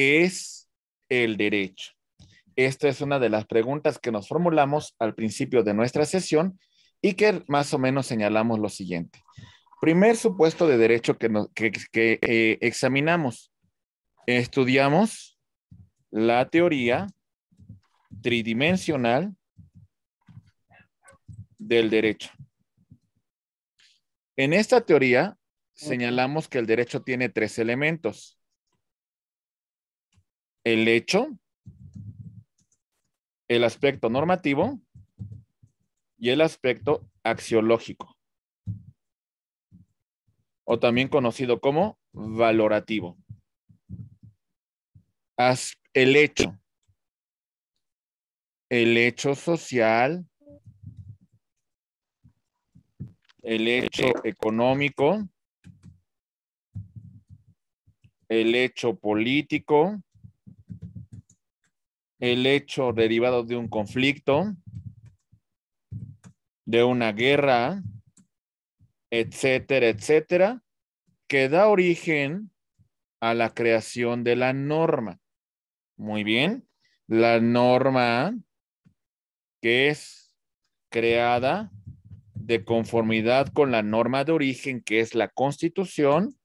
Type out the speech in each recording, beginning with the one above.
es el derecho? Esta es una de las preguntas que nos formulamos al principio de nuestra sesión y que más o menos señalamos lo siguiente. Primer supuesto de derecho que, eh, examinamos. Estudiamos la teoría tridimensional del derecho. En esta teoría señalamos que el derecho tiene tres elementos el hecho, el aspecto normativo y el aspecto axiológico, o también conocido como valorativo. el hecho, el hecho social, el hecho económico, el hecho político, el hecho derivado de un conflicto, de una guerra, etcétera, etcétera, que da origen a la creación de la norma. Muy bien, la norma que es creada de conformidad con la norma de origen, que es la constitución,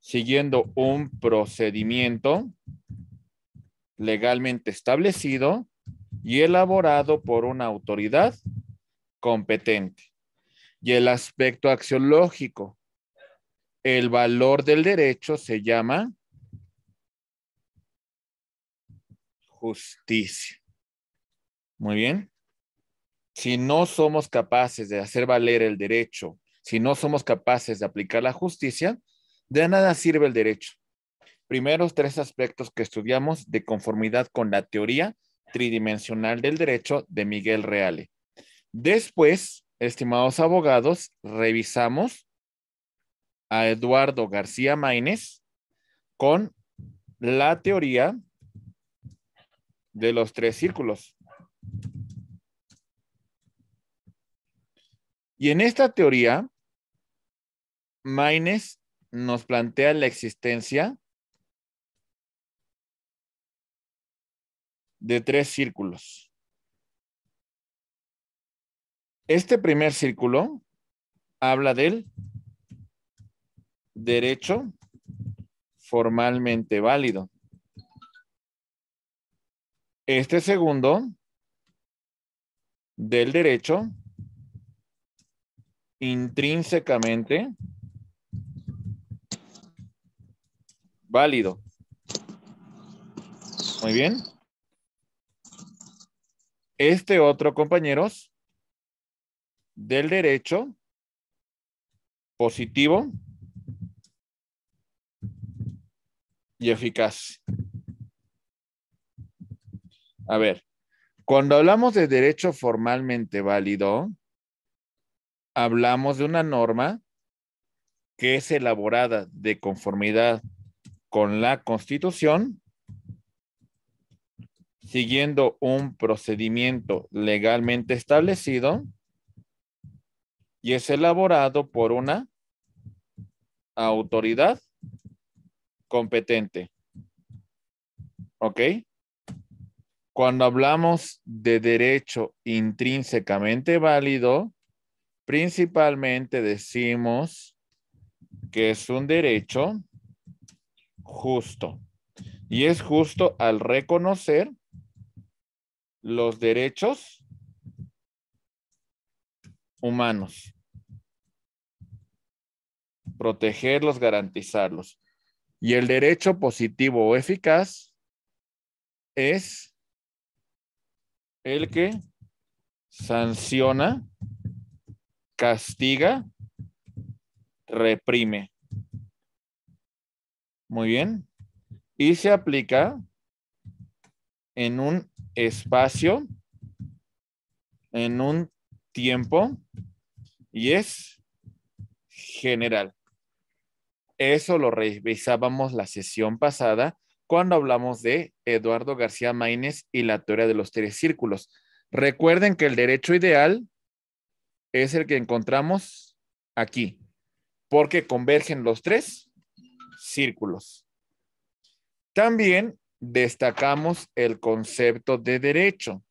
siguiendo un procedimiento legalmente establecido y elaborado por una autoridad competente. Y el aspecto axiológico, el valor del derecho se llama justicia. Muy bien. Si no somos capaces de hacer valer el derecho, si no somos capaces de aplicar la justicia, de nada sirve el derecho primeros tres aspectos que estudiamos de conformidad con la teoría tridimensional del derecho de Miguel Reale. Después, estimados abogados, revisamos a Eduardo García Maínez con la teoría de los tres círculos. Y en esta teoría, Maines nos plantea la existencia de tres círculos. Este primer círculo habla del derecho formalmente válido. Este segundo del derecho intrínsecamente válido. Muy bien. Este otro, compañeros, del derecho positivo y eficaz. A ver, cuando hablamos de derecho formalmente válido, hablamos de una norma que es elaborada de conformidad con la Constitución siguiendo un procedimiento legalmente establecido y es elaborado por una autoridad competente. ¿Ok? Cuando hablamos de derecho intrínsecamente válido, principalmente decimos que es un derecho justo. Y es justo al reconocer los derechos humanos. Protegerlos, garantizarlos. Y el derecho positivo o eficaz es el que sanciona, castiga, reprime. Muy bien. Y se aplica en un espacio en un tiempo y es general. Eso lo revisábamos la sesión pasada cuando hablamos de Eduardo García Maínez y la teoría de los tres círculos. Recuerden que el derecho ideal es el que encontramos aquí, porque convergen los tres círculos. También destacamos el concepto de derecho.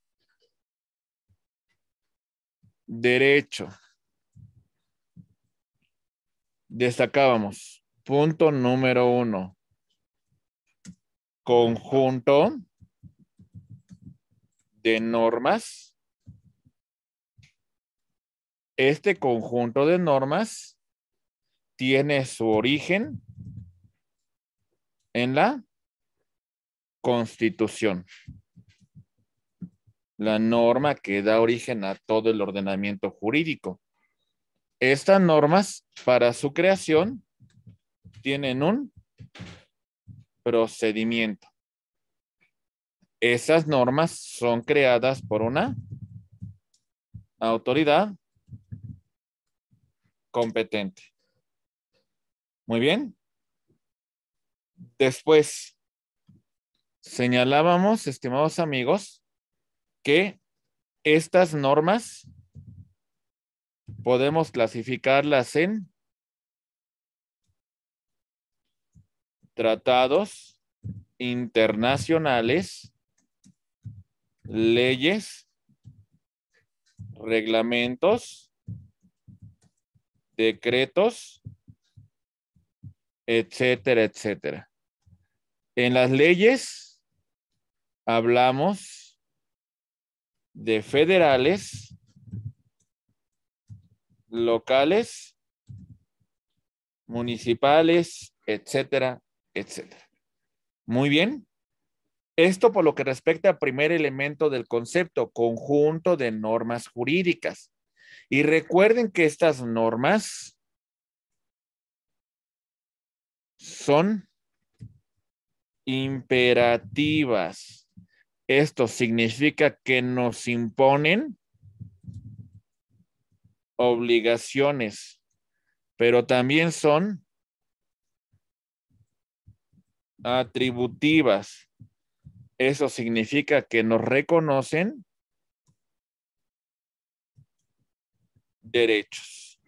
Derecho. Destacábamos. Punto número uno. Conjunto de normas. Este conjunto de normas tiene su origen en la Constitución, la norma que da origen a todo el ordenamiento jurídico. Estas normas, para su creación, tienen un procedimiento. Esas normas son creadas por una autoridad competente. Muy bien. Después, señalábamos, estimados amigos, que estas normas podemos clasificarlas en tratados internacionales, leyes, reglamentos, decretos, etcétera, etcétera. En las leyes hablamos de federales, locales, municipales, etcétera, etcétera. Muy bien. Esto por lo que respecta al primer elemento del concepto, conjunto de normas jurídicas. Y recuerden que estas normas son imperativas. Esto significa que nos imponen obligaciones, pero también son atributivas. Eso significa que nos reconocen derechos.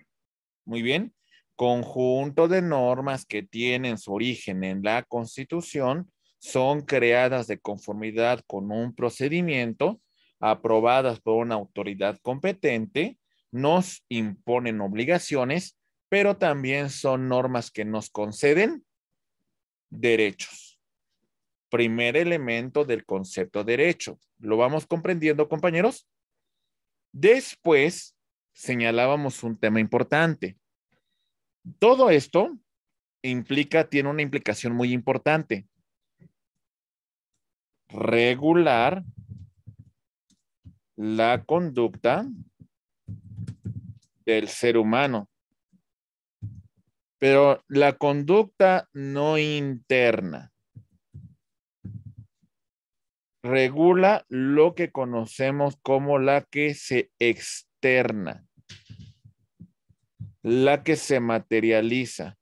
Muy bien. Conjunto de normas que tienen su origen en la Constitución son creadas de conformidad con un procedimiento, aprobadas por una autoridad competente, nos imponen obligaciones, pero también son normas que nos conceden derechos. Primer elemento del concepto derecho. ¿Lo vamos comprendiendo, compañeros? Después, señalábamos un tema importante. Todo esto implica, tiene una implicación muy importante regular la conducta del ser humano. Pero la conducta no interna regula lo que conocemos como la que se externa, la que se materializa,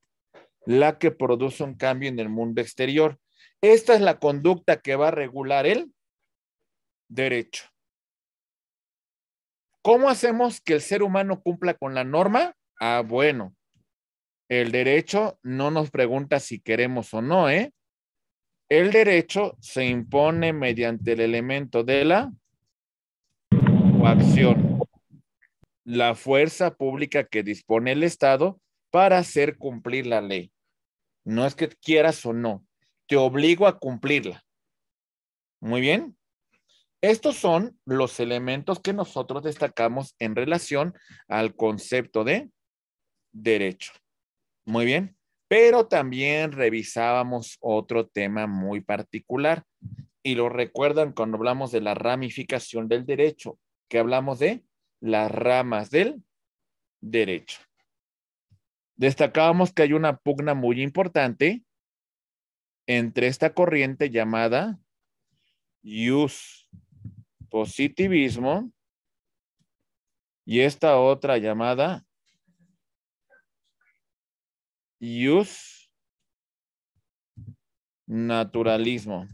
la que produce un cambio en el mundo exterior. Esta es la conducta que va a regular el derecho. ¿Cómo hacemos que el ser humano cumpla con la norma? Ah, bueno, el derecho no nos pregunta si queremos o no, ¿eh? El derecho se impone mediante el elemento de la coacción, la fuerza pública que dispone el Estado para hacer cumplir la ley. No es que quieras o no, te obligo a cumplirla. Muy bien. Estos son los elementos que nosotros destacamos en relación al concepto de derecho. Muy bien. Pero también revisábamos otro tema muy particular y lo recuerdan cuando hablamos de la ramificación del derecho, que hablamos de las ramas del derecho. Destacábamos que hay una pugna muy importante entre esta corriente llamada use positivismo y esta otra llamada use naturalismo.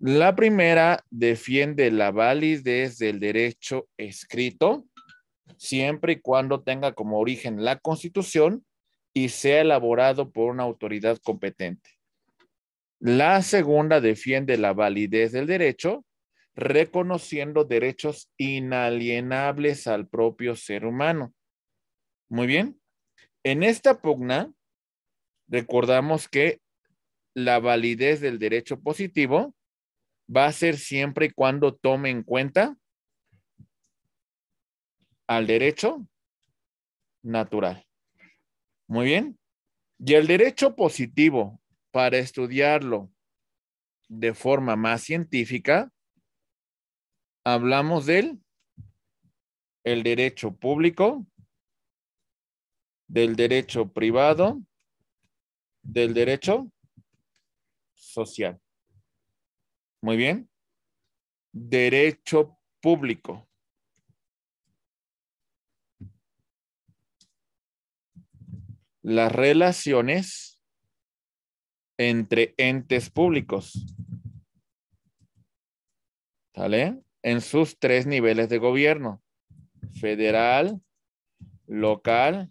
La primera defiende la validez del derecho escrito siempre y cuando tenga como origen la constitución y sea elaborado por una autoridad competente. La segunda defiende la validez del derecho, reconociendo derechos inalienables al propio ser humano. Muy bien. En esta pugna, recordamos que la validez del derecho positivo va a ser siempre y cuando tome en cuenta al derecho natural. Muy bien. Y el derecho positivo, para estudiarlo de forma más científica, hablamos del el derecho público, del derecho privado, del derecho social. Muy bien. Derecho público. las relaciones entre entes públicos. ¿Sale? En sus tres niveles de gobierno. Federal, local,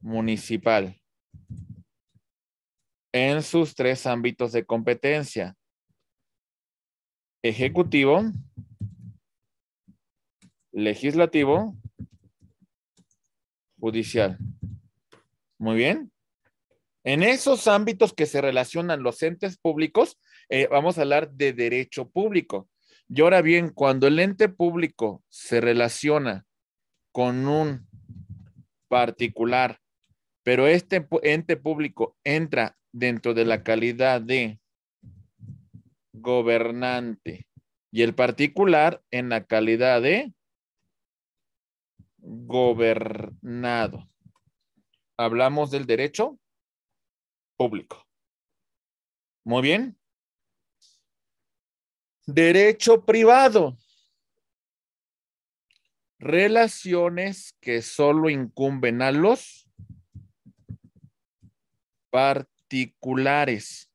municipal. En sus tres ámbitos de competencia. Ejecutivo, legislativo, judicial. Muy bien. En esos ámbitos que se relacionan los entes públicos, eh, vamos a hablar de derecho público. Y ahora bien, cuando el ente público se relaciona con un particular, pero este ente público entra dentro de la calidad de gobernante y el particular en la calidad de gobernado hablamos del derecho público. Muy bien. Derecho privado. Relaciones que solo incumben a los particulares.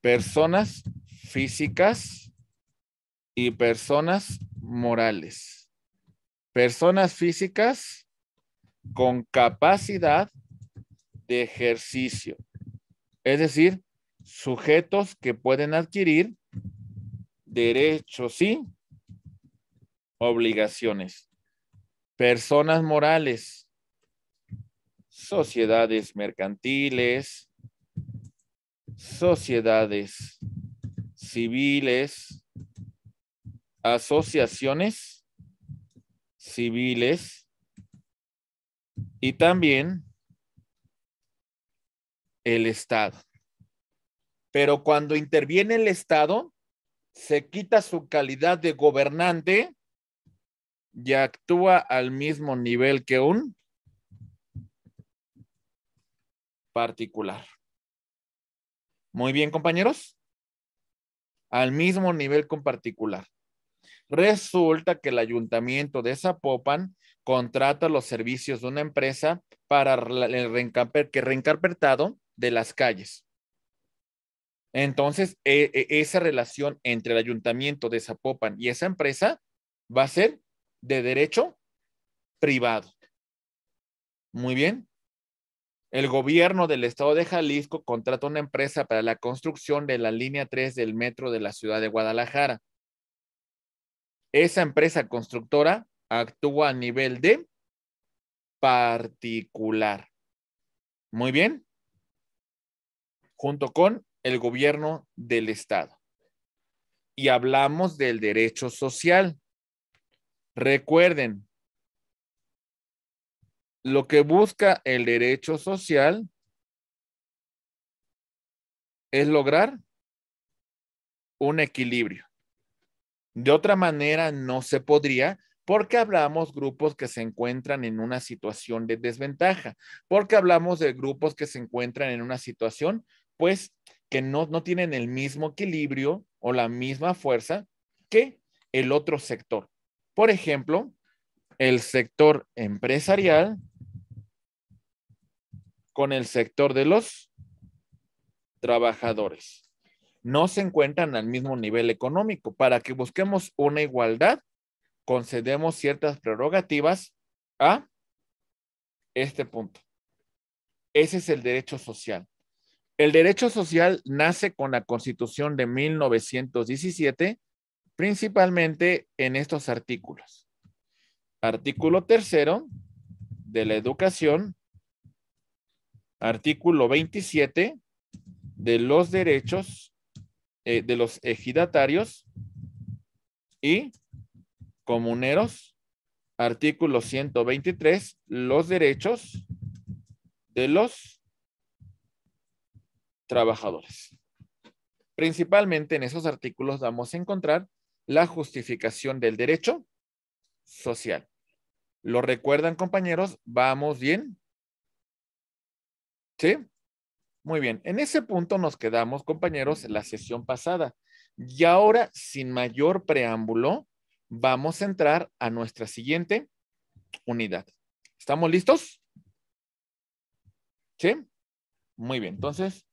Personas físicas y personas morales. Personas físicas con capacidad de ejercicio. Es decir, sujetos que pueden adquirir derechos y obligaciones. Personas morales, sociedades mercantiles, sociedades civiles, asociaciones civiles, y también el Estado. Pero cuando interviene el Estado, se quita su calidad de gobernante y actúa al mismo nivel que un particular. Muy bien, compañeros. Al mismo nivel con particular. Resulta que el ayuntamiento de Zapopan contrata los servicios de una empresa para el que reencarpetado de las calles. Entonces, e, e, esa relación entre el ayuntamiento de Zapopan y esa empresa va a ser de derecho privado. Muy bien. El gobierno del estado de Jalisco contrata una empresa para la construcción de la línea 3 del metro de la ciudad de Guadalajara. Esa empresa constructora actúa a nivel de particular. Muy bien. Junto con el gobierno del Estado. Y hablamos del derecho social. Recuerden, lo que busca el derecho social es lograr un equilibrio. De otra manera, no se podría qué hablamos grupos que se encuentran en una situación de desventaja, porque hablamos de grupos que se encuentran en una situación, pues, que no, no tienen el mismo equilibrio o la misma fuerza que el otro sector. Por ejemplo, el sector empresarial con el sector de los trabajadores. No se encuentran al mismo nivel económico. Para que busquemos una igualdad, concedemos ciertas prerrogativas a este punto. Ese es el derecho social. El derecho social nace con la Constitución de 1917, principalmente en estos artículos. Artículo tercero de la educación, artículo 27 de los derechos eh, de los ejidatarios y comuneros, artículo 123, los derechos de los trabajadores. Principalmente en esos artículos vamos a encontrar la justificación del derecho social. ¿Lo recuerdan, compañeros? ¿Vamos bien? ¿Sí? Muy bien. En ese punto nos quedamos, compañeros, la sesión pasada. Y ahora, sin mayor preámbulo, vamos a entrar a nuestra siguiente unidad. ¿Estamos listos? ¿Sí? Muy bien, entonces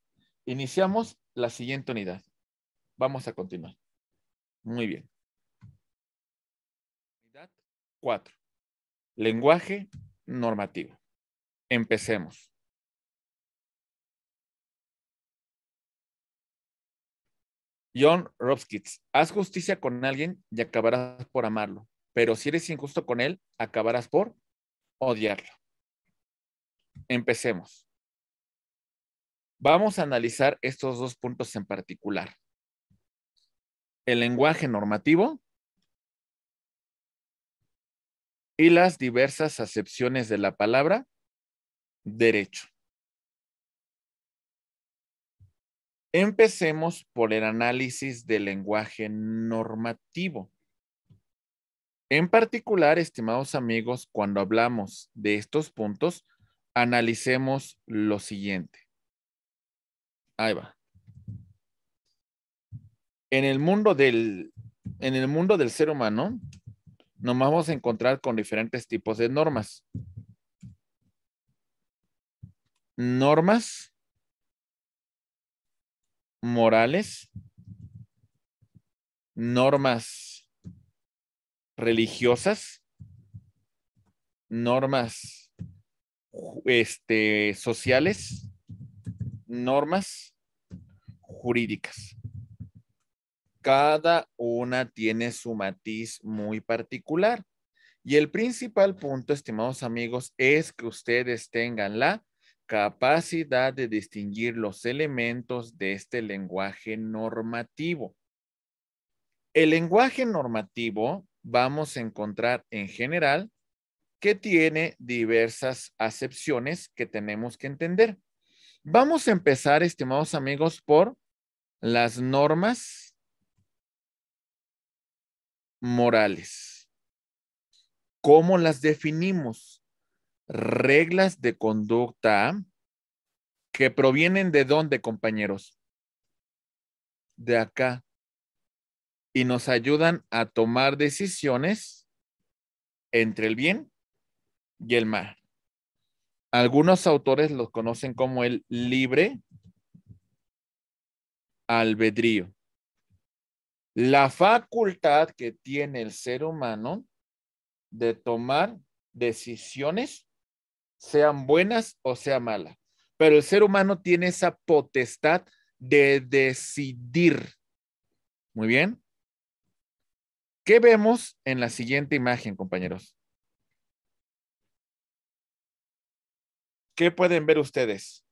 iniciamos la siguiente unidad. Vamos a continuar. Muy bien. Unidad 4. Lenguaje normativo. Empecemos. John Robskitz, haz justicia con alguien y acabarás por amarlo, pero si eres injusto con él, acabarás por odiarlo. Empecemos. Vamos a analizar estos dos puntos en particular. El lenguaje normativo y las diversas acepciones de la palabra derecho. Empecemos por el análisis del lenguaje normativo. En particular, estimados amigos, cuando hablamos de estos puntos, analicemos lo siguiente. Ahí va. En el mundo del, en el mundo del ser humano, nos vamos a encontrar con diferentes tipos de normas. Normas morales, normas religiosas, normas este, sociales, normas jurídicas. Cada una tiene su matiz muy particular. Y el principal punto, estimados amigos, es que ustedes tengan la capacidad de distinguir los elementos de este lenguaje normativo. El lenguaje normativo vamos a encontrar en general que tiene diversas acepciones que tenemos que entender. Vamos a empezar, estimados amigos, por las normas morales. ¿Cómo las definimos? reglas de conducta que provienen de dónde, compañeros? De acá. Y nos ayudan a tomar decisiones entre el bien y el mal. Algunos autores los conocen como el libre albedrío. La facultad que tiene el ser humano de tomar decisiones sean buenas o sea mala. Pero el ser humano tiene esa potestad de decidir. Muy bien. ¿Qué vemos en la siguiente imagen, compañeros? ¿Qué pueden ver ustedes?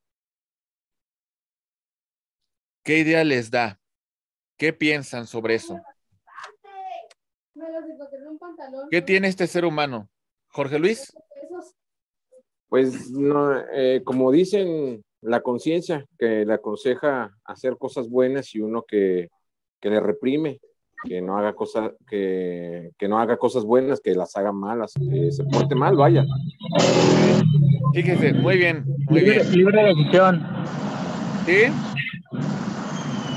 ¿Qué idea les da? ¿Qué piensan sobre eso? ¿Qué tiene este ser humano? Jorge Luis pues no, eh, como dicen, la conciencia que le aconseja hacer cosas buenas y uno que, le reprime, que no haga cosas, que, no haga cosas buenas, que las haga malas, que se porte mal, vaya. Fíjese, muy bien, muy bien. Libre decisión ¿Sí?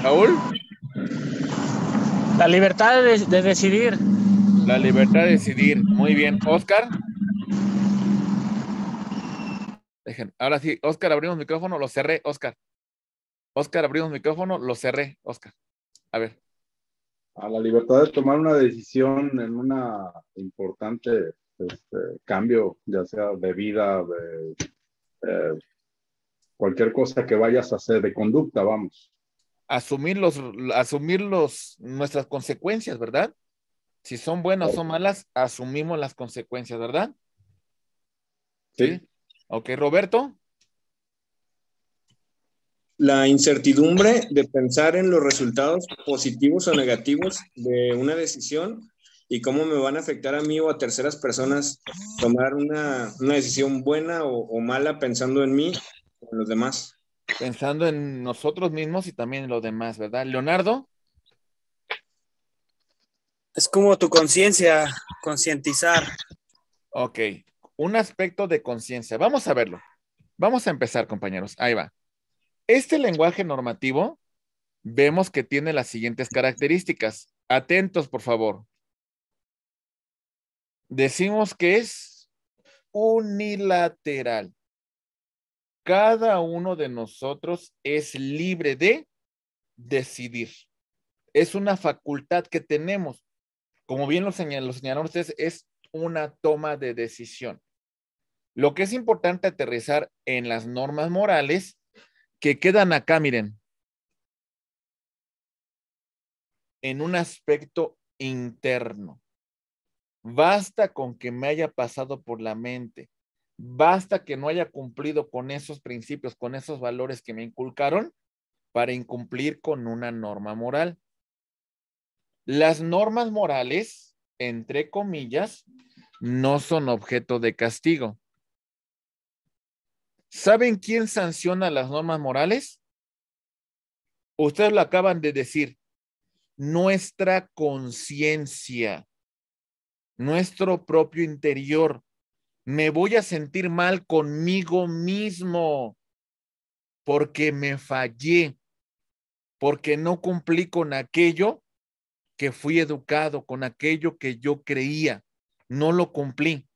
¿Raúl? La libertad de, decidir. La libertad de decidir, muy bien. ¿Oscar? Dejen. Ahora sí, Oscar, abrimos micrófono, lo cerré, Oscar. Oscar, abrimos micrófono, lo cerré, Oscar. A ver. A la libertad de tomar una decisión en una importante este, cambio, ya sea de vida, de eh, cualquier cosa que vayas a hacer, de conducta, vamos. Asumir los, asumir los, nuestras consecuencias, ¿verdad? Si son buenas o malas, asumimos las consecuencias, ¿verdad? ¿Sí? Ok, Roberto. La incertidumbre de pensar en los resultados positivos o negativos de una decisión y cómo me van a afectar a mí o a terceras personas tomar una, decisión buena o, o, mala pensando en mí o en los demás. Pensando en nosotros mismos y también en los demás, ¿verdad? Leonardo. Es como tu conciencia, concientizar. Ok, un aspecto de conciencia. Vamos a verlo. Vamos a empezar, compañeros. Ahí va. Este lenguaje normativo vemos que tiene las siguientes características. Atentos, por favor. Decimos que es unilateral. Cada uno de nosotros es libre de decidir. Es una facultad que tenemos. Como bien lo, señalaron ustedes, es una toma de decisión. Lo que es importante aterrizar en las normas morales que quedan acá, miren, en un aspecto interno. Basta con que me haya pasado por la mente. Basta que no haya cumplido con esos principios, con esos valores que me inculcaron para incumplir con una norma moral. Las normas morales, entre comillas, no son objeto de castigo. ¿Saben quién sanciona las normas morales? Ustedes lo acaban de decir. Nuestra conciencia, nuestro propio interior. Me voy a sentir mal conmigo mismo porque me fallé, porque no cumplí con aquello que fui educado, con aquello que yo creía no lo cumplí.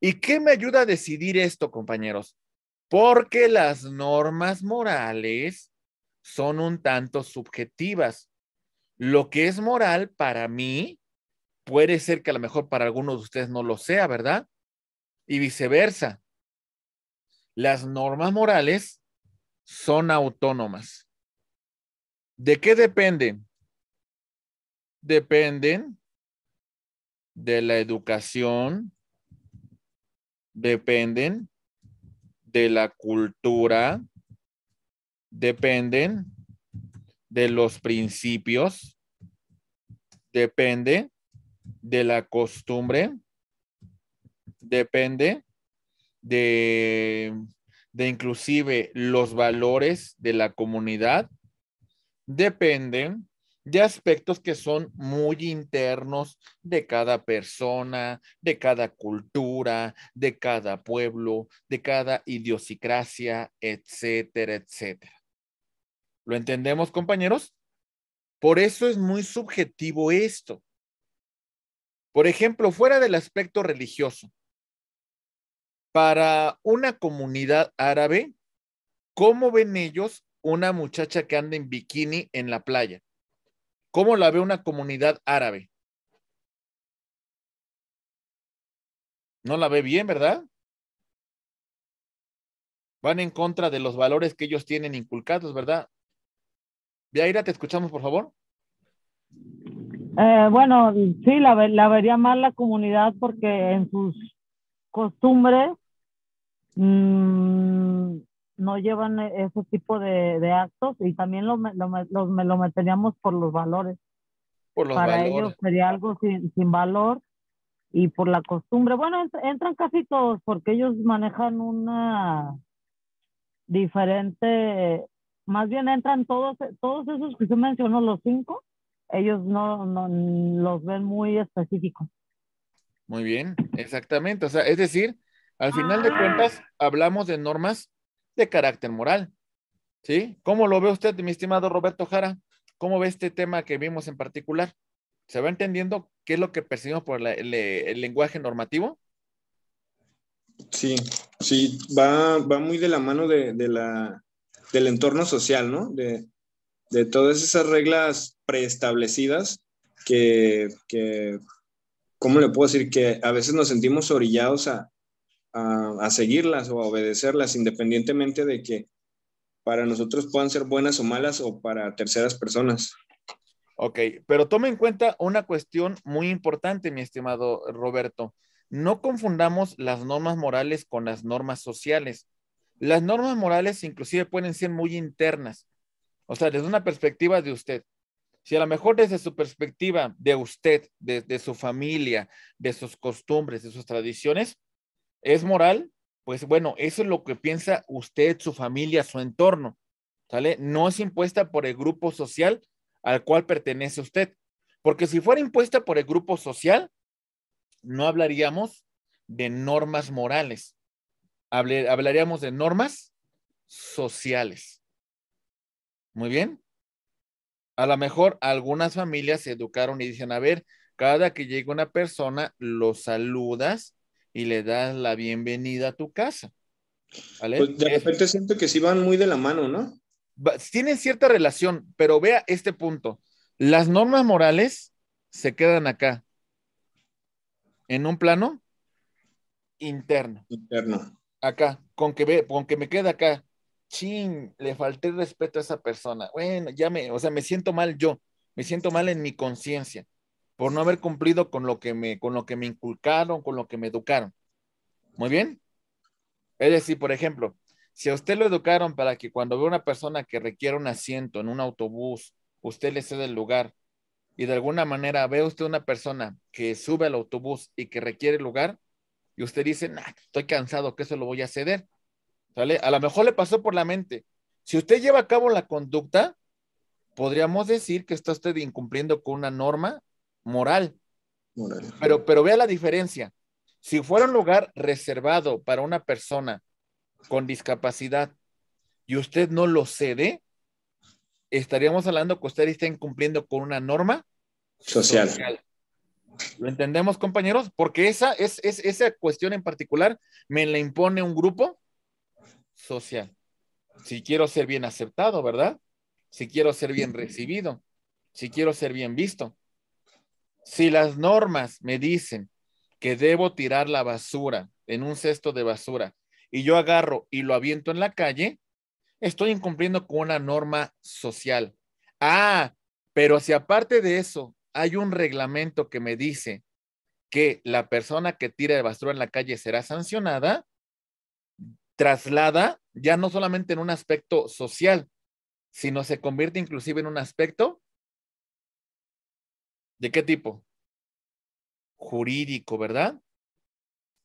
¿Y qué me ayuda a decidir esto, compañeros? Porque las normas morales son un tanto subjetivas. Lo que es moral para mí puede ser que a lo mejor para algunos de ustedes no lo sea, ¿verdad? Y viceversa. Las normas morales son autónomas. ¿De qué dependen? Dependen de la educación dependen de la cultura, dependen de los principios, depende de la costumbre, depende de, de inclusive los valores de la comunidad, dependen de aspectos que son muy internos de cada persona, de cada cultura, de cada pueblo, de cada idiosincrasia, etcétera, etcétera. ¿Lo entendemos, compañeros? Por eso es muy subjetivo esto. Por ejemplo, fuera del aspecto religioso, para una comunidad árabe, ¿cómo ven ellos una muchacha que anda en bikini en la playa? ¿Cómo la ve una comunidad árabe? No la ve bien, ¿verdad? Van en contra de los valores que ellos tienen inculcados, ¿verdad? Yaira, te escuchamos, por favor. Eh, bueno, sí, la, vería mal la comunidad porque en sus costumbres mm, no llevan e, ese tipo de, actos y también lo, lo, lo, meteríamos por los valores. Por los Para ellos sería algo sin, sin valor y por la costumbre. Bueno, entran casi todos porque ellos manejan una diferente, más bien entran todos, todos esos que usted mencionó, los cinco, ellos no, no los ven muy específicos. Muy bien, exactamente. O sea, es decir, al final de ah. cuentas hablamos de normas de carácter moral. ¿Sí? ¿Cómo lo ve usted, mi estimado Roberto Jara? ¿Cómo ve este tema que vimos en particular? ¿Se va entendiendo qué es lo que percibimos por el, lenguaje normativo? Sí, sí, va, muy de la mano de, la, del entorno social, ¿no? De, todas esas reglas preestablecidas que, que, ¿cómo le puedo decir? Que a veces nos sentimos orillados a, a, seguirlas o a obedecerlas, independientemente de que para nosotros puedan ser buenas o malas o para terceras personas. Ok, pero tome en cuenta una cuestión muy importante, mi estimado Roberto. No confundamos las normas morales con las normas sociales. Las normas morales inclusive pueden ser muy internas, o sea, desde una perspectiva de usted. Si a lo mejor desde su perspectiva de usted, de su familia, de sus costumbres, de sus tradiciones, ¿Es moral? Pues bueno, eso es lo que piensa usted, su familia, su entorno. ¿Sale? No es impuesta por el grupo social al cual pertenece usted. Porque si fuera impuesta por el grupo social, no hablaríamos de normas morales. hablaríamos de normas sociales. Muy bien. A lo mejor algunas familias se educaron y dicen, a ver, cada que llega una persona, lo saludas y le das la bienvenida a tu casa. Pues, de repente siento que sí van muy de la mano, ¿no? Tienen cierta relación, pero vea este punto. Las normas morales se quedan acá, en un plano interno. Interno. Acá, con que, ve, con que me queda acá. Chin, le falté respeto a esa persona. Bueno, ya me, o sea, me siento mal yo, me siento mal en mi conciencia por no haber cumplido con lo que me, con lo que me inculcaron, con lo que me educaron. Muy bien. Es decir, por ejemplo, si a usted lo educaron para que cuando ve una persona que requiere un asiento en un autobús, usted le cede el lugar y de alguna manera ve usted una persona que sube al autobús y que requiere el lugar y usted dice, no estoy cansado, que eso lo voy a ceder. ¿Sale? A lo mejor le pasó por la mente. Si usted lleva a cabo la conducta, podríamos decir que está usted incumpliendo con una norma moral. Pero, pero vea la diferencia. Si fuera un lugar reservado para una persona con discapacidad y usted no lo cede, estaríamos hablando que usted está incumpliendo con una norma social. ¿Lo entendemos, compañeros? Porque esa, es, esa cuestión en particular me la impone un grupo social. Si quiero ser bien aceptado, ¿verdad? Si quiero ser bien recibido, si quiero ser bien visto. Si las normas me dicen que debo tirar la basura en un cesto de basura y yo agarro y lo aviento en la calle, estoy incumpliendo con una norma social. Ah, pero si aparte de eso hay un reglamento que me dice que la persona que tira de basura en la calle será sancionada, traslada ya no solamente en un aspecto social, sino se convierte inclusive en un aspecto ¿De qué tipo? Jurídico, ¿verdad?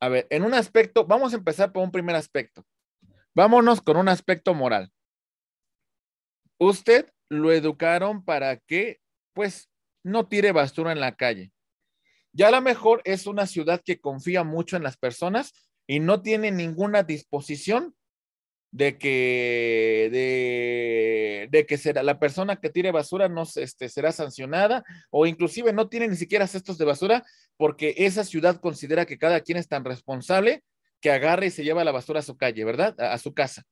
A ver, en un aspecto, vamos a empezar por un primer aspecto. Vámonos con un aspecto moral. Usted lo educaron para que, pues, no tire basura en la calle. Ya a lo mejor es una ciudad que confía mucho en las personas y no tiene ninguna disposición de que, de, que será, la persona que tire basura no este, será sancionada o inclusive no tiene ni siquiera cestos de basura porque esa ciudad considera que cada quien es tan responsable que agarre y se lleva la basura a su calle, ¿verdad? A, su casa.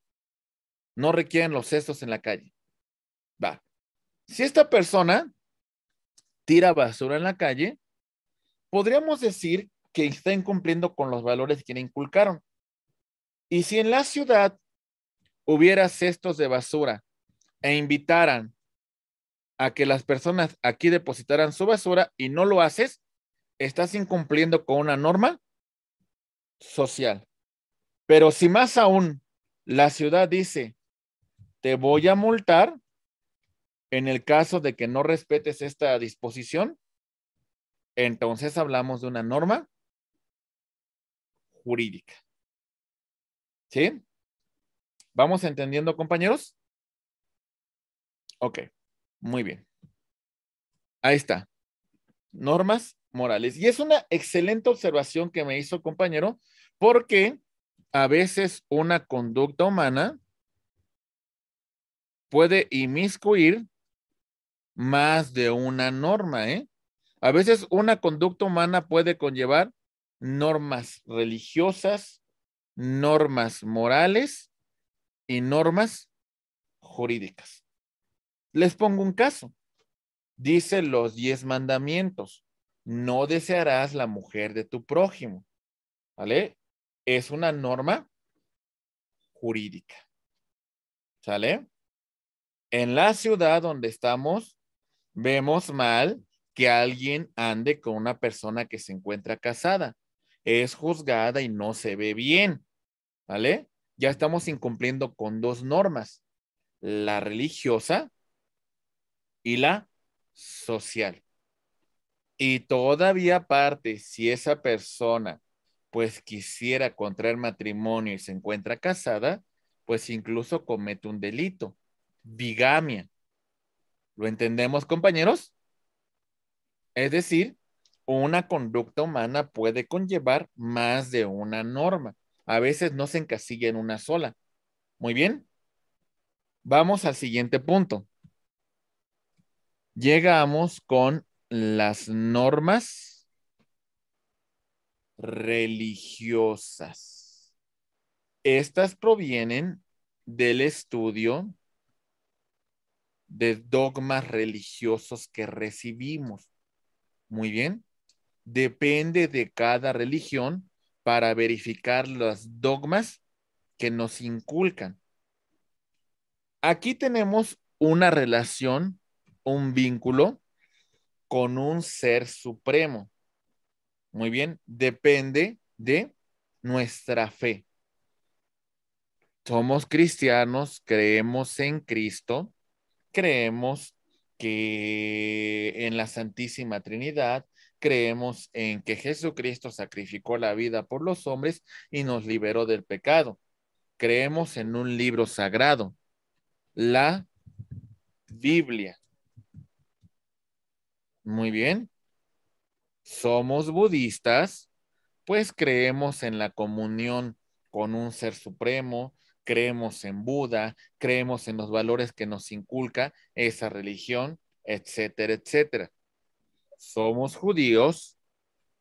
No requieren los cestos en la calle. Va. Si esta persona tira basura en la calle, podríamos decir que está incumpliendo con los valores que le inculcaron. Y si en la ciudad hubiera cestos de basura e invitaran a que las personas aquí depositaran su basura y no lo haces, estás incumpliendo con una norma social. Pero si más aún la ciudad dice, te voy a multar en el caso de que no respetes esta disposición, entonces hablamos de una norma jurídica. ¿Sí? ¿Vamos entendiendo, compañeros? Ok, muy bien. Ahí está. Normas morales. Y es una excelente observación que me hizo, compañero, porque a veces una conducta humana puede inmiscuir más de una norma, ¿eh? A veces una conducta humana puede conllevar normas religiosas, normas morales y normas jurídicas. Les pongo un caso. Dice los diez mandamientos, no desearás la mujer de tu prójimo. ¿Vale? Es una norma jurídica. ¿Sale? En la ciudad donde estamos, vemos mal que alguien ande con una persona que se encuentra casada. Es juzgada y no se ve bien. ¿Vale? ya estamos incumpliendo con dos normas, la religiosa y la social. Y todavía aparte, si esa persona pues quisiera contraer matrimonio y se encuentra casada, pues incluso comete un delito, bigamia. ¿Lo entendemos, compañeros? Es decir, una conducta humana puede conllevar más de una norma. A veces no se encasilla en una sola. Muy bien. Vamos al siguiente punto. Llegamos con las normas religiosas. Estas provienen del estudio de dogmas religiosos que recibimos. Muy bien. Depende de cada religión para verificar los dogmas que nos inculcan. Aquí tenemos una relación, un vínculo con un ser supremo. Muy bien, depende de nuestra fe. Somos cristianos, creemos en Cristo, creemos que en la Santísima Trinidad, creemos en que Jesucristo sacrificó la vida por los hombres y nos liberó del pecado. Creemos en un libro sagrado, la Biblia. Muy bien. Somos budistas, pues creemos en la comunión con un ser supremo, creemos en Buda, creemos en los valores que nos inculca esa religión, etcétera, etcétera somos judíos,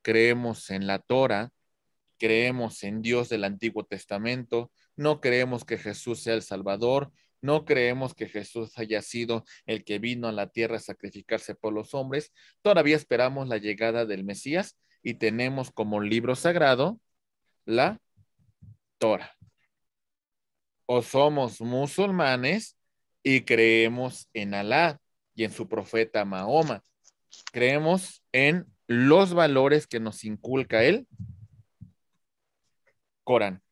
creemos en la Torah, creemos en Dios del Antiguo Testamento, no creemos que Jesús sea el Salvador, no creemos que Jesús haya sido el que vino a la tierra a sacrificarse por los hombres, todavía esperamos la llegada del Mesías y tenemos como libro sagrado la Torah. O somos musulmanes y creemos en Alá y en su profeta Mahoma creemos en los valores que nos inculca el Corán.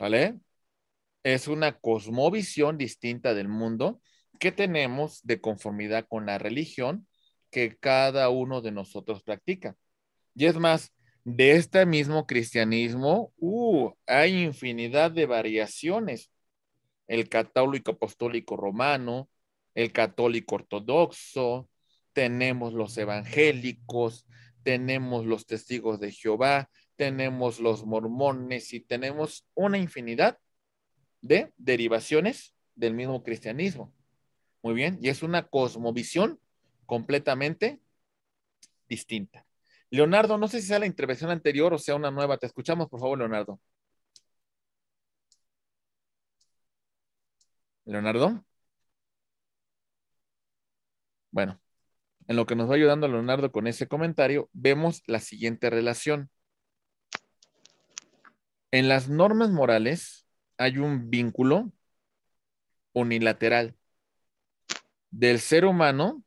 ¿Vale? Es una cosmovisión distinta del mundo que tenemos de conformidad con la religión que cada uno de nosotros practica. Y es más, de este mismo cristianismo, uh, hay infinidad de variaciones. El católico apostólico romano, el católico ortodoxo, tenemos los evangélicos, tenemos los testigos de Jehová, tenemos los mormones y tenemos una infinidad de derivaciones del mismo cristianismo. Muy bien, y es una cosmovisión completamente distinta. Leonardo, no sé si sea la intervención anterior o sea una nueva. Te escuchamos, por favor, Leonardo. Leonardo. Bueno, en lo que nos va ayudando Leonardo con ese comentario, vemos la siguiente relación. En las normas morales hay un vínculo unilateral del ser humano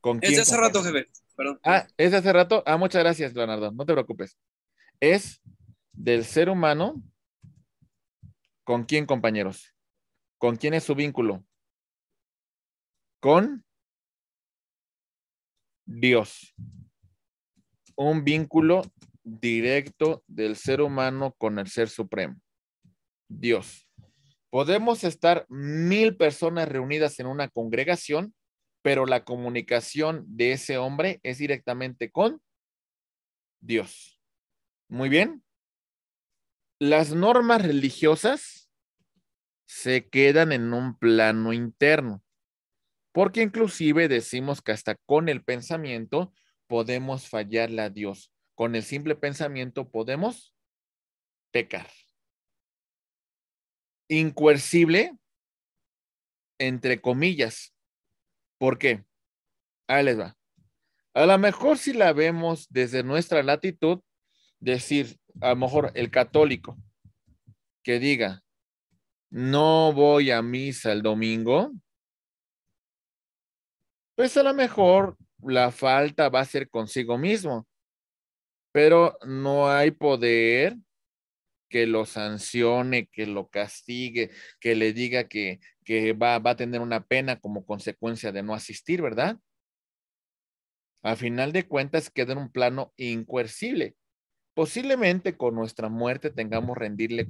con es de hace rato, jefe. Ah, es de hace rato. Ah, muchas gracias, Leonardo. No te preocupes. Es del ser humano con quién, compañeros. ¿Con quién es su vínculo? Con Dios. Un vínculo directo del ser humano con el ser supremo. Dios. Podemos estar mil personas reunidas en una congregación, pero la comunicación de ese hombre es directamente con Dios. Muy bien. Las normas religiosas se quedan en un plano interno porque inclusive decimos que hasta con el pensamiento podemos fallarle a Dios. Con el simple pensamiento podemos pecar. Incoercible, entre comillas. ¿Por qué? Ahí les va. A lo mejor si la vemos desde nuestra latitud, decir, a lo mejor el católico que diga, no voy a misa el domingo, pues a lo mejor la falta va a ser consigo mismo, pero no hay poder que lo sancione, que lo castigue, que le diga que, que va, va a tener una pena como consecuencia de no asistir, ¿verdad? A final de cuentas queda en un plano incoercible. Posiblemente con nuestra muerte tengamos rendirle,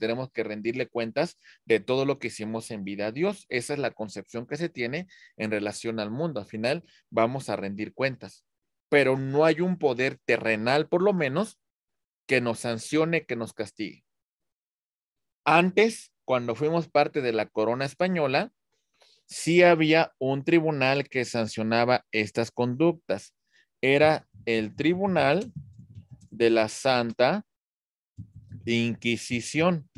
tenemos que rendirle cuentas de todo lo que hicimos en vida a Dios. Esa es la concepción que se tiene en relación al mundo. Al final vamos a rendir cuentas, pero no hay un poder terrenal, por lo menos, que nos sancione, que nos castigue. Antes, cuando fuimos parte de la corona española, sí había un tribunal que sancionaba estas conductas. Era el tribunal de la Santa Inquisición,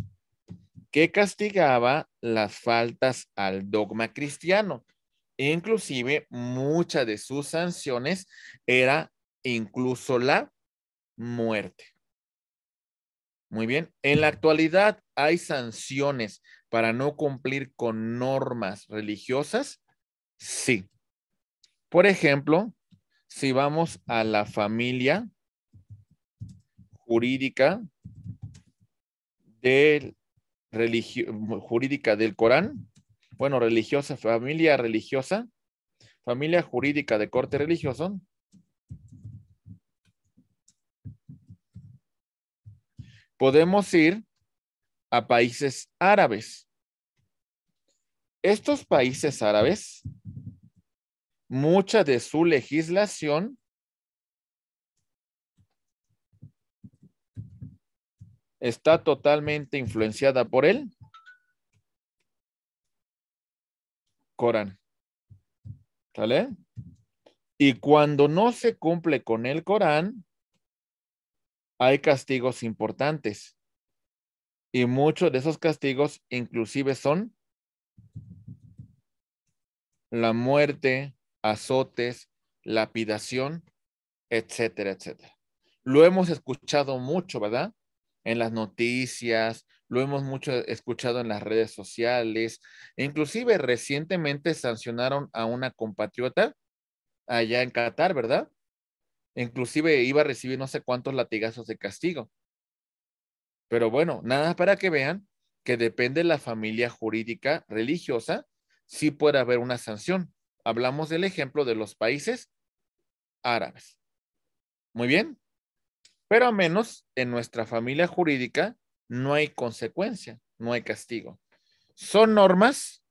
que castigaba las faltas al dogma cristiano. Inclusive muchas de sus sanciones era incluso la muerte. Muy bien, en la actualidad hay sanciones para no cumplir con normas religiosas. Sí. Por ejemplo, si vamos a la familia jurídica del, jurídica del Corán, bueno, religiosa, familia religiosa, familia jurídica de corte religioso, podemos ir a países árabes. Estos países árabes, mucha de su legislación está totalmente influenciada por el Corán. ¿Sale? Y cuando no se cumple con el Corán, hay castigos importantes. Y muchos de esos castigos inclusive son la muerte, azotes, lapidación, etcétera, etcétera. Lo hemos escuchado mucho, ¿verdad? en las noticias, lo hemos mucho escuchado en las redes sociales, e inclusive recientemente sancionaron a una compatriota allá en Qatar, ¿verdad? Inclusive iba a recibir no sé cuántos latigazos de castigo. Pero bueno, nada para que vean que depende de la familia jurídica religiosa, si puede haber una sanción. Hablamos del ejemplo de los países árabes. Muy bien, pero a menos en nuestra familia jurídica no hay consecuencia, no hay castigo. Son normas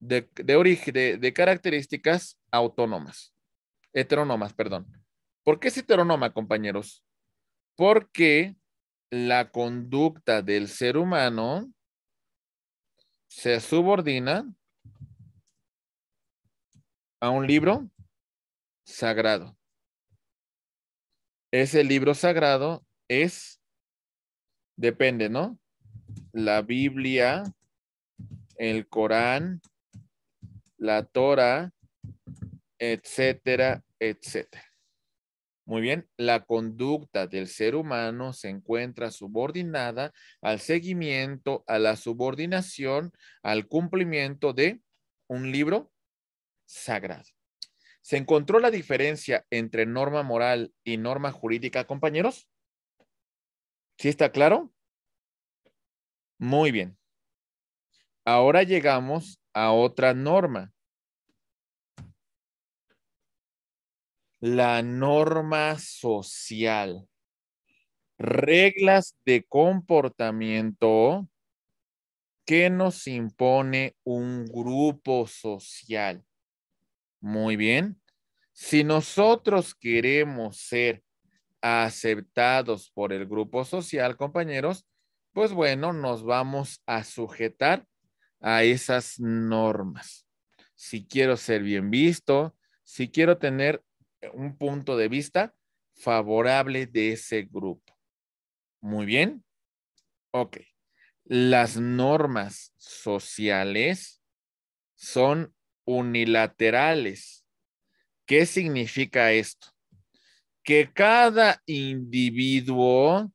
de, origen, de, características autónomas, heteronomas perdón. ¿Por qué es heteronoma compañeros? Porque la conducta del ser humano se subordina a un libro sagrado. Ese libro sagrado es, depende, ¿no? La Biblia, el Corán, la Torah, etcétera, etcétera. Muy bien, la conducta del ser humano se encuentra subordinada al seguimiento, a la subordinación, al cumplimiento de un libro sagrado. ¿Se encontró la diferencia entre norma moral y norma jurídica, compañeros? ¿Sí está claro? Muy bien. Ahora llegamos a otra norma. La norma social. Reglas de comportamiento que nos impone un grupo social. Muy bien. Si nosotros queremos ser aceptados por el grupo social, compañeros, pues bueno, nos vamos a sujetar a esas normas. Si quiero ser bien visto, si quiero tener un punto de vista favorable de ese grupo. Muy bien. Ok. Las normas sociales son unilaterales. ¿Qué significa esto? Que cada individuo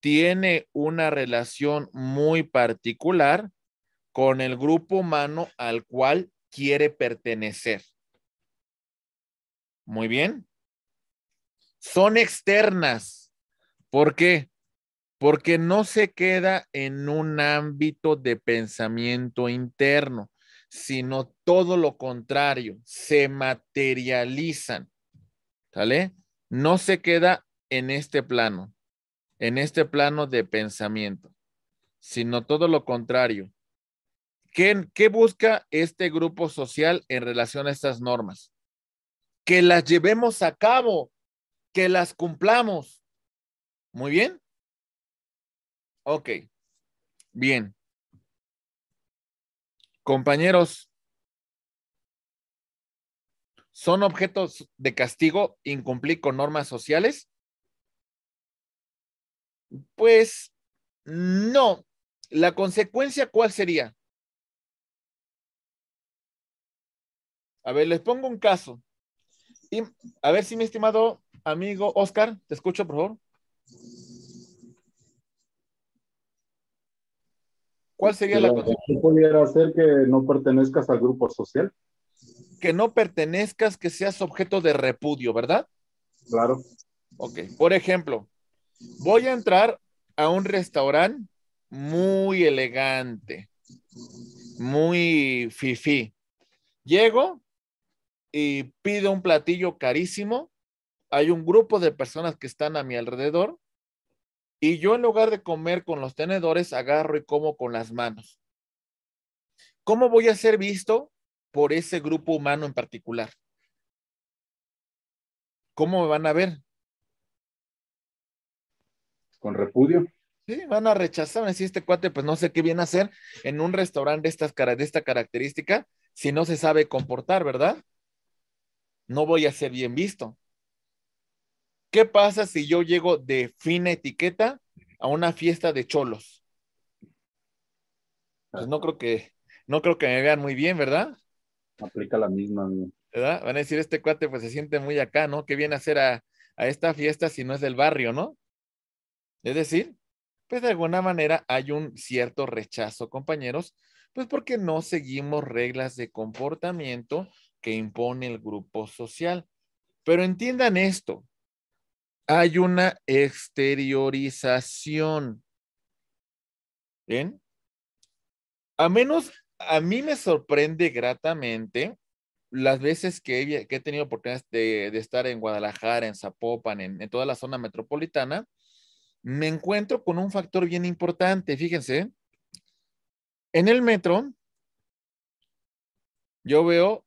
tiene una relación muy particular con el grupo humano al cual quiere pertenecer. Muy bien. Son externas. ¿Por qué? Porque no se queda en un ámbito de pensamiento interno sino todo lo contrario, se materializan. ¿Sale? No se queda en este plano, en este plano de pensamiento, sino todo lo contrario. ¿Qué, qué busca este grupo social en relación a estas normas? Que las llevemos a cabo, que las cumplamos. Muy bien. Ok. Bien. Compañeros, ¿son objetos de castigo incumplir con normas sociales? Pues no. ¿La consecuencia cuál sería? A ver, les pongo un caso. Y, a ver si mi estimado amigo Oscar, te escucho, por favor. ¿Cuál sería la condición? pudiera hacer que no pertenezcas al grupo social? Que no pertenezcas, que seas objeto de repudio, ¿verdad? Claro. Ok, por ejemplo, voy a entrar a un restaurante muy elegante, muy fifí. Llego y pido un platillo carísimo. Hay un grupo de personas que están a mi alrededor y yo en lugar de comer con los tenedores, agarro y como con las manos. ¿Cómo voy a ser visto por ese grupo humano en particular? ¿Cómo me van a ver? Con repudio. Sí, van a rechazarme. Si este cuate, pues no sé qué viene a hacer en un restaurante de, estas, de esta característica si no se sabe comportar, ¿verdad? No voy a ser bien visto. ¿Qué pasa si yo llego de fina etiqueta a una fiesta de cholos? Pues no creo que, no creo que me vean muy bien, ¿verdad? Aplica la misma, ¿verdad? Van a decir, este cuate pues se siente muy acá, ¿no? ¿Qué viene a hacer a, a esta fiesta si no es del barrio, ¿no? Es decir, pues de alguna manera hay un cierto rechazo, compañeros, pues porque no seguimos reglas de comportamiento que impone el grupo social. Pero entiendan esto, hay una exteriorización. ¿Bien? A menos, a mí me sorprende gratamente las veces que he, tenido oportunidades de, estar en Guadalajara, en Zapopan, en, toda la zona metropolitana, me encuentro con un factor bien importante. Fíjense, en el metro, yo veo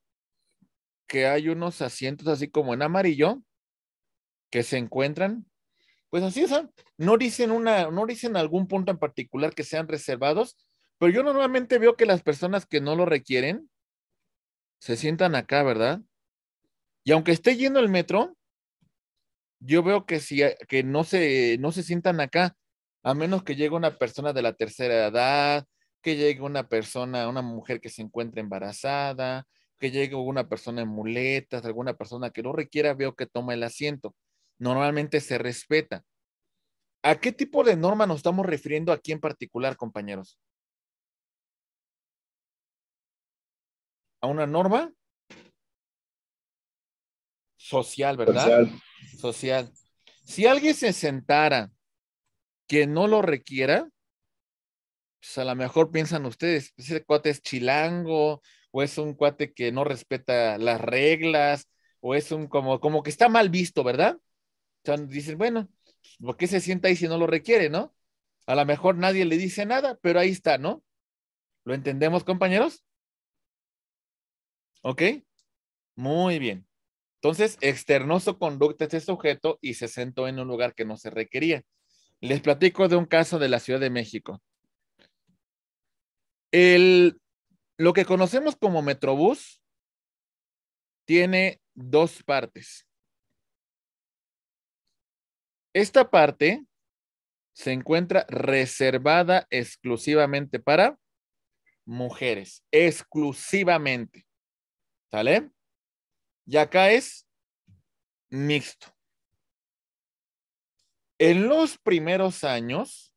que hay unos asientos así como en amarillo, que se encuentran, pues así es, No dicen, una, no dicen algún punto en particular que sean reservados, pero yo normalmente veo que las personas que no lo requieren se sientan acá, ¿verdad? Y aunque esté yendo el metro, yo veo que, si, que no, se, no se sientan acá, a menos que llegue una persona de la tercera edad, que llegue una persona, una mujer que se encuentre embarazada, que llegue una persona en muletas, alguna persona que no requiera, veo que toma el asiento normalmente se respeta. ¿A qué tipo de norma nos estamos refiriendo aquí en particular, compañeros? ¿A una norma? Social, ¿verdad? Social. Si alguien se sentara que no lo requiera, pues a lo mejor piensan ustedes, pues ese cuate es chilango, o es un cuate que no respeta las reglas, o es un como, como que está mal visto, ¿verdad? sea, dicen, bueno, ¿por qué se sienta ahí si no lo requiere, no? A lo mejor nadie le dice nada, pero ahí está, ¿no? ¿Lo entendemos, compañeros? ¿Ok? Muy bien. Entonces, externó su conducta este sujeto y se sentó en un lugar que no se requería. Les platico de un caso de la Ciudad de México. El, lo que conocemos como Metrobús tiene dos partes. Esta parte se encuentra reservada exclusivamente para mujeres, exclusivamente. ¿Sale? Y acá es mixto. En los primeros años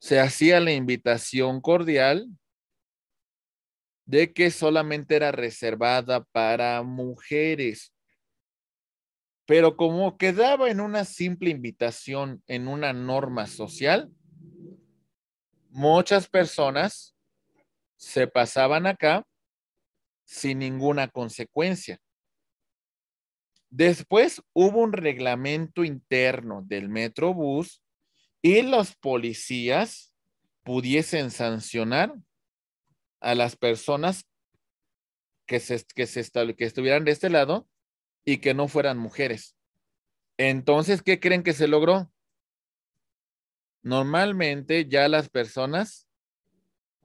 se hacía la invitación cordial de que solamente era reservada para mujeres pero como quedaba en una simple invitación, en una norma social, muchas personas se pasaban acá sin ninguna consecuencia. Después hubo un reglamento interno del Metrobús y los policías pudiesen sancionar a las personas que, que, se, que estuvieran de este lado y que no fueran mujeres. Entonces, ¿qué creen que se logró? Normalmente ya las personas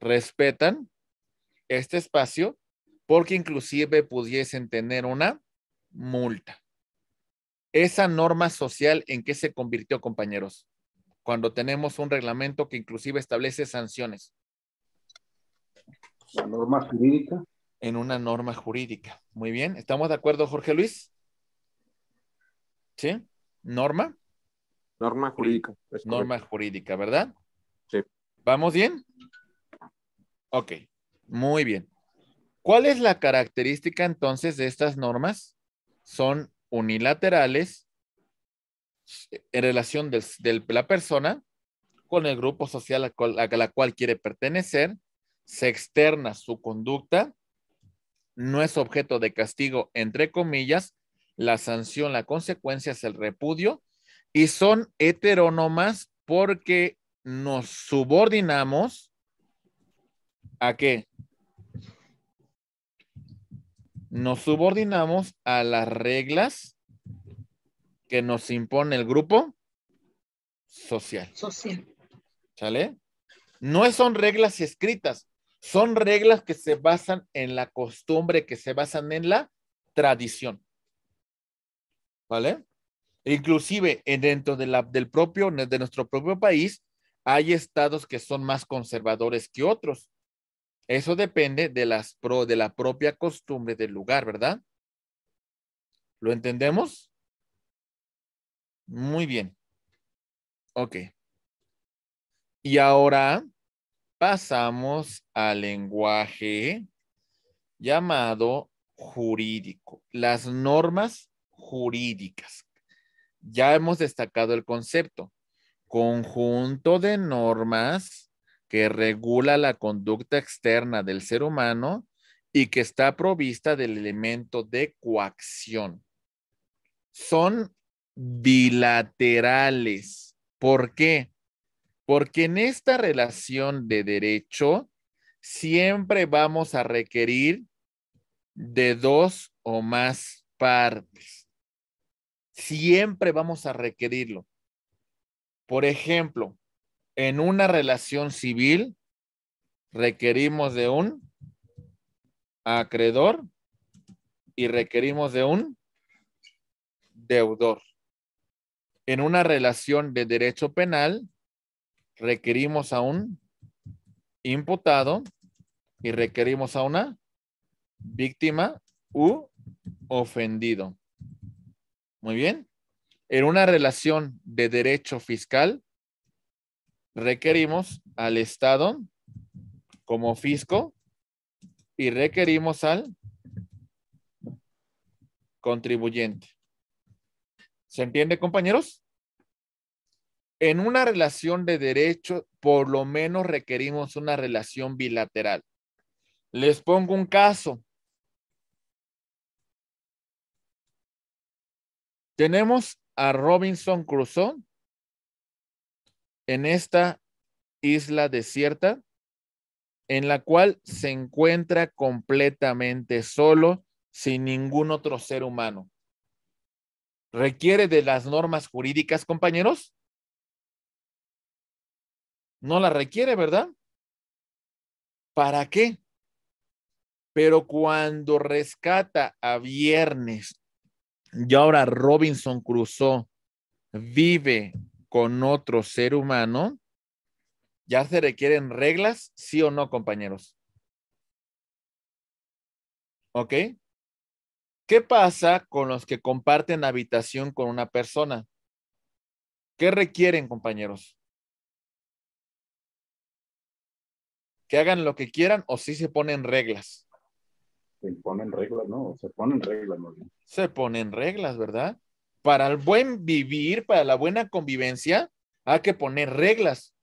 respetan este espacio porque inclusive pudiesen tener una multa. Esa norma social en qué se convirtió, compañeros, cuando tenemos un reglamento que inclusive establece sanciones. La norma jurídica. En una norma jurídica. Muy bien, ¿estamos de acuerdo, Jorge Luis? ¿Sí? ¿Norma? Norma jurídica. Norma jurídica, ¿verdad? Sí. ¿Vamos bien? Ok, muy bien. ¿Cuál es la característica entonces de estas normas? Son unilaterales en relación de la persona con el grupo social a, a la cual quiere pertenecer, se externa su conducta, no es objeto de castigo, entre comillas, la sanción, la consecuencia es el repudio y son heterónomas porque nos subordinamos a qué? Nos subordinamos a las reglas que nos impone el grupo social. Social. ¿Sale? No son reglas escritas, son reglas que se basan en la costumbre, que se basan en la tradición. ¿vale? Inclusive dentro de del propio, de nuestro propio país, hay estados que son más conservadores que otros. Eso depende de, las pro, de la propia costumbre del lugar, ¿verdad? ¿Lo entendemos? Muy bien. Ok. Y ahora pasamos al lenguaje llamado jurídico. Las normas jurídicas. Ya hemos destacado el concepto, conjunto de normas que regula la conducta externa del ser humano y que está provista del elemento de coacción. Son bilaterales. ¿Por qué? Porque en esta relación de derecho siempre vamos a requerir de dos o más partes. Siempre vamos a requerirlo. Por ejemplo, en una relación civil requerimos de un acreedor y requerimos de un deudor. En una relación de derecho penal requerimos a un imputado y requerimos a una víctima u ofendido. Muy bien. En una relación de derecho fiscal, requerimos al Estado como fisco y requerimos al contribuyente. ¿Se entiende, compañeros? En una relación de derecho, por lo menos requerimos una relación bilateral. Les pongo un caso. Tenemos a Robinson Crusoe en esta isla desierta en la cual se encuentra completamente solo sin ningún otro ser humano. ¿Requiere de las normas jurídicas, compañeros? No la requiere, ¿verdad? ¿Para qué? Pero cuando rescata a Viernes y ahora Robinson Crusoe vive con otro ser humano. ¿Ya se requieren reglas? Sí o no, compañeros. ¿Ok? ¿Qué pasa con los que comparten habitación con una persona? ¿Qué requieren, compañeros? ¿Que hagan lo que quieran o si se ponen reglas? se este, ponen reglas, ¿no? se ponen reglas, ¿no? Se ponen reglas, ¿verdad? Para el buen vivir, para la buena convivencia, hay que poner reglas.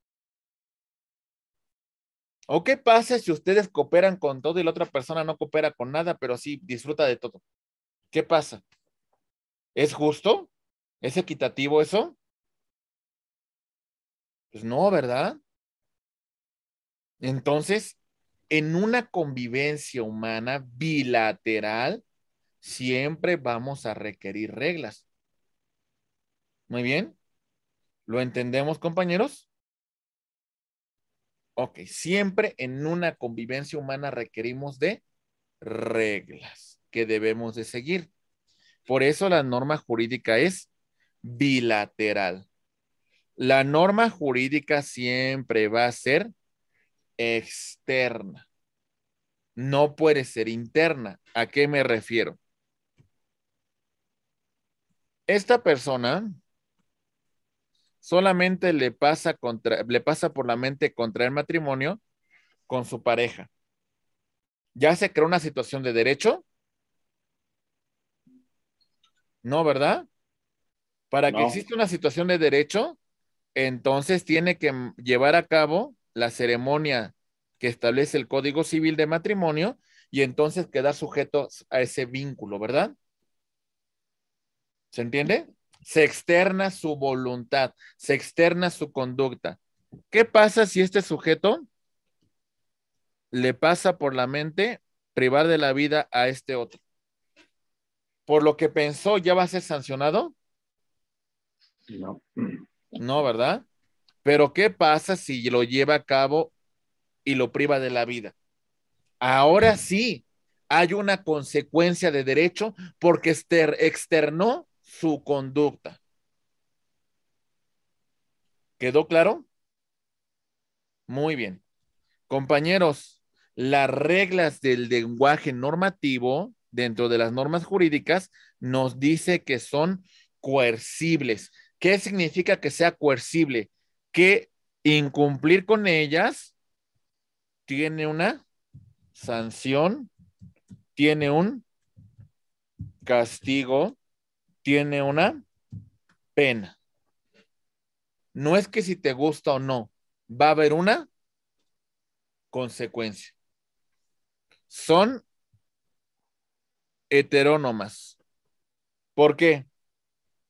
¿O qué pasa si ustedes cooperan con todo y la otra persona no coopera con nada, pero sí disfruta de todo? ¿Qué pasa? ¿Es justo? ¿Es equitativo eso? Pues no, ¿verdad? Entonces, en una convivencia humana bilateral, siempre vamos a requerir reglas. Muy bien. ¿Lo entendemos, compañeros? Ok, siempre en una convivencia humana requerimos de reglas que debemos de seguir. Por eso la norma jurídica es bilateral. La norma jurídica siempre va a ser externa. No puede ser interna. ¿A qué me refiero? Esta persona solamente le pasa, contra, le pasa por la mente contra el matrimonio con su pareja. ¿Ya se creó una situación de derecho? No, ¿verdad? Para que exista una situación de derecho, entonces tiene que llevar a cabo la ceremonia que establece el Código Civil de Matrimonio y entonces queda sujeto a ese vínculo, ¿verdad? ¿Se entiende? Se externa su voluntad, se externa su conducta. ¿Qué pasa si este sujeto le pasa por la mente privar de la vida a este otro? ¿Por lo que pensó ya va a ser sancionado? No. No, ¿verdad? Pero ¿qué pasa si lo lleva a cabo y lo priva de la vida? Ahora sí, hay una consecuencia de derecho porque externó su conducta. ¿Quedó claro? Muy bien. Compañeros, las reglas del lenguaje normativo dentro de las normas jurídicas nos dice que son coercibles. ¿Qué significa que sea coercible? que incumplir con ellas tiene una sanción, tiene un castigo, tiene una pena. No es que si te gusta o no, va a haber una consecuencia. Son heterónomas. ¿Por qué?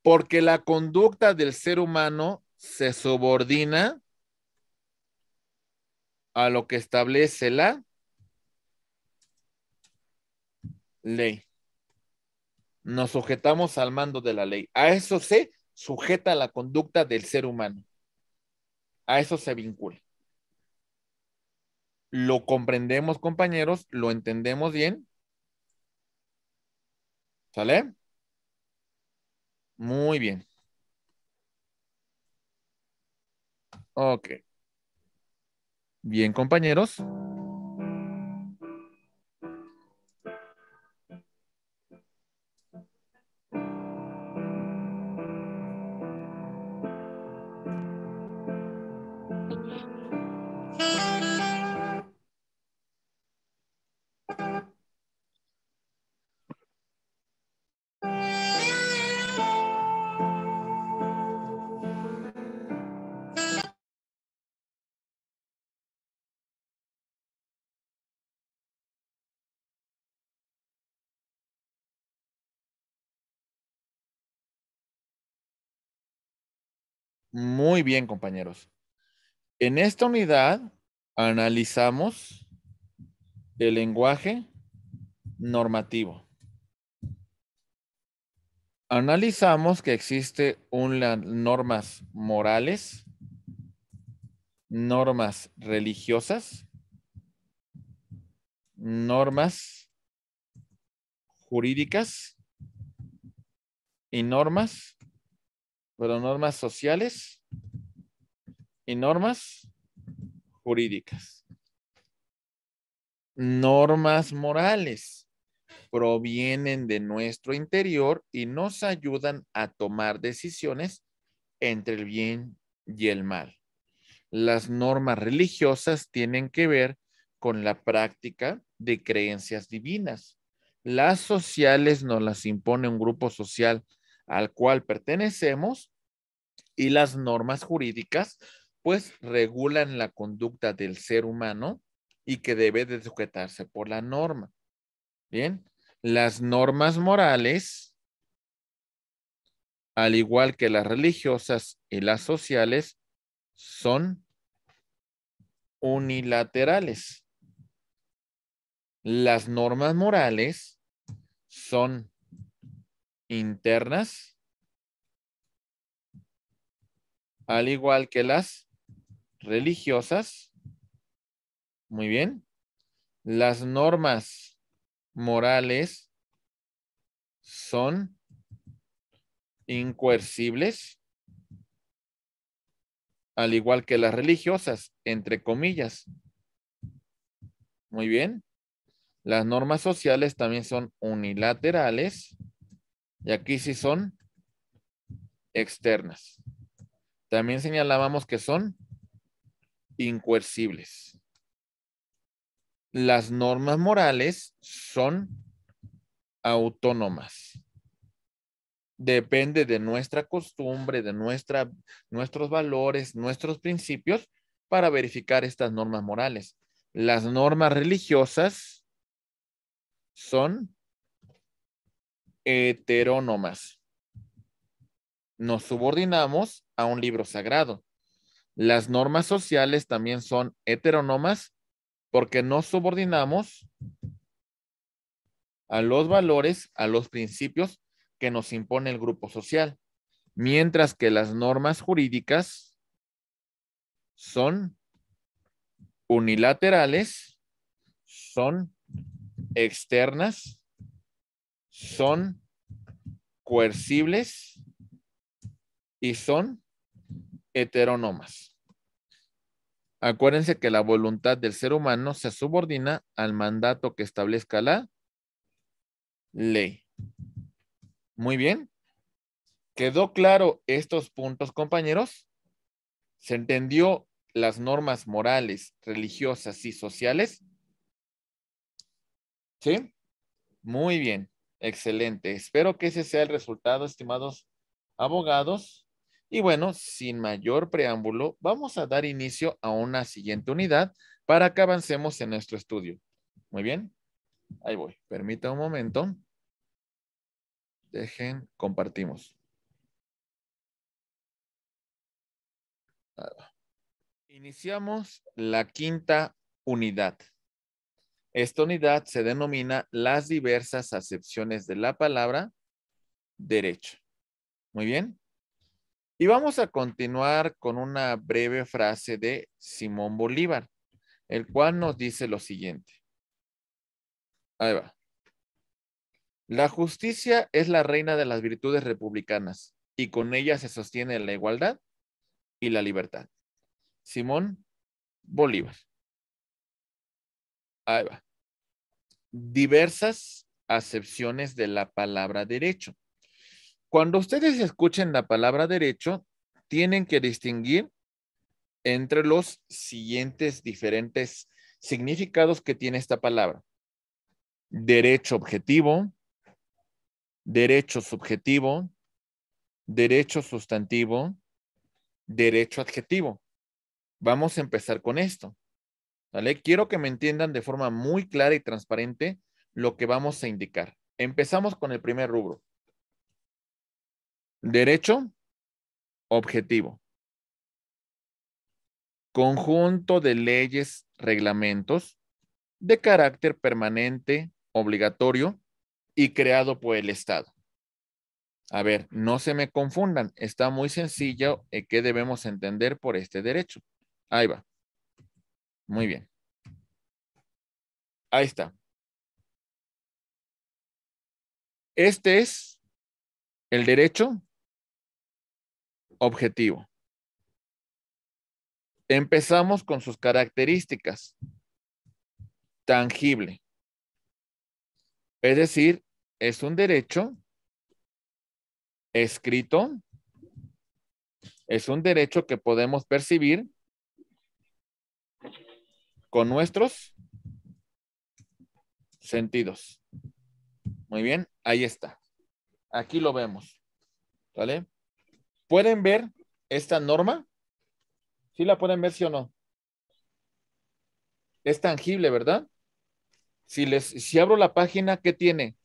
Porque la conducta del ser humano se subordina a lo que establece la ley. Nos sujetamos al mando de la ley. A eso se sujeta la conducta del ser humano. A eso se vincula. ¿Lo comprendemos, compañeros? ¿Lo entendemos bien? ¿Sale? Muy bien. Ok. Bien, compañeros. Muy bien, compañeros. En esta unidad analizamos el lenguaje normativo. Analizamos que existe normas morales, normas religiosas, normas jurídicas y normas pero normas sociales y normas jurídicas. Normas morales provienen de nuestro interior y nos ayudan a tomar decisiones entre el bien y el mal. Las normas religiosas tienen que ver con la práctica de creencias divinas. Las sociales nos las impone un grupo social al cual pertenecemos y las normas jurídicas pues regulan la conducta del ser humano y que debe de sujetarse por la norma. Bien, las normas morales, al igual que las religiosas y las sociales, son unilaterales. Las normas morales son internas, al igual que las religiosas. Muy bien. Las normas morales son incoercibles, al igual que las religiosas, entre comillas. Muy bien. Las normas sociales también son unilaterales, y aquí sí son externas. También señalábamos que son incoercibles. Las normas morales son autónomas. Depende de nuestra costumbre, de nuestra, nuestros valores, nuestros principios para verificar estas normas morales. Las normas religiosas son heterónomas. Nos subordinamos a un libro sagrado. Las normas sociales también son heterónomas porque nos subordinamos a los valores, a los principios que nos impone el grupo social, mientras que las normas jurídicas son unilaterales, son externas son coercibles y son heterónomas. Acuérdense que la voluntad del ser humano se subordina al mandato que establezca la ley. Muy bien. ¿Quedó claro estos puntos, compañeros? ¿Se entendió las normas morales, religiosas y sociales? ¿Sí? Muy bien. Excelente. Espero que ese sea el resultado, estimados abogados. Y bueno, sin mayor preámbulo, vamos a dar inicio a una siguiente unidad para que avancemos en nuestro estudio. Muy bien. Ahí voy. Permita un momento. Dejen, compartimos. Iniciamos la quinta unidad. Esta unidad se denomina las diversas acepciones de la palabra derecho. Muy bien. Y vamos a continuar con una breve frase de Simón Bolívar, el cual nos dice lo siguiente. Ahí va. La justicia es la reina de las virtudes republicanas y con ella se sostiene la igualdad y la libertad. Simón Bolívar. Diversas acepciones de la palabra derecho. Cuando ustedes escuchen la palabra derecho, tienen que distinguir entre los siguientes diferentes significados que tiene esta palabra. Derecho objetivo, derecho subjetivo, derecho sustantivo, derecho adjetivo. Vamos a empezar con esto. Quiero que me entiendan de forma muy clara y transparente lo que vamos a indicar. Empezamos con el primer rubro. Derecho, objetivo. Conjunto de leyes, reglamentos de carácter permanente, obligatorio y creado por el Estado. A ver, no se me confundan, está muy sencillo eh, qué debemos entender por este derecho. Ahí va. Muy bien. Ahí está. Este es el derecho objetivo. Empezamos con sus características. Tangible. Es decir, es un derecho escrito, es un derecho que podemos percibir con nuestros sentidos. Muy bien, ahí está. Aquí lo vemos. ¿Vale? ¿Pueden ver esta norma? ¿Sí la pueden ver, sí o no? Es tangible, ¿verdad? Si, les, si abro la página, ¿qué tiene?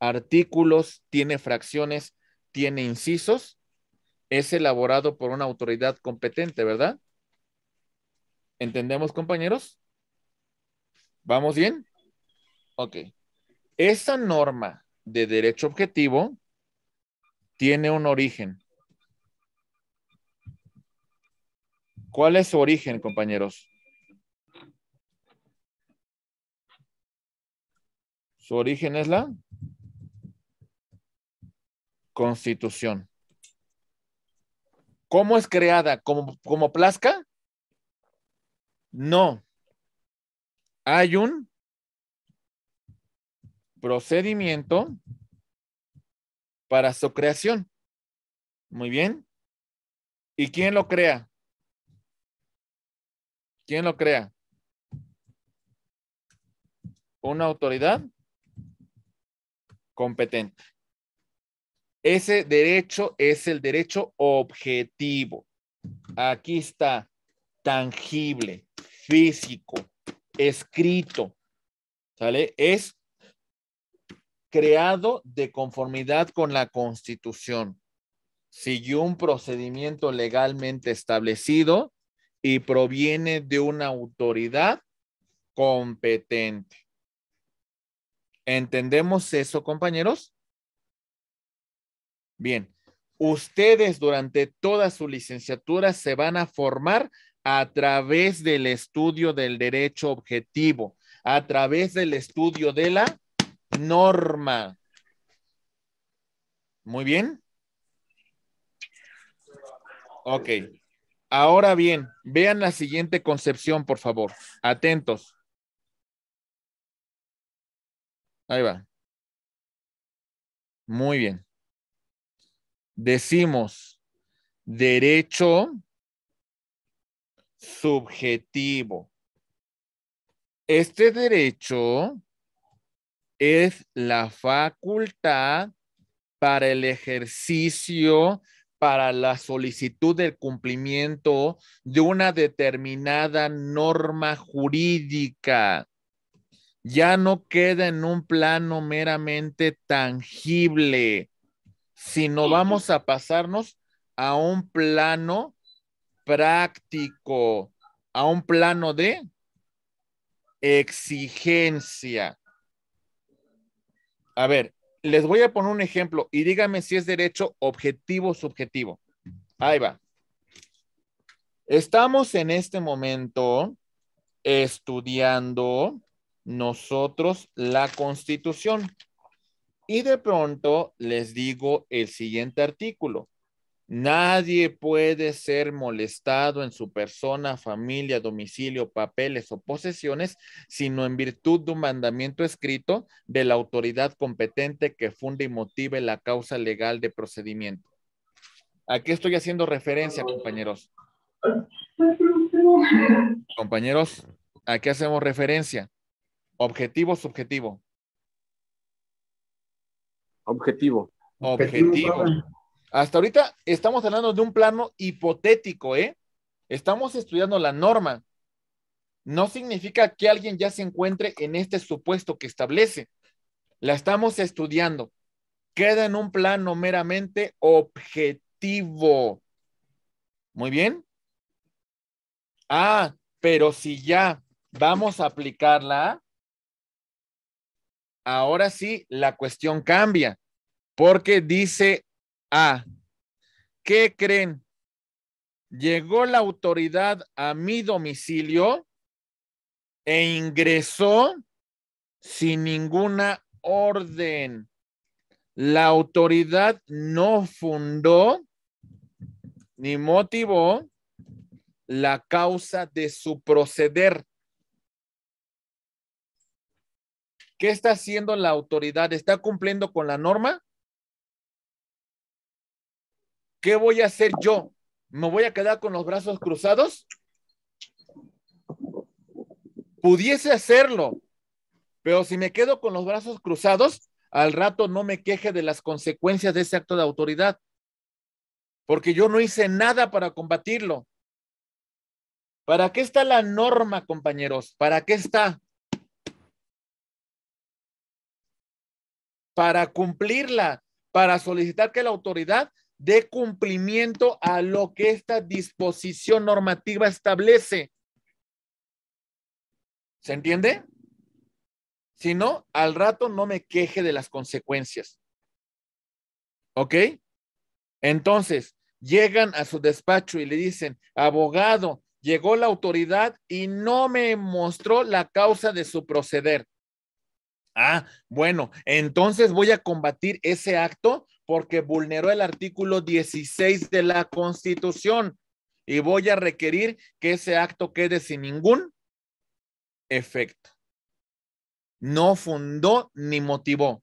Artículos, tiene fracciones, tiene incisos. Es elaborado por una autoridad competente, ¿verdad? ¿Entendemos, compañeros? ¿Vamos bien? Ok. Esa norma de derecho objetivo tiene un origen. ¿Cuál es su origen, compañeros? Su origen es la Constitución. ¿Cómo es creada? ¿Como, como plazca? No. Hay un procedimiento para su creación. Muy bien. ¿Y quién lo crea? ¿Quién lo crea? Una autoridad competente. Ese derecho es el derecho objetivo. Aquí está, tangible físico, escrito, ¿sale? Es creado de conformidad con la Constitución. Siguió un procedimiento legalmente establecido y proviene de una autoridad competente. ¿Entendemos eso, compañeros? Bien, ustedes durante toda su licenciatura se van a formar a través del estudio del derecho objetivo, a través del estudio de la norma. Muy bien. Ok. Ahora bien, vean la siguiente concepción, por favor. Atentos. Ahí va. Muy bien. Decimos derecho subjetivo. Este derecho es la facultad para el ejercicio, para la solicitud del cumplimiento de una determinada norma jurídica. Ya no queda en un plano meramente tangible, sino vamos a pasarnos a un plano práctico a un plano de exigencia. A ver, les voy a poner un ejemplo y dígame si es derecho objetivo o subjetivo. Ahí va. Estamos en este momento estudiando nosotros la constitución. Y de pronto les digo el siguiente artículo. Nadie puede ser molestado en su persona, familia, domicilio, papeles o posesiones, sino en virtud de un mandamiento escrito de la autoridad competente que funde y motive la causa legal de procedimiento. ¿A qué estoy haciendo referencia, compañeros? Compañeros, ¿a qué hacemos referencia? ¿Objetivo subjetivo? Objetivo. objetivo hasta ahorita estamos hablando de un plano hipotético, ¿eh? Estamos estudiando la norma. No significa que alguien ya se encuentre en este supuesto que establece. La estamos estudiando. Queda en un plano meramente objetivo. Muy bien. Ah, pero si ya vamos a aplicarla, ahora sí la cuestión cambia, porque dice a. ¿Qué creen? Llegó la autoridad a mi domicilio e ingresó sin ninguna orden. La autoridad no fundó ni motivó la causa de su proceder. ¿Qué está haciendo la autoridad? ¿Está cumpliendo con la norma? ¿Qué voy a hacer yo? ¿Me voy a quedar con los brazos cruzados? Pudiese hacerlo, pero si me quedo con los brazos cruzados, al rato no me queje de las consecuencias de ese acto de autoridad, porque yo no hice nada para combatirlo. ¿Para qué está la norma, compañeros? ¿Para qué está? Para cumplirla, para solicitar que la autoridad de cumplimiento a lo que esta disposición normativa establece. ¿Se entiende? Si no, al rato no me queje de las consecuencias. ¿Ok? Entonces, llegan a su despacho y le dicen, abogado, llegó la autoridad y no me mostró la causa de su proceder. Ah, bueno, entonces voy a combatir ese acto porque vulneró el artículo 16 de la Constitución y voy a requerir que ese acto quede sin ningún efecto. No fundó ni motivó.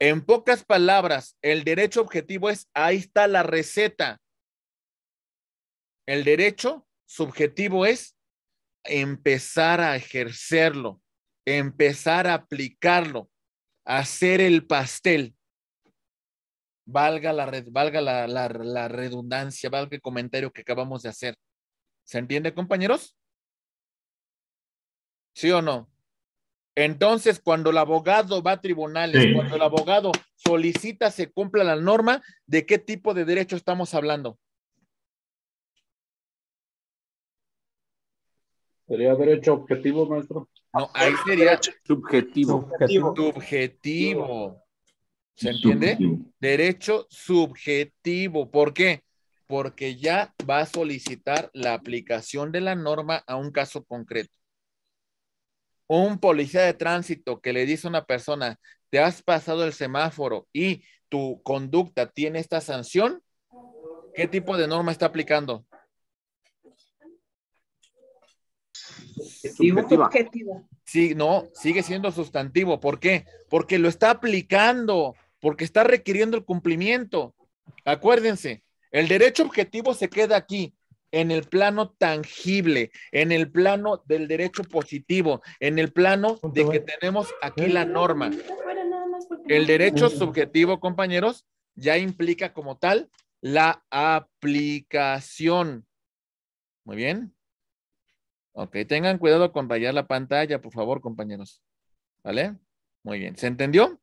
En pocas palabras, el derecho objetivo es, ahí está la receta. El derecho subjetivo es empezar a ejercerlo, empezar a aplicarlo, hacer el pastel. Valga la, valga la, redundancia, valga el comentario que acabamos de hacer. ¿Se entiende, compañeros? ¿Sí o no? Entonces, cuando el abogado va a tribunales, cuando el abogado solicita se cumpla la norma, ¿de qué tipo de derecho estamos hablando? Sería derecho objetivo, maestro. No, ahí sería subjetivo. Subjetivo. ¿Se entiende? Derecho subjetivo. ¿Por qué? Porque ya va a solicitar la aplicación de la norma a un caso concreto. Un policía de tránsito que le dice a una persona, te has pasado el semáforo y tu conducta tiene esta sanción, ¿qué tipo de norma está aplicando? Sí, no, sigue siendo sustantivo. ¿Por qué? Porque lo está aplicando, porque está requiriendo el cumplimiento. Acuérdense, el derecho objetivo se queda aquí, en el plano tangible, en el plano del derecho positivo, en el plano de que tenemos aquí la norma. El derecho subjetivo, compañeros, ya implica como tal la aplicación. Muy bien. Ok, tengan cuidado con rayar la pantalla, por favor, compañeros. ¿Vale? Muy bien. ¿Se entendió?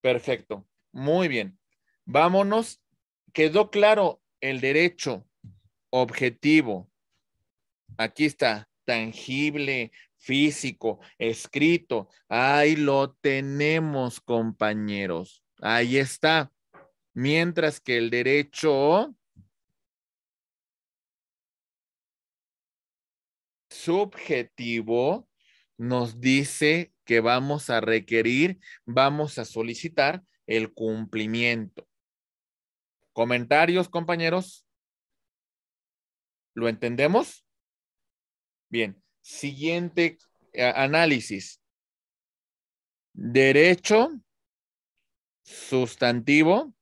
Perfecto. Muy bien. Vámonos. Quedó claro el derecho objetivo. Aquí está, tangible, físico, escrito. Ahí lo tenemos, compañeros. Ahí está. Mientras que el derecho subjetivo nos dice que vamos a requerir, vamos a solicitar el cumplimiento. ¿Comentarios, compañeros? ¿Lo entendemos? Bien, siguiente eh, análisis. Derecho, sustantivo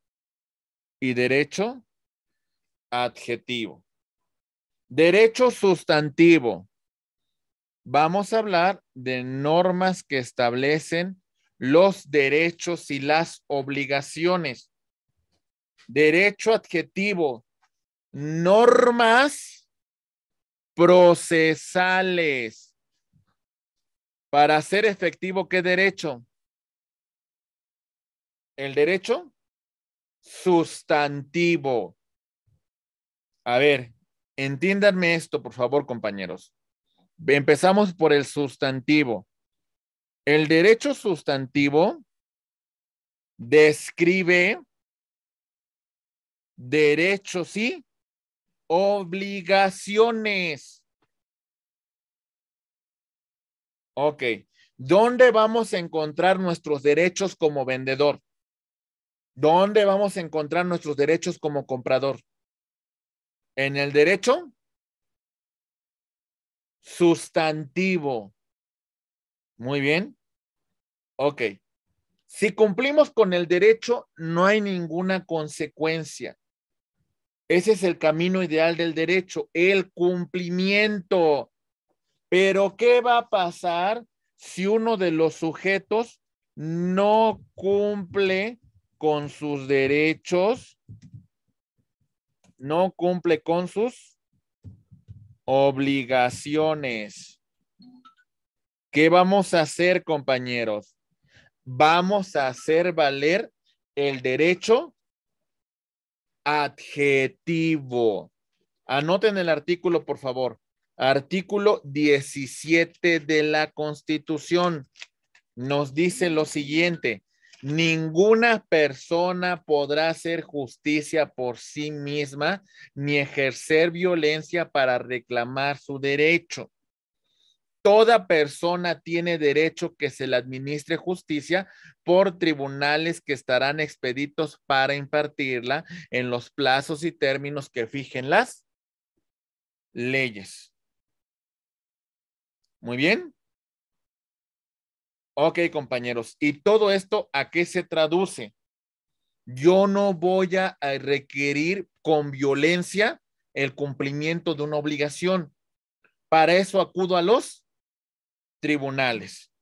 y derecho, adjetivo. Derecho sustantivo. Vamos a hablar de normas que establecen los derechos y las obligaciones. Derecho adjetivo, normas procesales. Para ser efectivo, ¿qué derecho? El derecho sustantivo. A ver, entiéndanme esto, por favor, compañeros. Empezamos por el sustantivo. El derecho sustantivo describe derechos y obligaciones. Ok. ¿Dónde vamos a encontrar nuestros derechos como vendedor? ¿Dónde vamos a encontrar nuestros derechos como comprador? En el derecho sustantivo. Muy bien. Ok. Si cumplimos con el derecho, no hay ninguna consecuencia. Ese es el camino ideal del derecho, el cumplimiento. Pero ¿qué va a pasar si uno de los sujetos no cumple con sus derechos? No cumple con sus Obligaciones. ¿Qué vamos a hacer, compañeros? Vamos a hacer valer el derecho adjetivo. Anoten el artículo, por favor. Artículo 17 de la Constitución nos dice lo siguiente. Ninguna persona podrá hacer justicia por sí misma ni ejercer violencia para reclamar su derecho. Toda persona tiene derecho que se le administre justicia por tribunales que estarán expeditos para impartirla en los plazos y términos que fijen las leyes. Muy bien. Ok, compañeros, ¿y todo esto a qué se traduce? Yo no voy a requerir con violencia el cumplimiento de una obligación. Para eso acudo a los tribunales.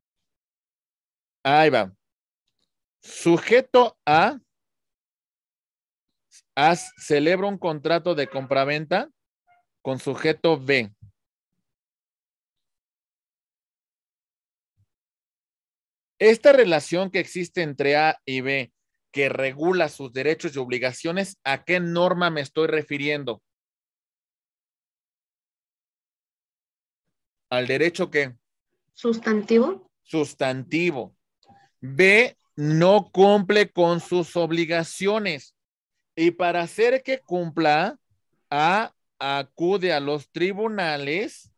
Ahí va. Sujeto a, a celebra un contrato de compraventa con sujeto B. Esta relación que existe entre A y B, que regula sus derechos y obligaciones, ¿a qué norma me estoy refiriendo? ¿Al derecho qué? Sustantivo. Sustantivo. B no cumple con sus obligaciones. Y para hacer que cumpla, A acude a los tribunales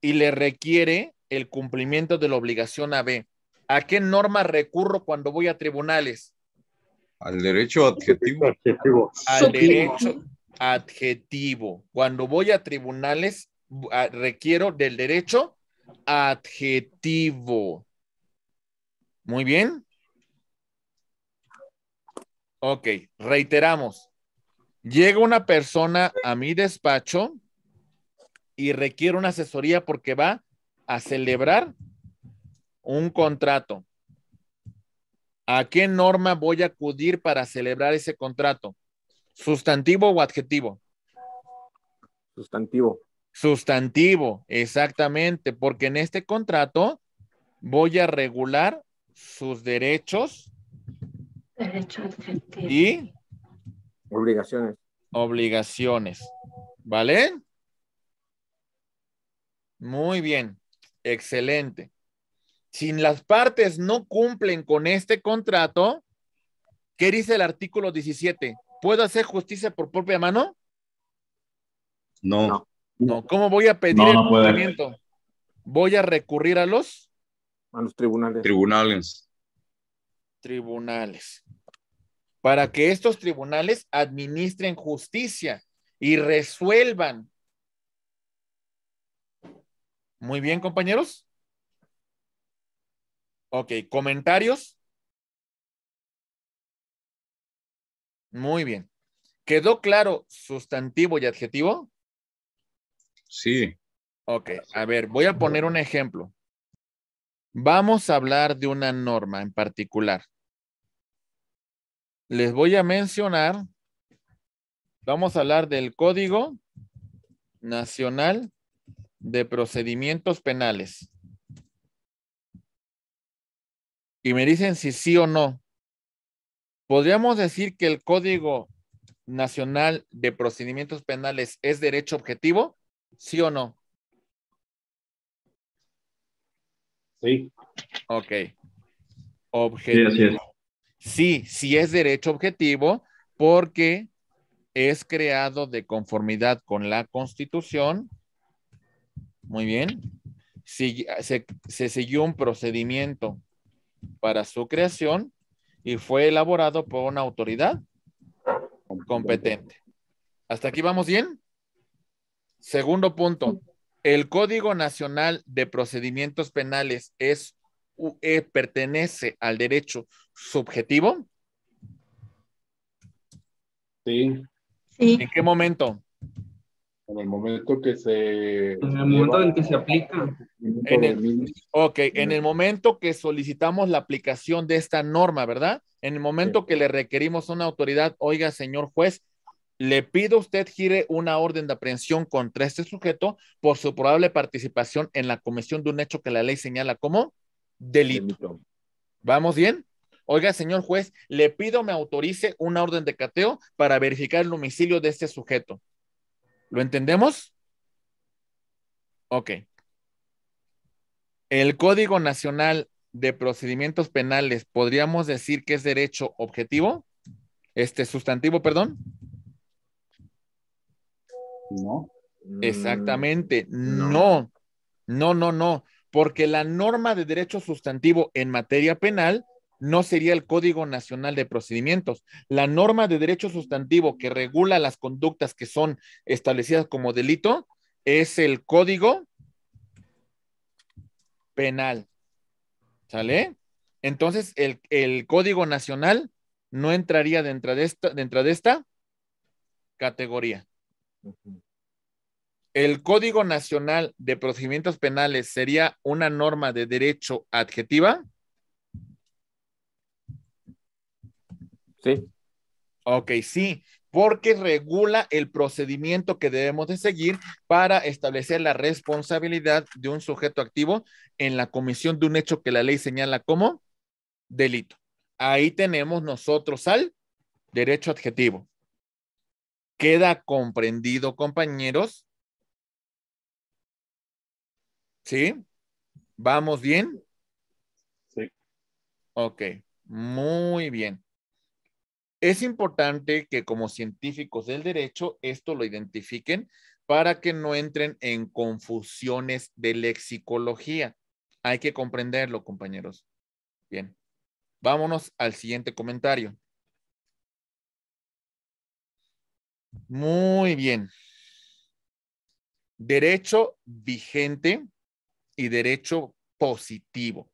y le requiere el cumplimiento de la obligación B. ¿A qué norma recurro cuando voy a tribunales? Al derecho adjetivo. adjetivo. Al derecho adjetivo. Cuando voy a tribunales, requiero del derecho adjetivo. Muy bien. Ok, reiteramos. Llega una persona a mi despacho y requiere una asesoría porque va a celebrar un contrato. ¿A qué norma voy a acudir para celebrar ese contrato? ¿Sustantivo o adjetivo? Sustantivo. Sustantivo, exactamente, porque en este contrato voy a regular sus derechos. adjetivos y obligaciones. Obligaciones. ¿Vale? Muy bien. Excelente. Si las partes no cumplen con este contrato, ¿qué dice el artículo 17? ¿Puedo hacer justicia por propia mano? No. No, ¿cómo voy a pedir el Voy a recurrir a los a los tribunales. Tribunales. Tribunales. Para que estos tribunales administren justicia y resuelvan muy bien, compañeros. Ok, comentarios. Muy bien. ¿Quedó claro sustantivo y adjetivo? Sí. Ok, a ver, voy a poner un ejemplo. Vamos a hablar de una norma en particular. Les voy a mencionar, vamos a hablar del Código Nacional de procedimientos penales y me dicen si sí o no, podríamos decir que el Código Nacional de Procedimientos Penales es derecho objetivo, sí o no. Sí. Ok. Objetivo. Sí, sí, sí es derecho objetivo porque es creado de conformidad con la Constitución muy bien, se, se, siguió un procedimiento para su creación y fue elaborado por una autoridad competente. ¿Hasta aquí vamos bien? Segundo punto, el Código Nacional de Procedimientos Penales es, eh, pertenece al derecho subjetivo. sí. ¿En qué momento? En el momento que se... En el momento en que se aplica. ok, en el momento que solicitamos la aplicación de esta norma, ¿verdad? En el momento que le requerimos a una autoridad, oiga, señor juez, le pido a usted gire una orden de aprehensión contra este sujeto por su probable participación en la comisión de un hecho que la ley señala como delito. delito. ¿Vamos bien? Oiga, señor juez, le pido me autorice una orden de cateo para verificar el domicilio de este sujeto. ¿Lo entendemos? Ok. El Código Nacional de Procedimientos Penales, ¿podríamos decir que es derecho objetivo? Este sustantivo, perdón. No. Exactamente. No. No, no, no. Porque la norma de derecho sustantivo en materia penal no sería el Código Nacional de Procedimientos. La norma de derecho sustantivo que regula las conductas que son establecidas como delito es el Código Penal. ¿Sale? Entonces, el, Código Nacional no entraría de dentro de esta categoría. El Código Nacional de Procedimientos Penales sería una norma de derecho adjetiva. ¿sí? Ok, sí, porque regula el procedimiento que debemos de seguir para establecer la responsabilidad de un sujeto activo en la comisión de un hecho que la ley señala como delito. Ahí tenemos nosotros al derecho adjetivo. Queda comprendido, compañeros. ¿Sí? ¿Vamos bien? Sí. Ok, muy bien. Es importante que como científicos del derecho esto lo identifiquen para que no entren en confusiones de lexicología. Hay que comprenderlo, compañeros. Bien, vámonos al siguiente comentario. Muy bien. Derecho vigente y derecho positivo.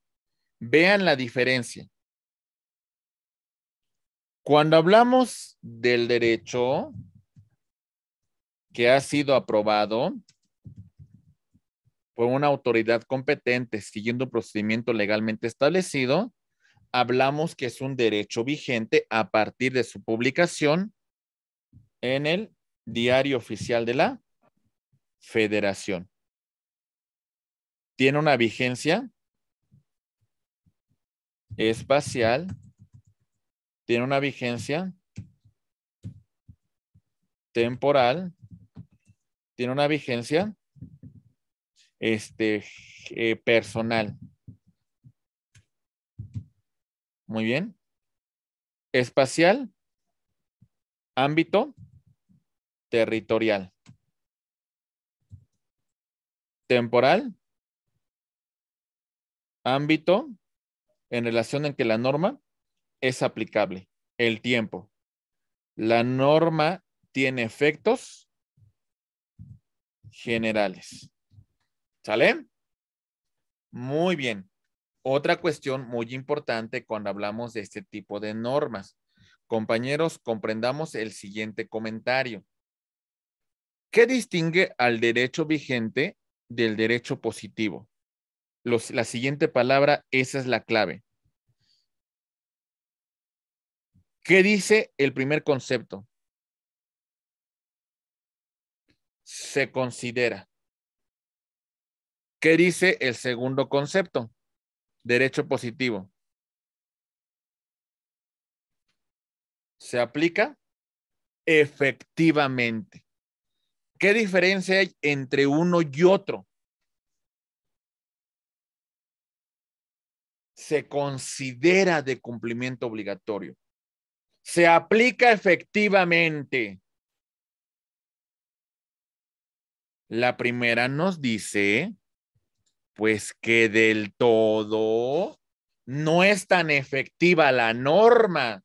Vean la diferencia. Cuando hablamos del derecho que ha sido aprobado por una autoridad competente siguiendo un procedimiento legalmente establecido, hablamos que es un derecho vigente a partir de su publicación en el Diario Oficial de la Federación. Tiene una vigencia espacial tiene una vigencia temporal, tiene una vigencia este, eh, personal. Muy bien. Espacial, ámbito, territorial. Temporal, ámbito, en relación en que la norma es aplicable, el tiempo. La norma tiene efectos generales. ¿Sale? Muy bien. Otra cuestión muy importante cuando hablamos de este tipo de normas. Compañeros, comprendamos el siguiente comentario. ¿Qué distingue al derecho vigente del derecho positivo? Los, la siguiente palabra, esa es la clave. ¿Qué dice el primer concepto? Se considera. ¿Qué dice el segundo concepto? Derecho positivo. Se aplica efectivamente. ¿Qué diferencia hay entre uno y otro? Se considera de cumplimiento obligatorio se aplica efectivamente. La primera nos dice, pues que del todo no es tan efectiva la norma,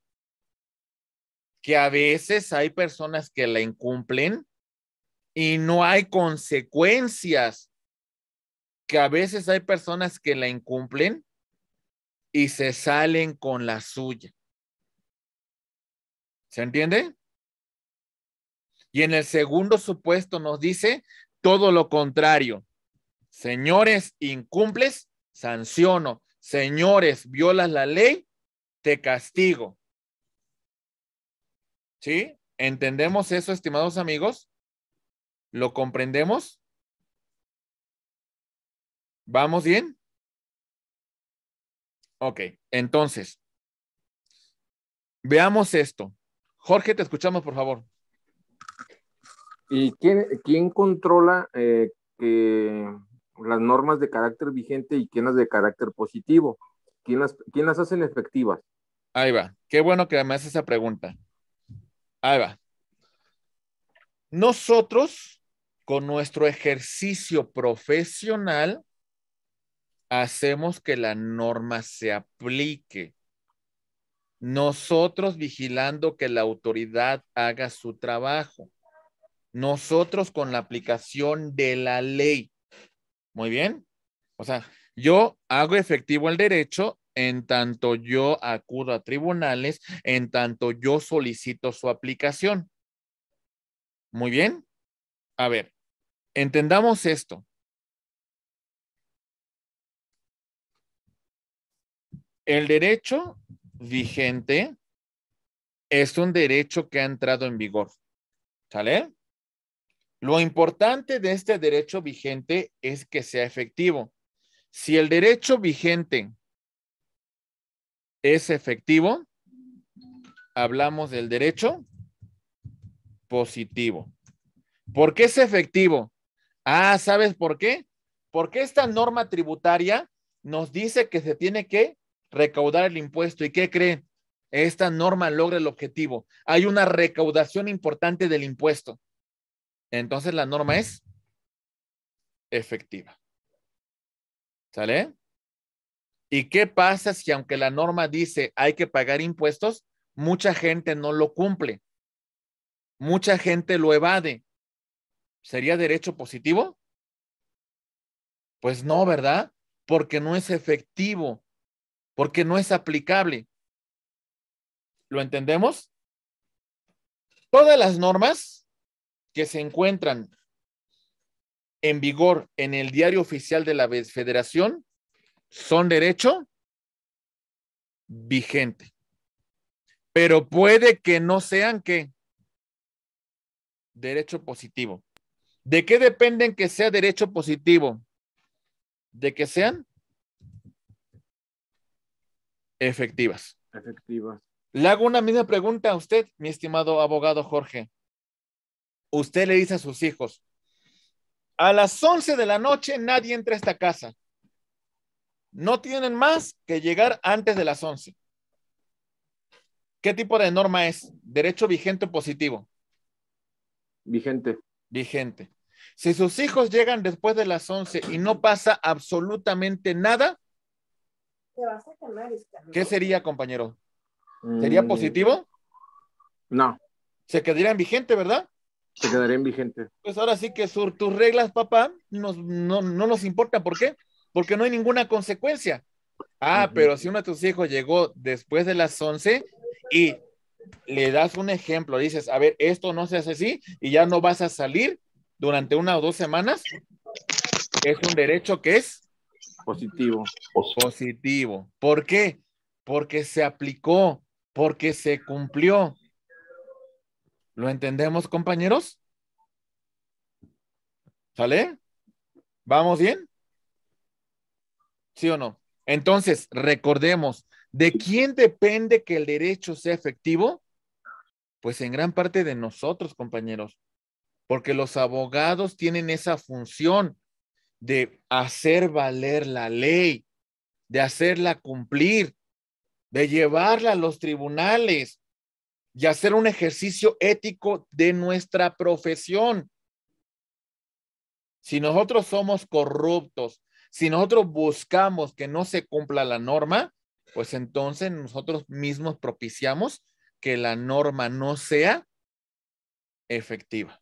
que a veces hay personas que la incumplen y no hay consecuencias, que a veces hay personas que la incumplen y se salen con la suya. ¿Se entiende? Y en el segundo supuesto nos dice todo lo contrario. Señores, incumples, sanciono. Señores, violas la ley, te castigo. ¿Sí? ¿Entendemos eso, estimados amigos? ¿Lo comprendemos? ¿Vamos bien? Ok, entonces, veamos esto. Jorge, te escuchamos, por favor. ¿Y quién, controla eh, las normas de carácter vigente y quién las de carácter positivo? ¿Quién las, hace las hacen efectivas? Ahí va. Qué bueno que me haces esa pregunta. Ahí va. Nosotros, con nuestro ejercicio profesional, hacemos que la norma se aplique. Nosotros vigilando que la autoridad haga su trabajo. Nosotros con la aplicación de la ley. Muy bien. O sea, yo hago efectivo el derecho en tanto yo acudo a tribunales, en tanto yo solicito su aplicación. Muy bien. A ver, entendamos esto. El derecho vigente es un derecho que ha entrado en vigor. ¿Sale? Lo importante de este derecho vigente es que sea efectivo. Si el derecho vigente es efectivo, hablamos del derecho positivo. ¿Por qué es efectivo? Ah, ¿sabes por qué? Porque esta norma tributaria nos dice que se tiene que recaudar el impuesto. ¿Y qué cree? Esta norma logra el objetivo. Hay una recaudación importante del impuesto. Entonces la norma es efectiva. ¿Sale? ¿Y qué pasa si aunque la norma dice hay que pagar impuestos, mucha gente no lo cumple? Mucha gente lo evade. ¿Sería derecho positivo? Pues no, ¿verdad? Porque no es efectivo porque no es aplicable. ¿Lo entendemos? Todas las normas que se encuentran en vigor en el diario oficial de la Federación son derecho vigente. Pero puede que no sean que derecho positivo. ¿De qué dependen que sea derecho positivo? De que sean efectivas. Efectivas. Le hago una misma pregunta a usted, mi estimado abogado Jorge. Usted le dice a sus hijos, a las 11 de la noche nadie entra a esta casa. No tienen más que llegar antes de las 11. ¿Qué tipo de norma es? ¿Derecho vigente o positivo? Vigente. Vigente. Si sus hijos llegan después de las 11 y no pasa absolutamente nada, ¿Qué sería, compañero? ¿Sería mm. positivo? No. Se quedaría en vigente, ¿verdad? Se quedaría en vigente. Pues ahora sí que sur, tus reglas, papá, no, nos importa. ¿Por qué? Porque no hay ninguna consecuencia. Ah, pero si uno de tus hijos llegó después de las 11 y le das un ejemplo, dices, a ver, esto no se hace así y ya no vas a salir durante una o dos semanas, es un derecho que es Positivo. Positivo. ¿Por qué? Porque se aplicó, porque se cumplió. ¿Lo entendemos, compañeros? ¿Sale? ¿Vamos bien? ¿Sí o no? Entonces, recordemos, ¿de quién depende que el derecho sea efectivo? Pues en gran parte de nosotros, compañeros, porque los abogados tienen esa función de hacer valer la ley, de hacerla cumplir, de llevarla a los tribunales y hacer un ejercicio ético de nuestra profesión. Si nosotros somos corruptos, si nosotros buscamos que no se cumpla la norma, pues entonces nosotros mismos propiciamos que la norma no sea efectiva.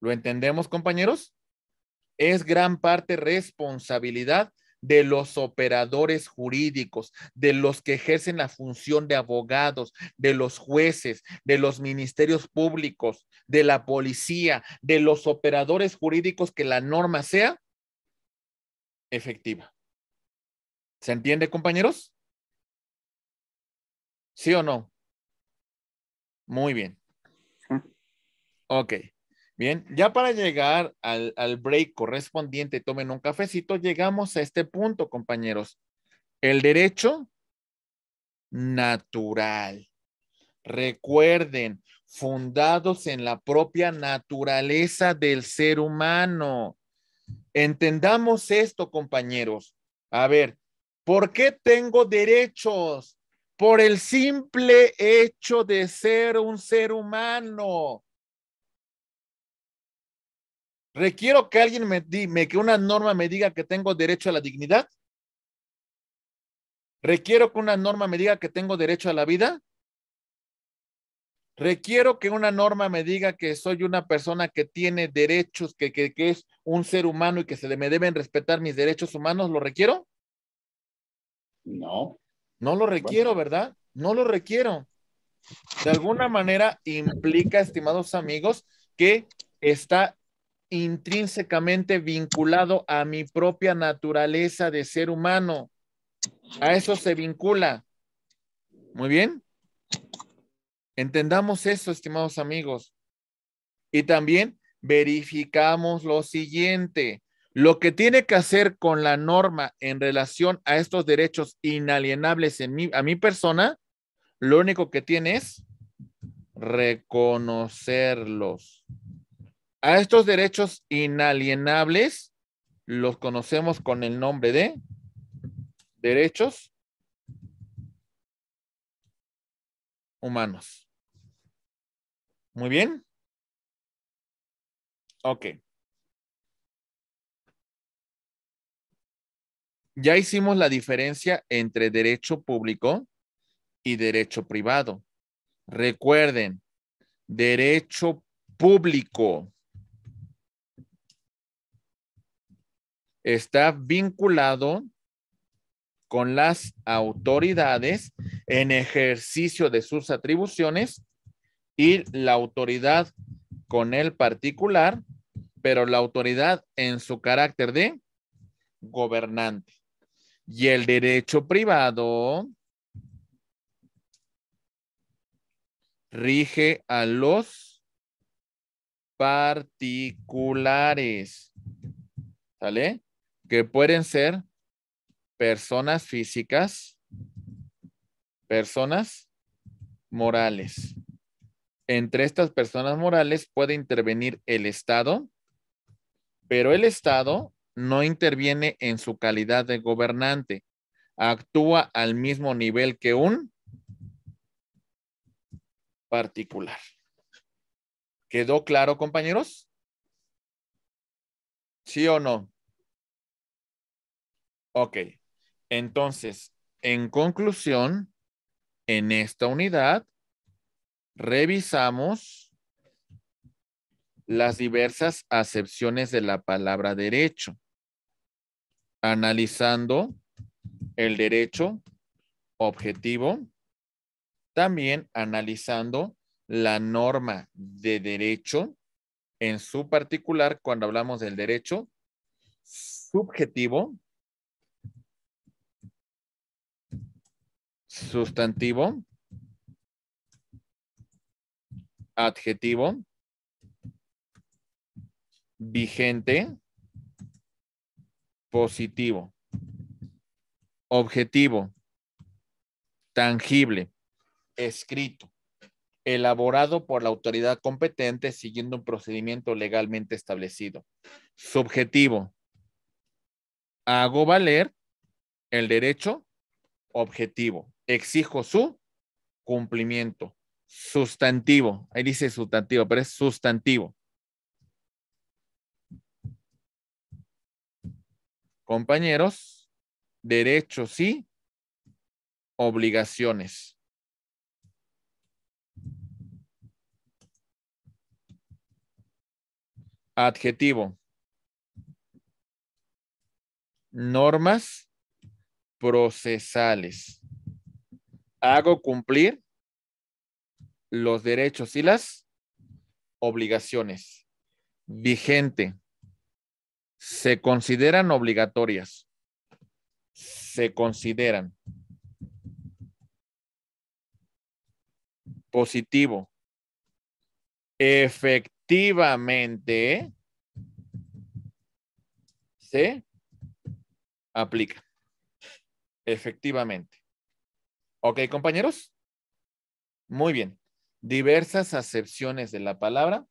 ¿Lo entendemos, compañeros? es gran parte responsabilidad de los operadores jurídicos, de los que ejercen la función de abogados, de los jueces, de los ministerios públicos, de la policía, de los operadores jurídicos que la norma sea efectiva. ¿Se entiende, compañeros? ¿Sí o no? Muy bien. Ok. Bien, ya para llegar al, break correspondiente, tomen un cafecito, llegamos a este punto, compañeros. El derecho natural. Recuerden, fundados en la propia naturaleza del ser humano. Entendamos esto, compañeros. A ver, ¿por qué tengo derechos? Por el simple hecho de ser un ser humano requiero que alguien me, diga, que una norma me diga que tengo derecho a la dignidad. Requiero que una norma me diga que tengo derecho a la vida. Requiero que una norma me diga que soy una persona que tiene derechos, que, es un ser humano y que se me deben respetar mis derechos humanos. ¿Lo requiero? No. No lo requiero, ¿verdad? No lo requiero. De alguna manera implica, estimados amigos, que está intrínsecamente vinculado a mi propia naturaleza de ser humano. A eso se vincula. Muy bien. Entendamos eso, estimados amigos. Y también verificamos lo siguiente. Lo que tiene que hacer con la norma en relación a estos derechos inalienables en a mi persona, lo único que tiene es reconocerlos. A estos derechos inalienables los conocemos con el nombre de derechos humanos. Muy bien. Ok. Ya hicimos la diferencia entre derecho público y derecho privado. Recuerden, derecho público está vinculado con las autoridades en ejercicio de sus atribuciones y la autoridad con el particular, pero la autoridad en su carácter de gobernante. Y el derecho privado rige a los particulares. ¿Sale? que pueden ser personas físicas, personas morales. Entre estas personas morales puede intervenir el Estado, pero el Estado no interviene en su calidad de gobernante. Actúa al mismo nivel que un particular. ¿Quedó claro, compañeros? ¿Sí o no? Ok, entonces, en conclusión, en esta unidad revisamos las diversas acepciones de la palabra derecho, analizando el derecho objetivo, también analizando la norma de derecho, en su particular cuando hablamos del derecho subjetivo, Sustantivo. Adjetivo. Vigente. Positivo. Objetivo. Tangible. Escrito elaborado por la autoridad competente siguiendo un procedimiento legalmente establecido. Subjetivo. Hago valer el derecho objetivo. Exijo su cumplimiento. Sustantivo. Ahí dice sustantivo, pero es sustantivo. Compañeros, derechos y obligaciones. Adjetivo. Normas procesales. Hago cumplir los derechos y las obligaciones. Vigente. Se consideran obligatorias. Se consideran. Positivo. Efectivamente. Se aplica. Efectivamente. ¿Ok, compañeros? Muy bien. Diversas acepciones de la palabra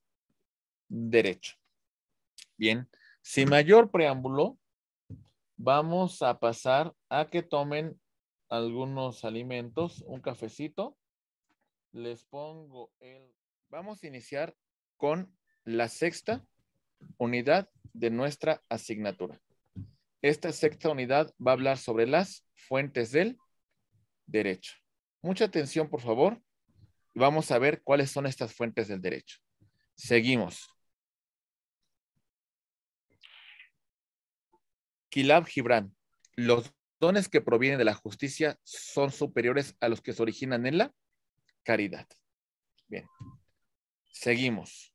derecho. Bien, sin mayor preámbulo, vamos a pasar a que tomen algunos alimentos, un cafecito. Les pongo el... Vamos a iniciar con la sexta unidad de nuestra asignatura. Esta sexta unidad va a hablar sobre las fuentes del derecho. Mucha atención, por favor. Vamos a ver cuáles son estas fuentes del derecho. Seguimos. Kilab Gibran. Los dones que provienen de la justicia son superiores a los que se originan en la caridad. Bien. Seguimos.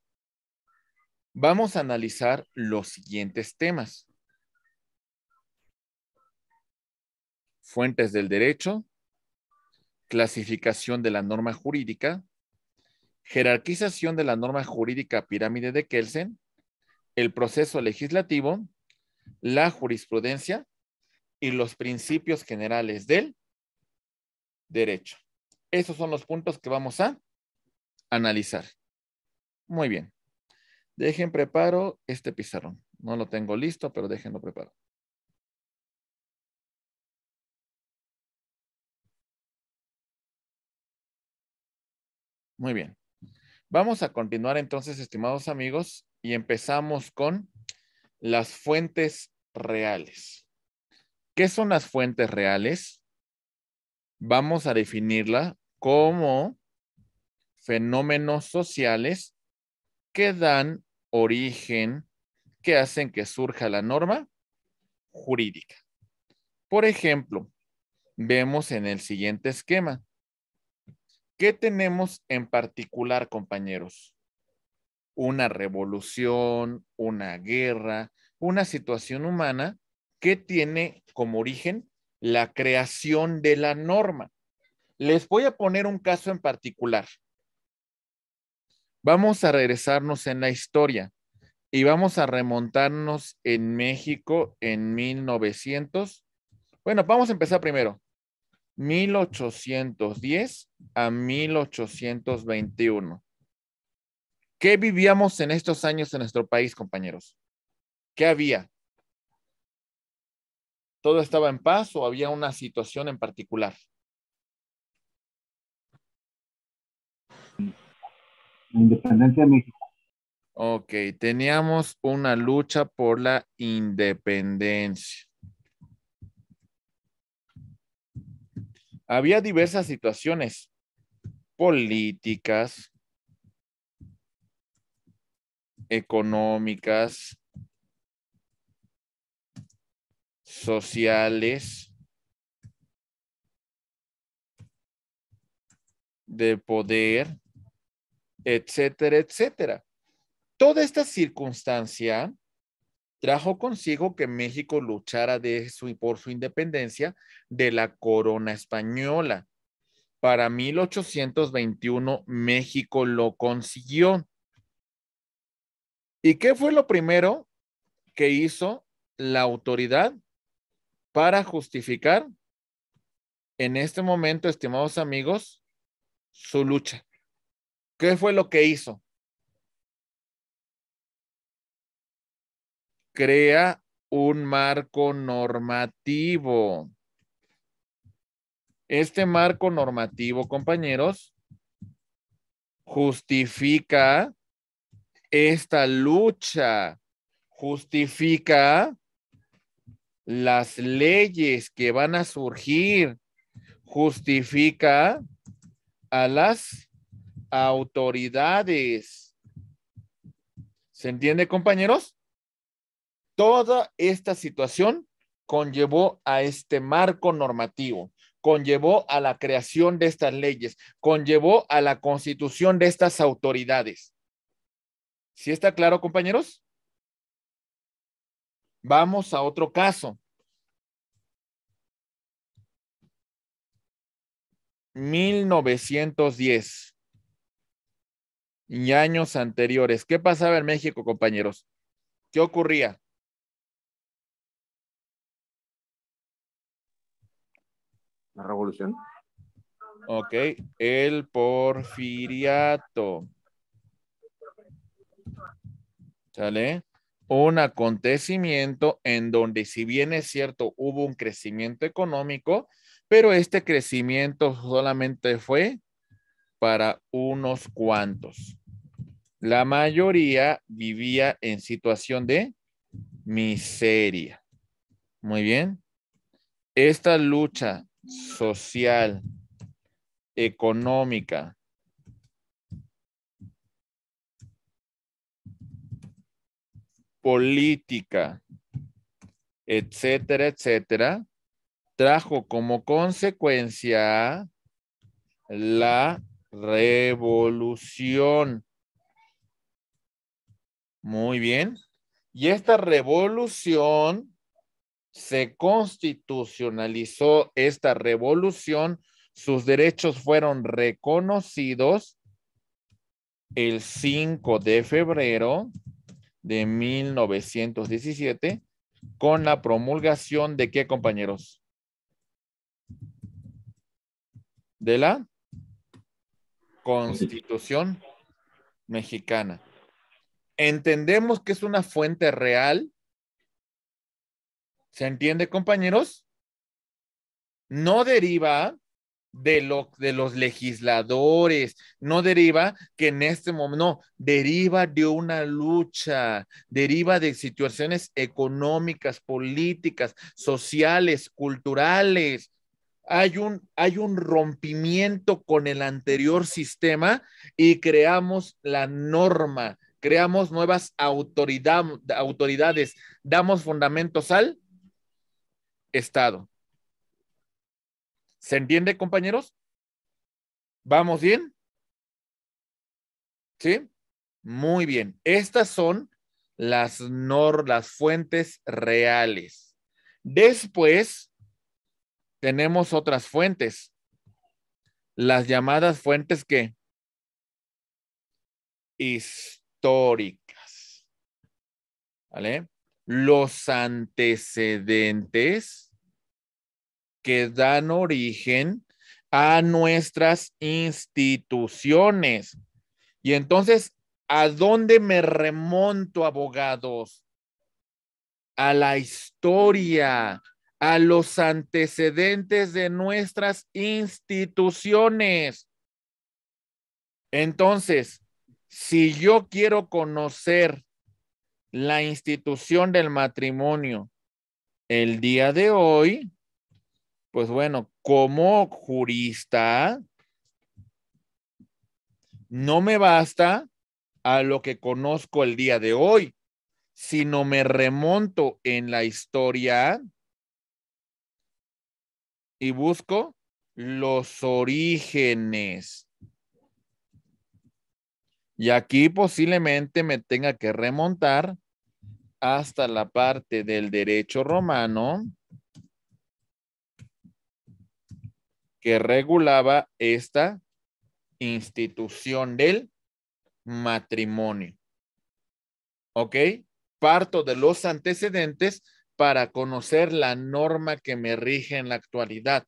Vamos a analizar los siguientes temas. fuentes del derecho, clasificación de la norma jurídica, jerarquización de la norma jurídica pirámide de Kelsen, el proceso legislativo, la jurisprudencia y los principios generales del derecho. Esos son los puntos que vamos a analizar. Muy bien. Dejen preparo este pizarrón. No lo tengo listo, pero déjenlo preparado. Muy bien. Vamos a continuar entonces, estimados amigos, y empezamos con las fuentes reales. ¿Qué son las fuentes reales? Vamos a definirla como fenómenos sociales que dan origen, que hacen que surja la norma jurídica. Por ejemplo, vemos en el siguiente esquema ¿Qué tenemos en particular, compañeros? Una revolución, una guerra, una situación humana que tiene como origen la creación de la norma. Les voy a poner un caso en particular. Vamos a regresarnos en la historia y vamos a remontarnos en México en 1900. Bueno, vamos a empezar primero. 1810 a 1821. ¿Qué vivíamos en estos años en nuestro país, compañeros? ¿Qué había? ¿Todo estaba en paz o había una situación en particular? independencia de México. Ok, teníamos una lucha por la independencia. había diversas situaciones políticas, económicas, sociales, de poder, etcétera, etcétera. Toda esta circunstancia trajo consigo que México luchara de y por su independencia de la corona española. Para 1821 México lo consiguió. ¿Y qué fue lo primero que hizo la autoridad para justificar en este momento, estimados amigos, su lucha? ¿Qué fue lo que hizo? crea un marco normativo. Este marco normativo, compañeros, justifica esta lucha, justifica las leyes que van a surgir, justifica a las autoridades. ¿Se entiende, compañeros? Toda esta situación conllevó a este marco normativo, conllevó a la creación de estas leyes, conllevó a la constitución de estas autoridades. ¿Sí está claro, compañeros? Vamos a otro caso. 1910 y años anteriores. ¿Qué pasaba en México, compañeros? ¿Qué ocurría? la revolución. Ok, el porfiriato. ¿Sale? Un acontecimiento en donde si bien es cierto hubo un crecimiento económico, pero este crecimiento solamente fue para unos cuantos. La mayoría vivía en situación de miseria. Muy bien. Esta lucha social, económica. política, etcétera, etcétera, trajo como consecuencia la revolución. Muy bien. Y esta revolución se constitucionalizó esta revolución, sus derechos fueron reconocidos el 5 de febrero de 1917 con la promulgación de qué compañeros? De la Constitución mexicana. Entendemos que es una fuente real ¿Se entiende, compañeros? No deriva de, de los legisladores, no deriva que en este momento, no, deriva de una lucha, deriva de situaciones económicas, políticas, sociales, culturales. Hay un, hay un rompimiento con el anterior sistema y creamos la norma, creamos nuevas autoridades, damos fundamentos al Estado. ¿Se entiende, compañeros? ¿Vamos bien? ¿Sí? Muy bien. Estas son las, las fuentes reales. Después, tenemos otras fuentes. Las llamadas fuentes que históricas. ¿Vale? Los antecedentes que dan origen a nuestras instituciones. Y entonces, ¿a dónde me remonto, abogados? A la historia, a los antecedentes de nuestras instituciones. Entonces, si yo quiero conocer la institución del matrimonio el día de hoy, pues bueno, como jurista, no me basta a lo que conozco el día de hoy, sino me remonto en la historia y busco los orígenes. Y aquí posiblemente me tenga que remontar hasta la parte del derecho romano que regulaba esta institución del matrimonio. ¿Ok? Parto de los antecedentes para conocer la norma que me rige en la actualidad.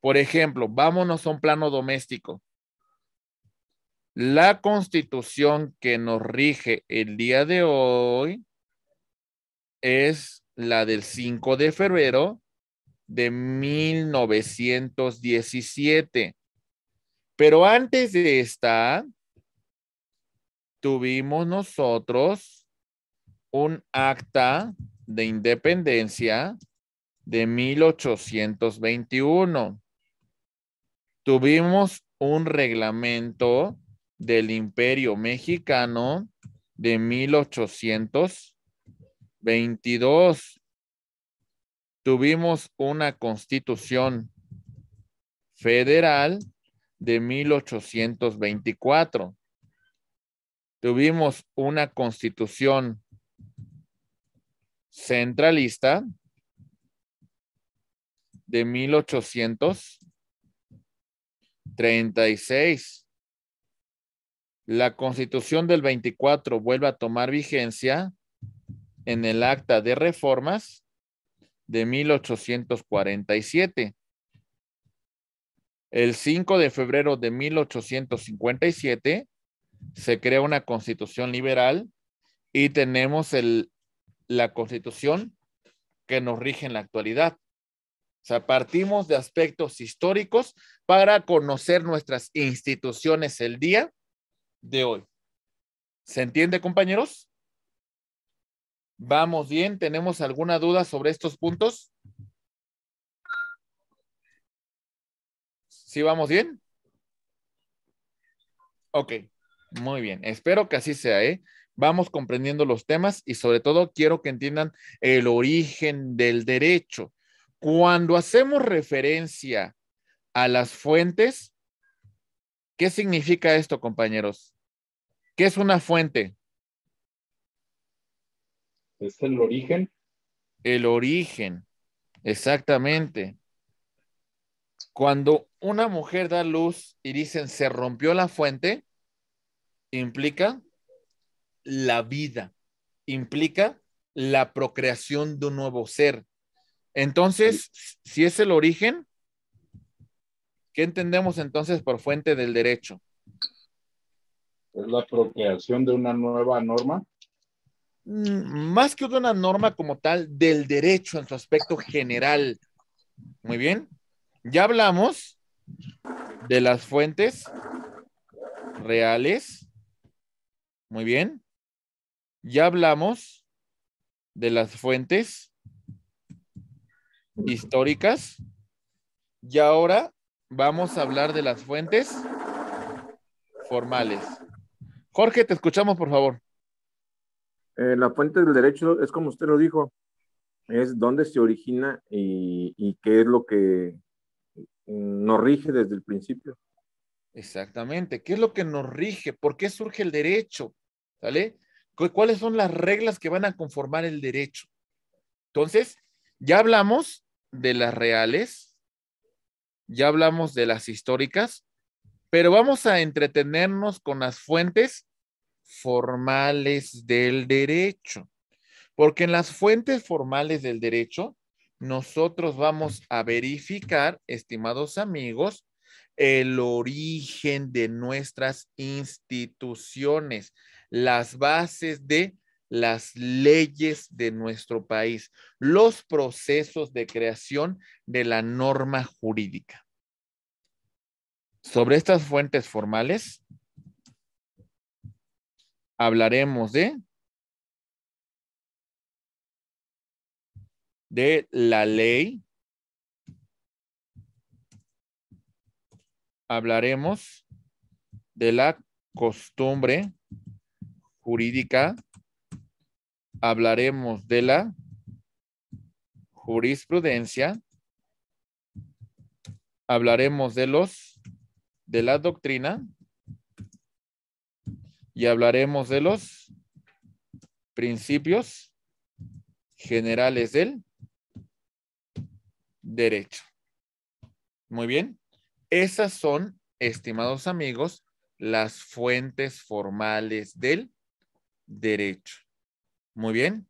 Por ejemplo, vámonos a un plano doméstico. La constitución que nos rige el día de hoy es la del 5 de febrero de 1917. Pero antes de esta, tuvimos nosotros un acta de independencia de 1821. Tuvimos un reglamento del Imperio Mexicano de 1822 tuvimos una constitución federal de 1824. Tuvimos una constitución centralista de 1836. La constitución del 24 vuelve a tomar vigencia en el acta de reformas de 1847. El 5 de febrero de 1857 se crea una constitución liberal y tenemos el, la constitución que nos rige en la actualidad. O sea, partimos de aspectos históricos para conocer nuestras instituciones el día de hoy. ¿Se entiende, compañeros? Vamos bien, ¿tenemos alguna duda sobre estos puntos? ¿Sí vamos bien? Ok, muy bien. Espero que así sea, ¿eh? Vamos comprendiendo los temas y sobre todo quiero que entiendan el origen del derecho. Cuando hacemos referencia a las fuentes, ¿qué significa esto, compañeros? ¿Qué es una fuente? Es el origen. El origen, exactamente. Cuando una mujer da luz y dicen se rompió la fuente, implica la vida, implica la procreación de un nuevo ser. Entonces, si es el origen, ¿qué entendemos entonces por fuente del derecho? Es la procreación de una nueva norma. Mm, más que una norma como tal del derecho en su aspecto general. Muy bien, ya hablamos de las fuentes reales. Muy bien, ya hablamos de las fuentes históricas. Y ahora vamos a hablar de las fuentes formales. Jorge, te escuchamos, por favor. Eh, la fuente del derecho es como usted lo dijo, es dónde se origina y, y qué es lo que nos rige desde el principio. Exactamente, ¿qué es lo que nos rige? ¿Por qué surge el derecho? ¿Sale? ¿Cuáles son las reglas que van a conformar el derecho? Entonces, ya hablamos de las reales, ya hablamos de las históricas, pero vamos a entretenernos con las fuentes formales del derecho. Porque en las fuentes formales del derecho, nosotros vamos a verificar, estimados amigos, el origen de nuestras instituciones, las bases de las leyes de nuestro país, los procesos de creación de la norma jurídica. Sobre estas fuentes formales, hablaremos de de la ley. Hablaremos de la costumbre jurídica. Hablaremos de la jurisprudencia. Hablaremos de los de la doctrina y hablaremos de los principios generales del derecho. Muy bien. Esas son, estimados amigos, las fuentes formales del derecho. Muy bien.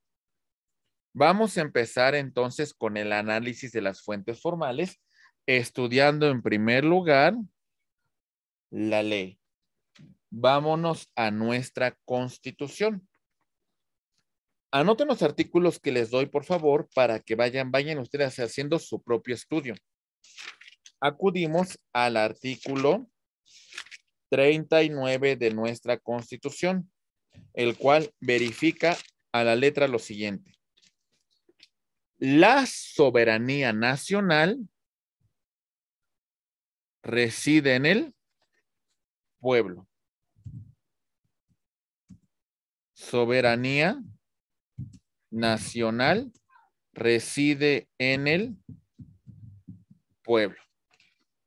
Vamos a empezar entonces con el análisis de las fuentes formales, estudiando en primer lugar la ley. Vámonos a nuestra constitución. Anoten los artículos que les doy, por favor, para que vayan, vayan ustedes haciendo su propio estudio. Acudimos al artículo 39 de nuestra constitución, el cual verifica a la letra lo siguiente. La soberanía nacional reside en el pueblo. soberanía nacional reside en el pueblo.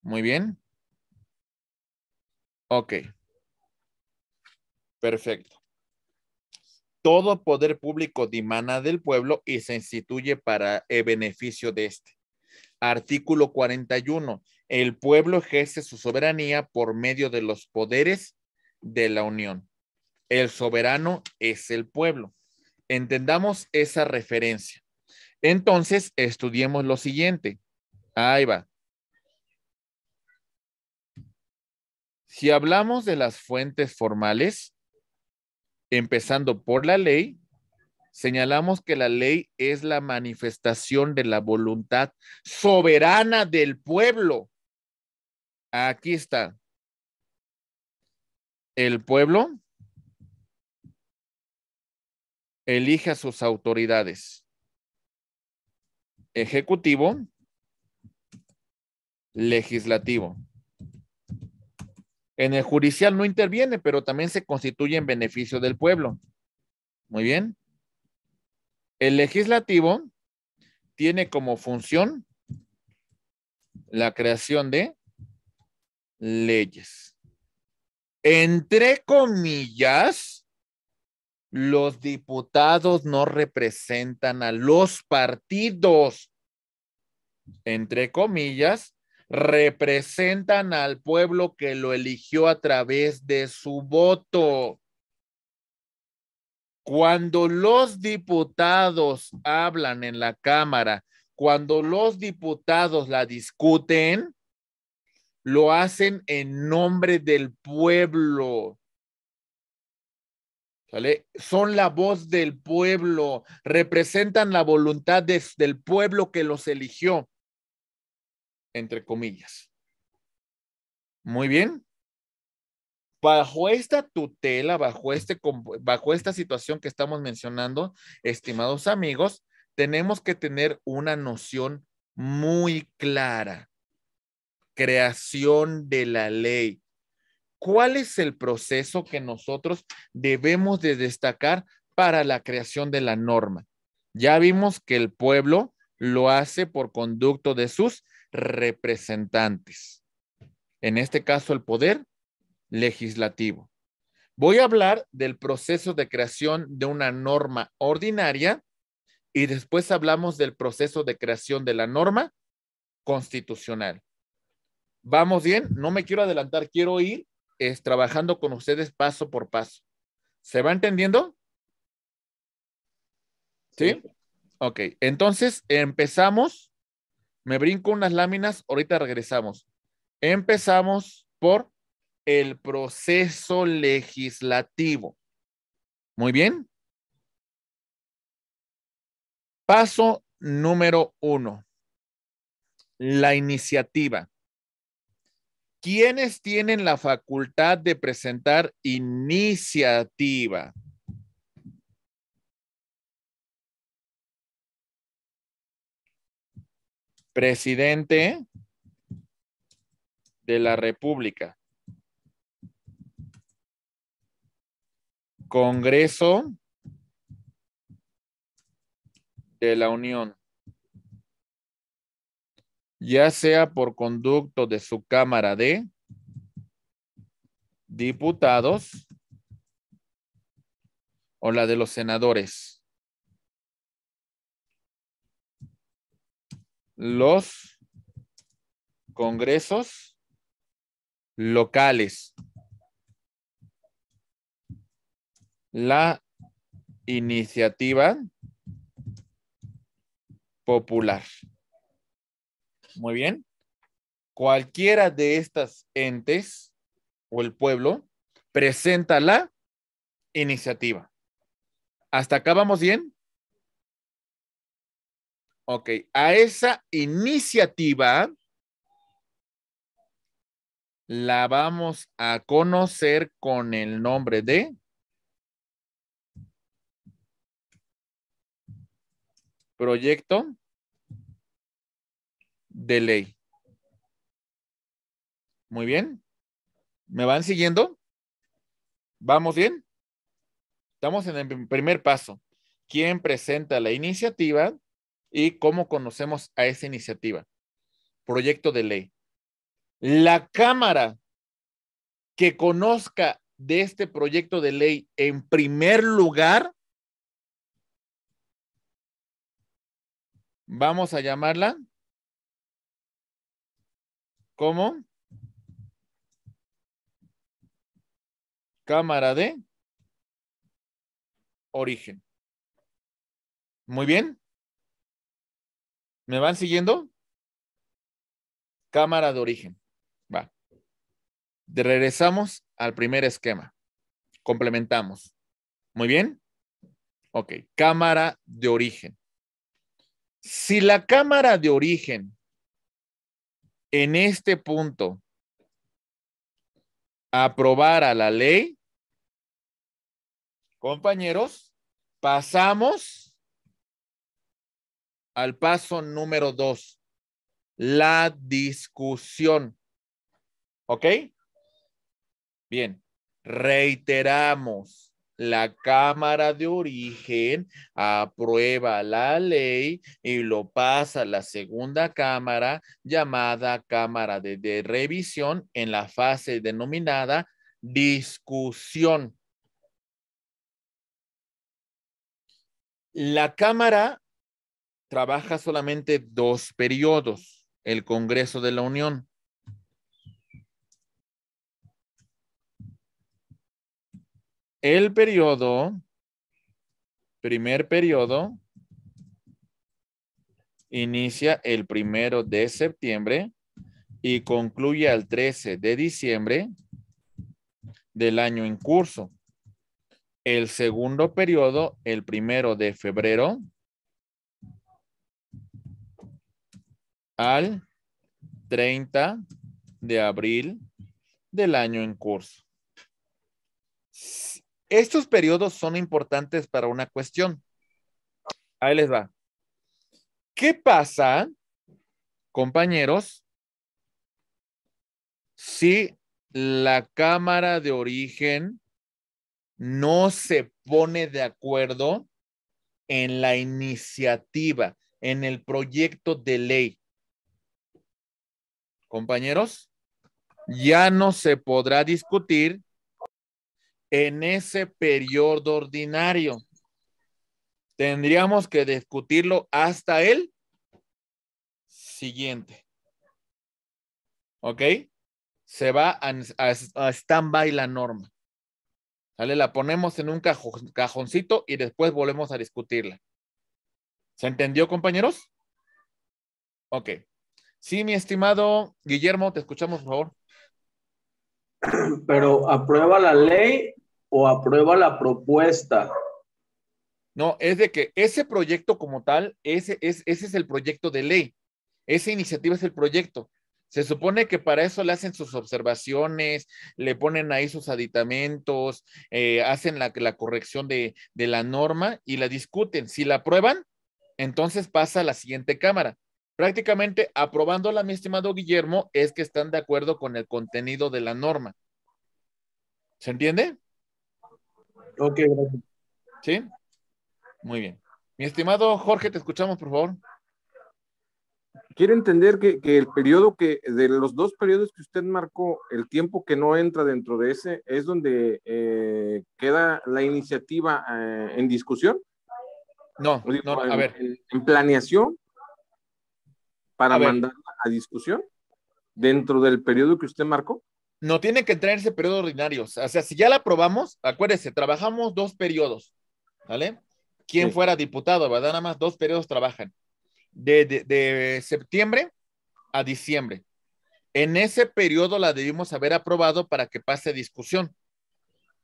Muy bien. Ok. Perfecto. Todo poder público dimana del pueblo y se instituye para el eh, beneficio de este. Artículo 41. El pueblo ejerce su soberanía por medio de los poderes de la Unión. El soberano es el pueblo. Entendamos esa referencia. Entonces, estudiemos lo siguiente. Ahí va. Si hablamos de las fuentes formales, empezando por la ley, señalamos que la ley es la manifestación de la voluntad soberana del pueblo. Aquí está. El pueblo elige a sus autoridades. Ejecutivo, legislativo. En el judicial no interviene, pero también se constituye en beneficio del pueblo. Muy bien. El legislativo tiene como función la creación de leyes. Entre comillas, los diputados no representan a los partidos. Entre comillas, representan al pueblo que lo eligió a través de su voto. Cuando los diputados hablan en la Cámara, cuando los diputados la discuten, lo hacen en nombre del pueblo. Son la voz del pueblo, representan la voluntad del pueblo que los eligió, entre comillas. Muy bien. Bajo esta tutela, bajo, este bajo esta situación que estamos mencionando, estimados amigos, tenemos que tener una noción muy clara. Creación de la ley. ¿Cuál es el proceso que nosotros debemos de destacar para la creación de la norma? Ya vimos que el pueblo lo hace por conducto de sus representantes. En este caso, el poder legislativo. Voy a hablar del proceso de creación de una norma ordinaria y después hablamos del proceso de creación de la norma constitucional. ¿Vamos bien? No me quiero adelantar, quiero ir es trabajando con ustedes paso por paso. ¿Se va entendiendo? ¿Sí? Ok, entonces empezamos. Me brinco unas láminas, ahorita regresamos. Empezamos por el proceso legislativo. Muy bien. Paso número uno, la iniciativa. ¿Quiénes tienen la facultad de presentar iniciativa? Presidente de la República. Congreso de la Unión ya sea por conducto de su Cámara de Diputados o la de los senadores. Los congresos locales. La iniciativa popular. Muy bien. Cualquiera de estas entes o el pueblo presenta la iniciativa. ¿Hasta acá vamos bien? Ok, a esa iniciativa la vamos a conocer con el nombre de proyecto de ley. Muy bien. ¿Me van siguiendo? ¿Vamos bien? Estamos en el primer paso. ¿Quién presenta la iniciativa y cómo conocemos a esa iniciativa? Proyecto de ley. La Cámara que conozca de este proyecto de ley en primer lugar, vamos a llamarla como cámara de origen. Muy bien. ¿Me van siguiendo? Cámara de origen. Va. Regresamos al primer esquema. Complementamos. Muy bien. Ok. Cámara de origen. Si la cámara de origen en este punto aprobara la ley, compañeros, pasamos al paso número dos, la discusión. ¿Ok? Bien, reiteramos la Cámara de Origen aprueba la ley y lo pasa a la segunda Cámara, llamada Cámara de, Revisión, en la fase denominada discusión. La Cámara trabaja solamente dos periodos, el Congreso de la Unión. el periodo, primer periodo, inicia el primero de septiembre y concluye al 13 de diciembre del año en curso. El segundo periodo, el primero de febrero al 30 de abril del año en curso. Estos periodos son importantes para una cuestión. Ahí les va. ¿Qué pasa, compañeros, si la cámara de origen no se pone de acuerdo en la iniciativa, en el proyecto de ley? Compañeros, ya no se podrá discutir en ese periodo ordinario. Tendríamos que discutirlo hasta el siguiente. ¿Ok? Se va a, stand-by la norma. ¿Sale? La ponemos en un cajoncito y después volvemos a discutirla. ¿Se entendió, compañeros? Ok. Sí, mi estimado Guillermo, te escuchamos, por favor. Pero aprueba la ley o aprueba la propuesta. No, es de que ese proyecto como tal, ese, es, ese es el proyecto de ley. Esa iniciativa es el proyecto. Se supone que para eso le hacen sus observaciones, le ponen ahí sus aditamentos, eh, hacen la, la corrección de, de, la norma y la discuten. Si la aprueban, entonces pasa a la siguiente cámara. Prácticamente aprobándola, mi estimado Guillermo, es que están de acuerdo con el contenido de la norma. ¿Se entiende? Ok, gracias. ¿Sí? Muy bien. Mi estimado Jorge, te escuchamos, por favor. Quiero entender que, el periodo que, de los dos periodos que usted marcó, el tiempo que no entra dentro de ese, es donde eh, queda la iniciativa eh, en discusión. No, no, a ver. En, planeación para mandarla a discusión dentro del periodo que usted marcó no tiene que entrar ese periodo ordinario. O sea, si ya la aprobamos, acuérdese, trabajamos dos periodos, ¿vale? Quien fuera diputado, ¿verdad? Nada más dos periodos trabajan. De, de, septiembre a diciembre. En ese periodo la debimos haber aprobado para que pase discusión.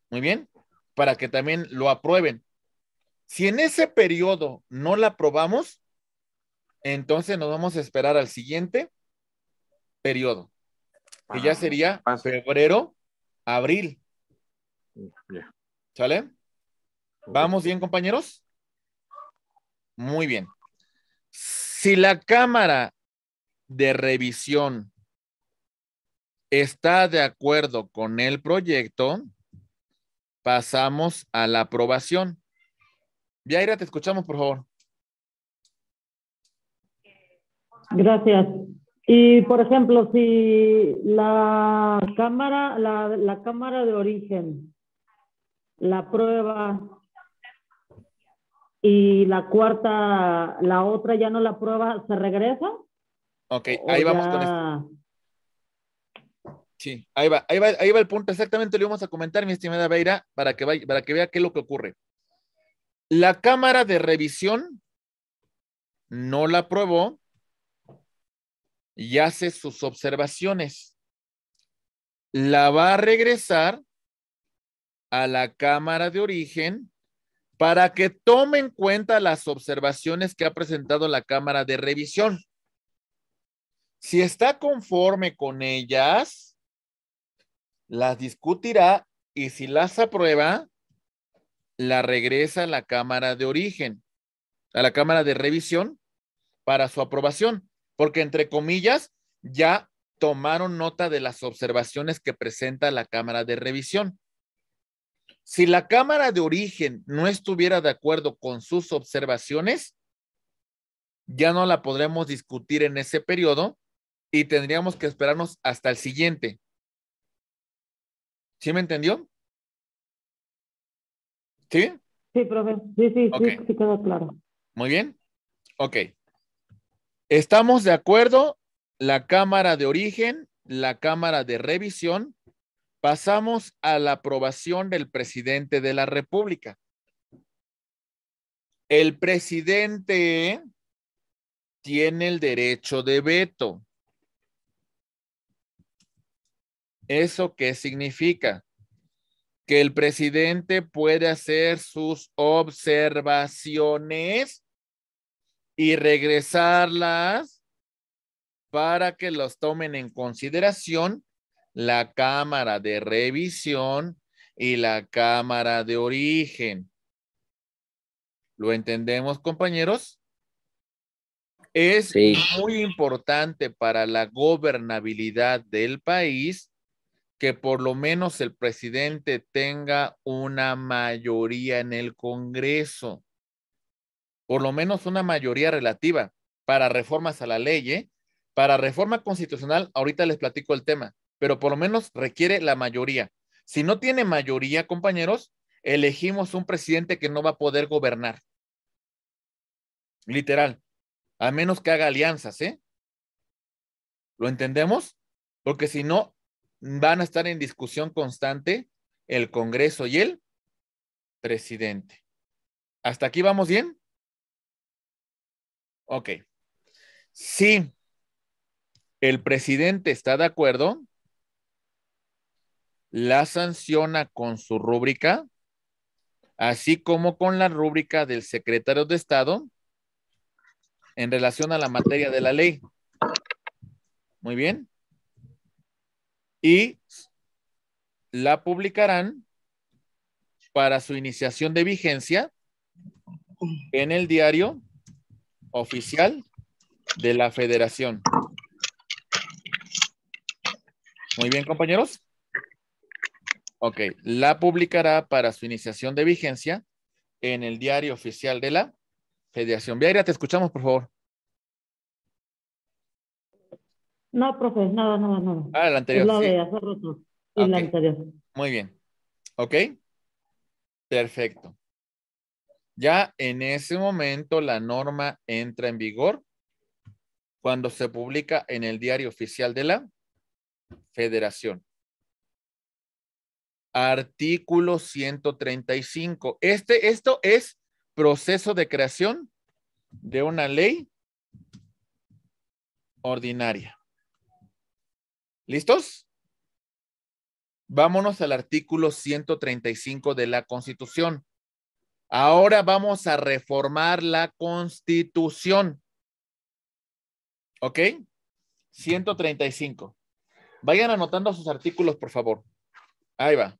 Muy bien, para que también lo aprueben. Si en ese periodo no la aprobamos, entonces nos vamos a esperar al siguiente periodo que ya ah, sería febrero, abril. ¿Sale? ¿Vamos bien, compañeros? Muy bien. Si la cámara de revisión está de acuerdo con el proyecto, pasamos a la aprobación. Yaira, te escuchamos, por favor. Gracias. Y por ejemplo, si la cámara, la, cámara de origen, la prueba y la cuarta, la otra ya no la prueba, ¿se regresa? Ok, ahí vamos con esto. Sí, ahí va, ahí va, ahí va el punto. Exactamente lo vamos a comentar, mi estimada Beira, para que, vaya, para que vea qué es lo que ocurre. La cámara de revisión no la probó y hace sus observaciones. La va a regresar a la cámara de origen para que tome en cuenta las observaciones que ha presentado la cámara de revisión. Si está conforme con ellas, las discutirá y si las aprueba, la regresa a la cámara de origen, a la cámara de revisión para su aprobación porque entre comillas ya tomaron nota de las observaciones que presenta la Cámara de Revisión. Si la Cámara de Origen no estuviera de acuerdo con sus observaciones, ya no la podremos discutir en ese periodo y tendríamos que esperarnos hasta el siguiente. ¿Sí me entendió? ¿Sí? Sí, profe. Sí, sí, sí, sí quedó claro. Muy bien. Ok. Estamos de acuerdo, la cámara de origen, la cámara de revisión. Pasamos a la aprobación del presidente de la República. El presidente tiene el derecho de veto. ¿Eso qué significa? Que el presidente puede hacer sus observaciones y regresarlas para que los tomen en consideración la cámara de revisión y la cámara de origen. ¿Lo entendemos, compañeros? Es muy importante para la gobernabilidad del país que por lo menos el presidente tenga una mayoría en el Congreso por lo menos una mayoría relativa para reformas a la ley. ¿eh? Para reforma constitucional, ahorita les platico el tema, pero por lo menos requiere la mayoría. Si no tiene mayoría, compañeros, elegimos un presidente que no va a poder gobernar. Literal. A menos que haga alianzas, ¿eh? ¿Lo entendemos? Porque si no, van a estar en discusión constante el Congreso y el presidente. ¿Hasta aquí vamos bien? Ok. Si el presidente está de acuerdo, la sanciona con su rúbrica, así como con la rúbrica del secretario de Estado en relación a la materia de la ley. Muy bien. Y la publicarán para su iniciación de vigencia en el diario oficial de la federación. Muy bien, compañeros. Ok, la publicará para su iniciación de vigencia en el diario oficial de la Federación Viaria. Te escuchamos, por favor. No, profe, nada, nada, nada. Ah, la anterior. La de hace rato. la anterior. Muy bien. Ok. Perfecto. Ya en ese momento la norma entra en vigor cuando se publica en el diario oficial de la federación. Artículo 135. Este, esto es proceso de creación de una ley ordinaria. ¿Listos? Vámonos al artículo 135 de la Constitución. Ahora vamos a reformar la constitución. ¿Ok? 135. Vayan anotando sus artículos, por favor. Ahí va.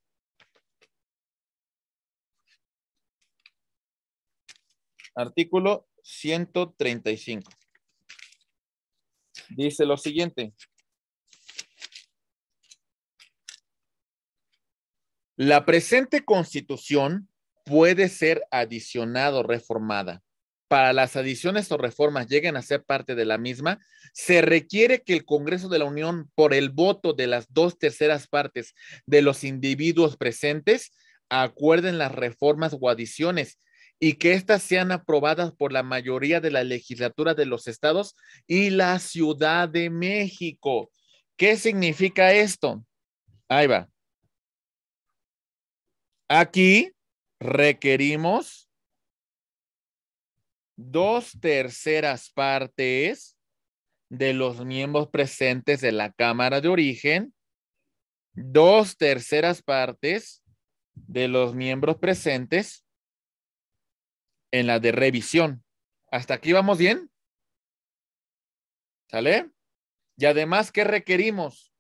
Artículo 135. Dice lo siguiente. La presente constitución puede ser adicionada o reformada. Para las adiciones o reformas lleguen a ser parte de la misma, se requiere que el Congreso de la Unión, por el voto de las dos terceras partes de los individuos presentes, acuerden las reformas o adiciones y que éstas sean aprobadas por la mayoría de la legislatura de los estados y la Ciudad de México. ¿Qué significa esto? Ahí va. Aquí requerimos dos terceras partes de los miembros presentes de la Cámara de Origen, dos terceras partes de los miembros presentes en la de revisión. ¿Hasta aquí vamos bien? ¿Sale? Y además, ¿qué requerimos?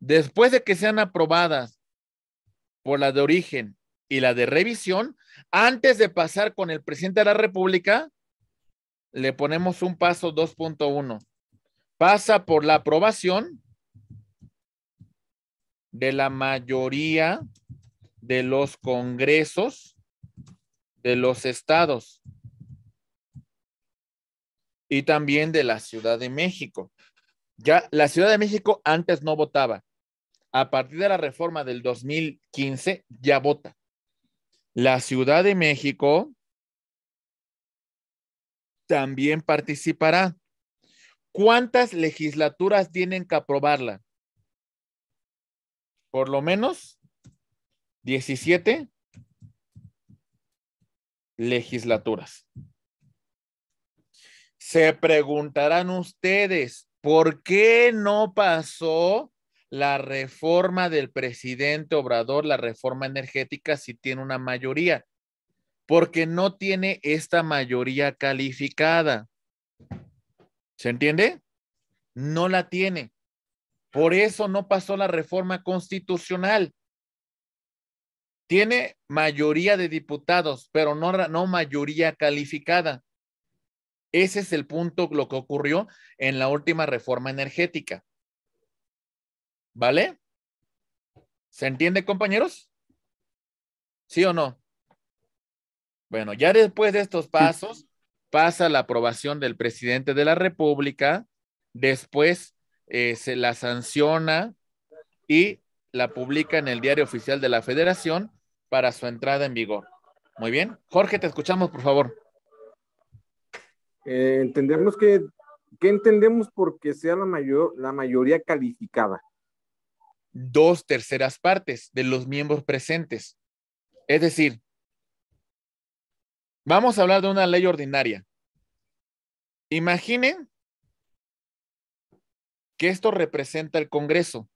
Después de que sean aprobadas por la de origen y la de revisión, antes de pasar con el presidente de la República, le ponemos un paso 2.1. Pasa por la aprobación de la mayoría de los congresos de los estados y también de la Ciudad de México. Ya la Ciudad de México antes no votaba. A partir de la reforma del 2015 ya vota. La Ciudad de México también participará. ¿Cuántas legislaturas tienen que aprobarla? Por lo menos 17 legislaturas. Se preguntarán ustedes, ¿por qué no pasó la reforma del presidente Obrador, la reforma energética, si tiene una mayoría, porque no tiene esta mayoría calificada. ¿Se entiende? No la tiene. Por eso no pasó la reforma constitucional. Tiene mayoría de diputados, pero no, no mayoría calificada. Ese es el punto, lo que ocurrió en la última reforma energética. ¿Vale? ¿Se entiende, compañeros? ¿Sí o no? Bueno, ya después de estos pasos, pasa la aprobación del presidente de la República, después eh, se la sanciona y la publica en el diario oficial de la Federación para su entrada en vigor. Muy bien. Jorge, te escuchamos, por favor. Eh, entendemos que, ¿qué entendemos porque sea la, mayor, la mayoría calificada? dos terceras partes de los miembros presentes. Es decir, vamos a hablar de una ley ordinaria. Imaginen que esto representa el Congreso.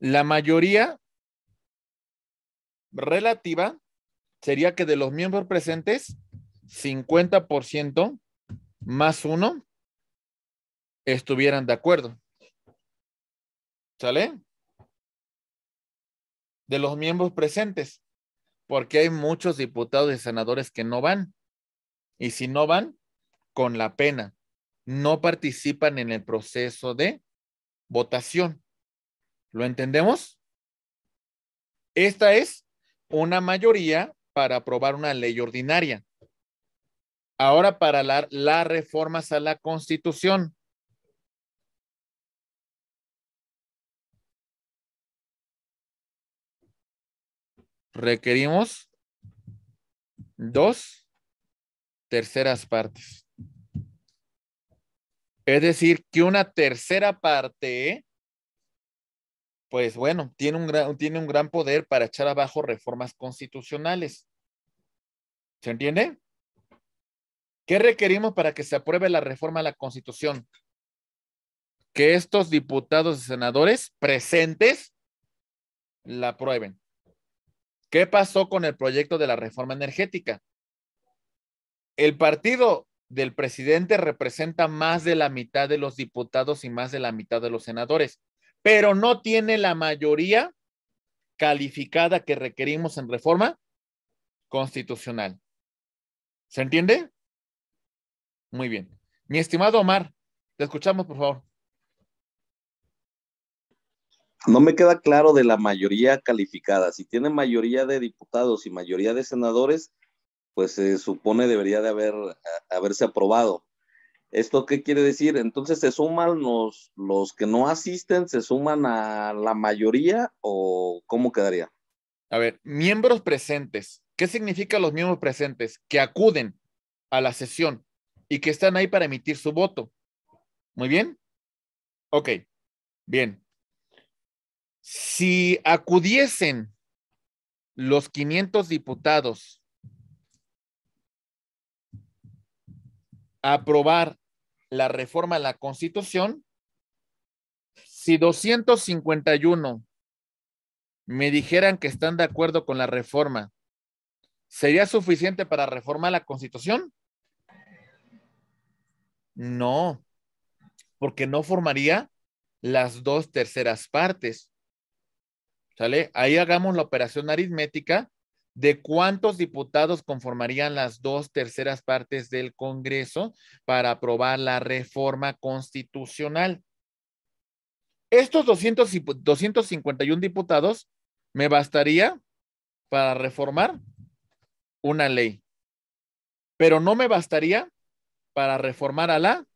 La mayoría relativa sería que de los miembros presentes, 50% más uno estuvieran de acuerdo. ¿Sale? De los miembros presentes, porque hay muchos diputados y senadores que no van. Y si no van, con la pena, no participan en el proceso de votación. ¿Lo entendemos? Esta es una mayoría para aprobar una ley ordinaria. Ahora para la, las reformas a la constitución. requerimos dos terceras partes. Es decir, que una tercera parte, pues bueno, tiene un gran, tiene un gran poder para echar abajo reformas constitucionales. ¿Se entiende? ¿Qué requerimos para que se apruebe la reforma a la Constitución? Que estos diputados y senadores presentes la aprueben. ¿Qué pasó con el proyecto de la reforma energética? El partido del presidente representa más de la mitad de los diputados y más de la mitad de los senadores, pero no tiene la mayoría calificada que requerimos en reforma constitucional. ¿Se entiende? Muy bien. Mi estimado Omar, te escuchamos, por favor no me queda claro de la mayoría calificada. Si tiene mayoría de diputados y mayoría de senadores, pues se supone debería de haber, haberse aprobado. ¿Esto qué quiere decir? Entonces se suman los, los que no asisten, se suman a la mayoría o cómo quedaría? A ver, miembros presentes. ¿Qué significa los miembros presentes? Que acuden a la sesión y que están ahí para emitir su voto. ¿Muy bien? Ok, bien. Si acudiesen los 500 diputados a aprobar la reforma a la Constitución, si 251 me dijeran que están de acuerdo con la reforma, ¿sería suficiente para reformar la Constitución? No, porque no formaría las dos terceras partes. ¿Sale? Ahí hagamos la operación aritmética de cuántos diputados conformarían las dos terceras partes del Congreso para aprobar la reforma constitucional. Estos 251 diputados me bastaría para reformar una ley, pero no me bastaría para reformar a la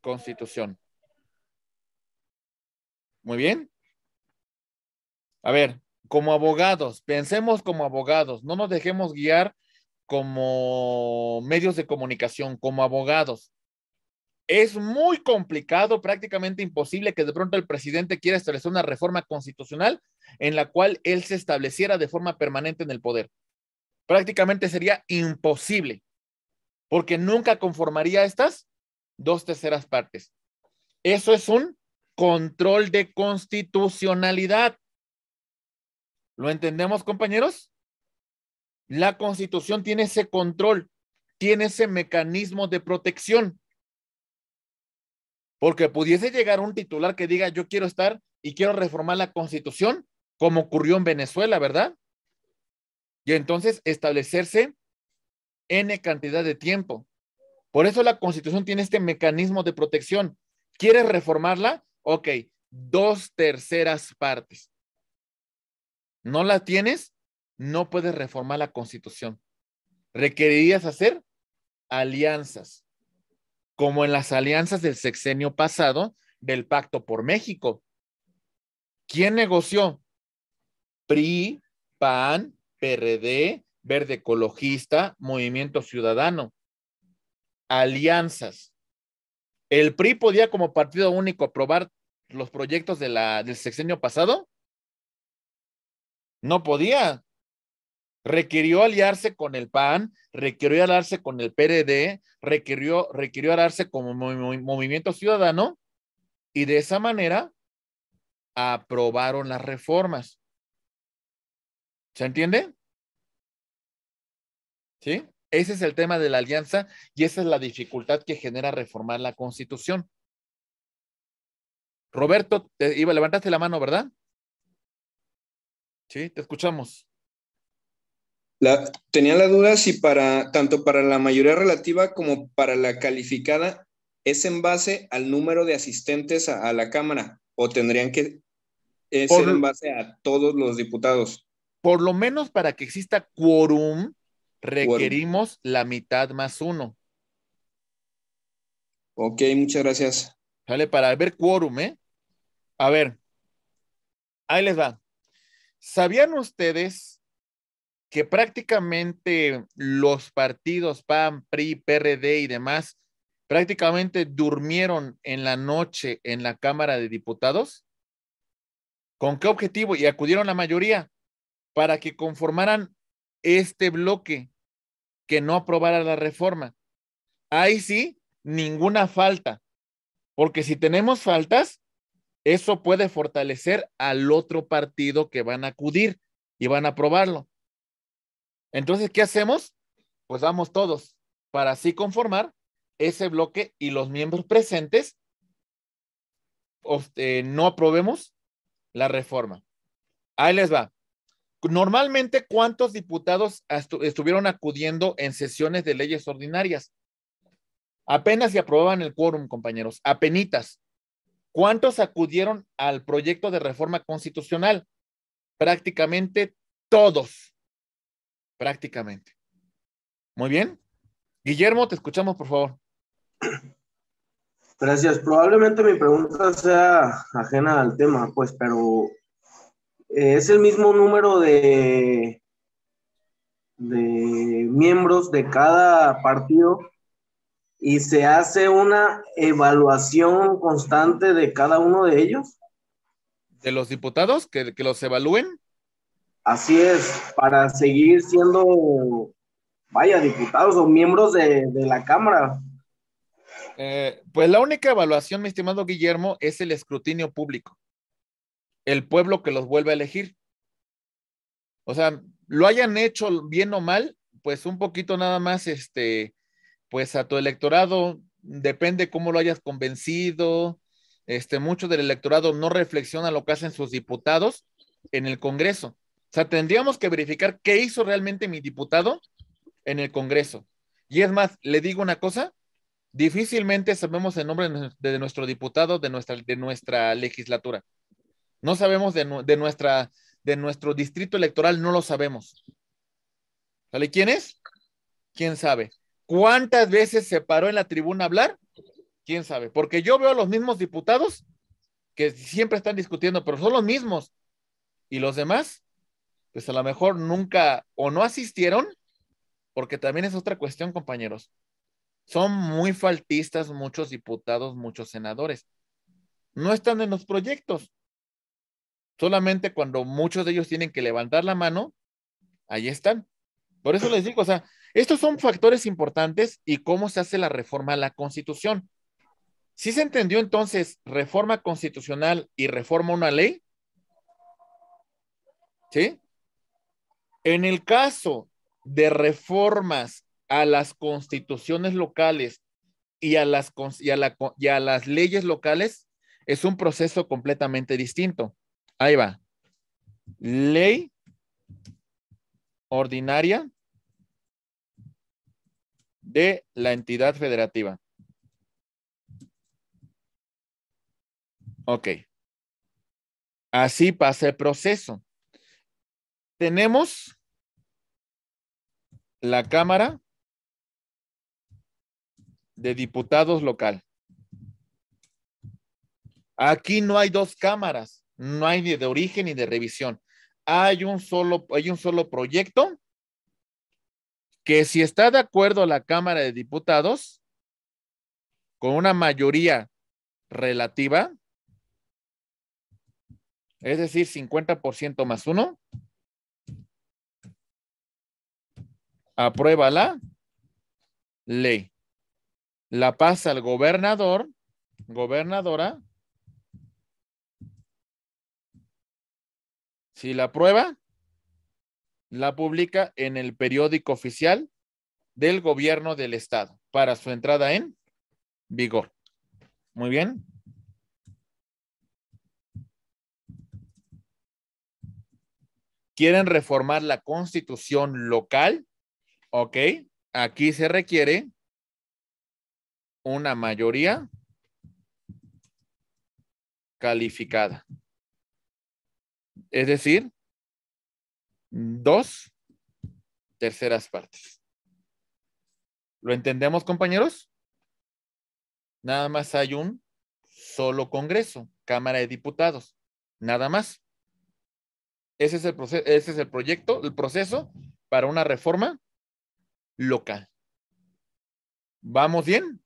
constitución. Muy bien. A ver, como abogados, pensemos como abogados, no nos dejemos guiar como medios de comunicación, como abogados. Es muy complicado, prácticamente imposible que de pronto el presidente quiera establecer una reforma constitucional en la cual él se estableciera de forma permanente en el poder. Prácticamente sería imposible, porque nunca conformaría estas dos terceras partes. Eso es un control de constitucionalidad. ¿Lo entendemos, compañeros? La constitución tiene ese control, tiene ese mecanismo de protección. Porque pudiese llegar un titular que diga, yo quiero estar y quiero reformar la constitución, como ocurrió en Venezuela, ¿verdad? Y entonces establecerse N cantidad de tiempo. Por eso la constitución tiene este mecanismo de protección. ¿Quieres reformarla? Ok, dos terceras partes. ¿No la tienes? No puedes reformar la constitución. Requerirías hacer alianzas, como en las alianzas del sexenio pasado del Pacto por México. ¿Quién negoció? PRI, PAN, PRD, Verde Ecologista, Movimiento Ciudadano. Alianzas. El PRI podía como partido único aprobar los proyectos del sexenio pasado. No podía. Requirió aliarse con el PAN, requirió aliarse con el PRD, requirió, requirió aliarse con Movimiento Ciudadano y de esa manera aprobaron las reformas. ¿Se entiende? ¿Sí? Ese es el tema de la alianza y esa es la dificultad que genera reformar la constitución. Roberto, te iba, levantaste la mano, ¿verdad? Sí, te escuchamos. tenía la duda si para tanto para la mayoría relativa como para la calificada es en base al número de asistentes a, la Cámara o tendrían que ser en base a todos los diputados. Por lo menos para que exista quórum, requerimos la mitad más uno. Ok, muchas gracias. Sale para ver quórum, ¿eh? A ver, ahí les va. ¿Sabían ustedes que prácticamente los partidos PAN, PRI, PRD y demás prácticamente durmieron en la noche en la Cámara de Diputados? ¿Con qué objetivo? Y acudieron la mayoría para que conformaran este bloque que no aprobara la reforma. Ahí sí, ninguna falta, porque si tenemos faltas, eso puede fortalecer al otro partido que van a acudir y van a aprobarlo. Entonces, ¿qué hacemos? Pues vamos todos para así conformar ese bloque y los miembros presentes eh, no aprobemos la reforma. Ahí les va. Normalmente, ¿cuántos diputados estuvieron acudiendo en sesiones de leyes ordinarias? Apenas se aprobaban el quórum, compañeros, apenitas. ¿Cuántos acudieron al proyecto de reforma constitucional? Prácticamente todos. Prácticamente. Muy bien. Guillermo, te escuchamos, por favor. Gracias. Probablemente mi pregunta sea ajena al tema, pues, pero eh, es el mismo número de, de miembros de cada partido y se hace una evaluación constante de cada uno de ellos. ¿De los diputados que, los evalúen? Así es, para seguir siendo, vaya, diputados o miembros de, la Cámara. Eh, pues la única evaluación, mi estimado Guillermo, es el escrutinio público el pueblo que los vuelve a elegir. O sea, lo hayan hecho bien o mal, pues un poquito nada más, este, pues a tu electorado, depende cómo lo hayas convencido, este, mucho del electorado no reflexiona lo que hacen sus diputados en el Congreso. O sea, tendríamos que verificar qué hizo realmente mi diputado en el Congreso. Y es más, le digo una cosa, difícilmente sabemos el nombre de nuestro diputado de nuestra, de nuestra legislatura. No sabemos de, nuestra, de nuestro distrito electoral, no lo sabemos. ¿Sale quién es? ¿Quién sabe? ¿Cuántas veces se paró en la tribuna a hablar? ¿Quién sabe? Porque yo veo a los mismos diputados que siempre están discutiendo, pero son los mismos. Y los demás, pues a lo mejor nunca o no asistieron, porque también es otra cuestión, compañeros. Son muy faltistas muchos diputados, muchos senadores. No están en los proyectos. Solamente cuando muchos de ellos tienen que levantar la mano, ahí están. Por eso les digo, o sea, estos son factores importantes y cómo se hace la reforma a la constitución. Si ¿Sí se entendió entonces reforma constitucional y reforma una ley, ¿sí? En el caso de reformas a las constituciones locales y a las, y a las leyes locales, es un proceso completamente distinto. Ahí va. Ley ordinaria de la entidad federativa. Ok. Así pasa el proceso. Tenemos la Cámara de Diputados local. Aquí no hay dos cámaras. No hay ni de origen ni de revisión. Hay un solo, hay un solo proyecto que si está de acuerdo la Cámara de Diputados, con una mayoría relativa, es decir, 50% más uno, aprueba la ley. La pasa al gobernador, gobernadora, Si la prueba la publica en el periódico oficial del gobierno del estado para su entrada en vigor. Muy bien. ¿Quieren reformar la constitución local? Ok, aquí se requiere una mayoría calificada. Es decir, dos terceras partes. ¿Lo entendemos, compañeros? Nada más hay un solo Congreso, Cámara de Diputados, nada más. Ese es el, proceso, ese es el proyecto, el proceso para una reforma local. ¿Vamos bien?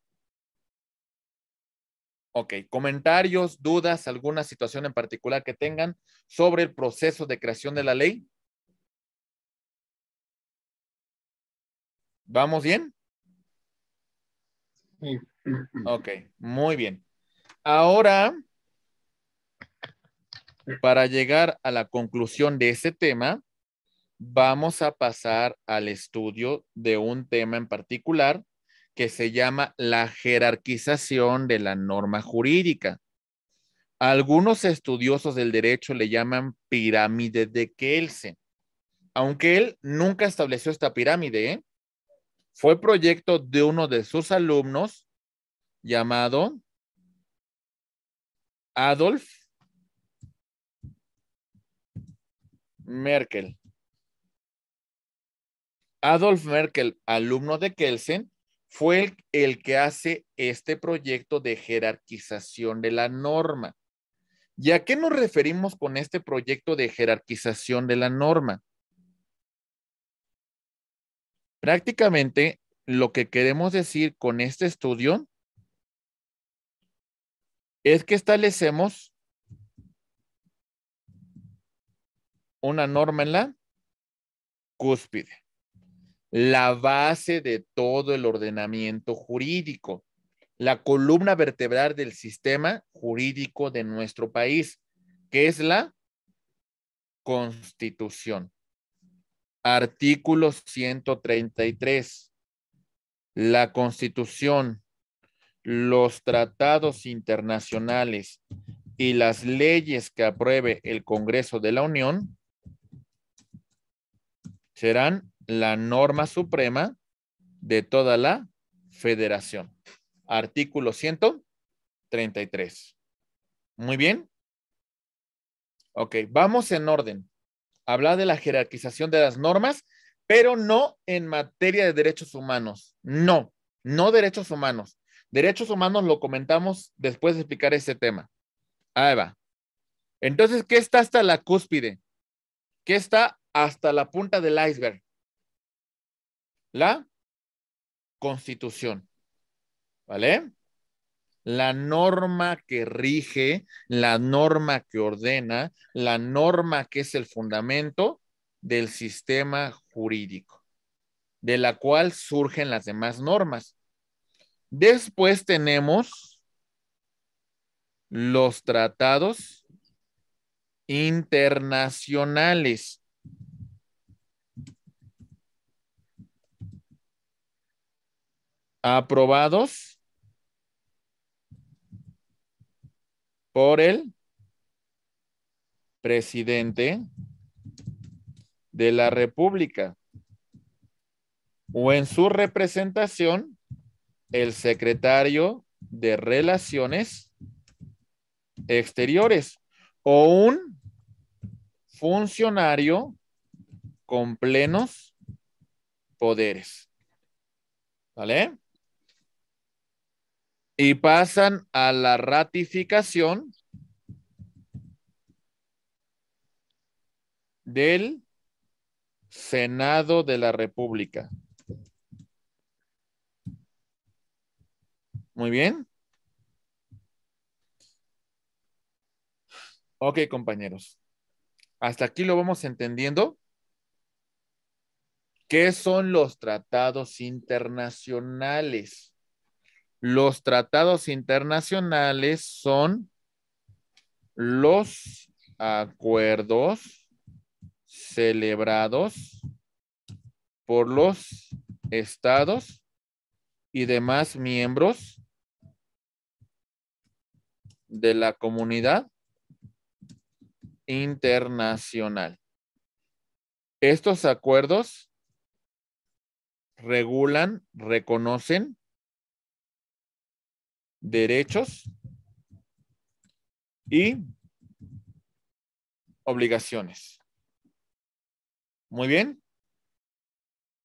Ok, comentarios, dudas, alguna situación en particular que tengan sobre el proceso de creación de la ley. ¿Vamos bien? Sí. Ok, muy bien. Ahora, para llegar a la conclusión de ese tema, vamos a pasar al estudio de un tema en particular que se llama la jerarquización de la norma jurídica. Algunos estudiosos del derecho le llaman pirámide de Kelsen, aunque él nunca estableció esta pirámide. ¿eh? Fue proyecto de uno de sus alumnos llamado Adolf Merkel. Adolf Merkel, alumno de Kelsen, fue el, que hace este proyecto de jerarquización de la norma. ¿Y a qué nos referimos con este proyecto de jerarquización de la norma? Prácticamente lo que queremos decir con este estudio es que establecemos una norma en la cúspide la base de todo el ordenamiento jurídico, la columna vertebral del sistema jurídico de nuestro país, que es la Constitución. Artículo 133. La Constitución, los tratados internacionales y las leyes que apruebe el Congreso de la Unión serán la norma suprema de toda la federación. Artículo 133. Muy bien. Ok, vamos en orden. Habla de la jerarquización de las normas, pero no en materia de derechos humanos. No, no derechos humanos. Derechos humanos lo comentamos después de explicar este tema. Ahí va. Entonces, ¿qué está hasta la cúspide? ¿Qué está hasta la punta del iceberg? la constitución. ¿Vale? La norma que rige, la norma que ordena, la norma que es el fundamento del sistema jurídico, de la cual surgen las demás normas. Después tenemos los tratados internacionales. aprobados por el presidente de la República o en su representación el secretario de Relaciones Exteriores o un funcionario con plenos poderes. ¿Vale? Y pasan a la ratificación del Senado de la República. Muy bien. Ok, compañeros. Hasta aquí lo vamos entendiendo. ¿Qué son los tratados internacionales? Los tratados internacionales son los acuerdos celebrados por los estados y demás miembros de la comunidad internacional. Estos acuerdos regulan, reconocen derechos y obligaciones. Muy bien.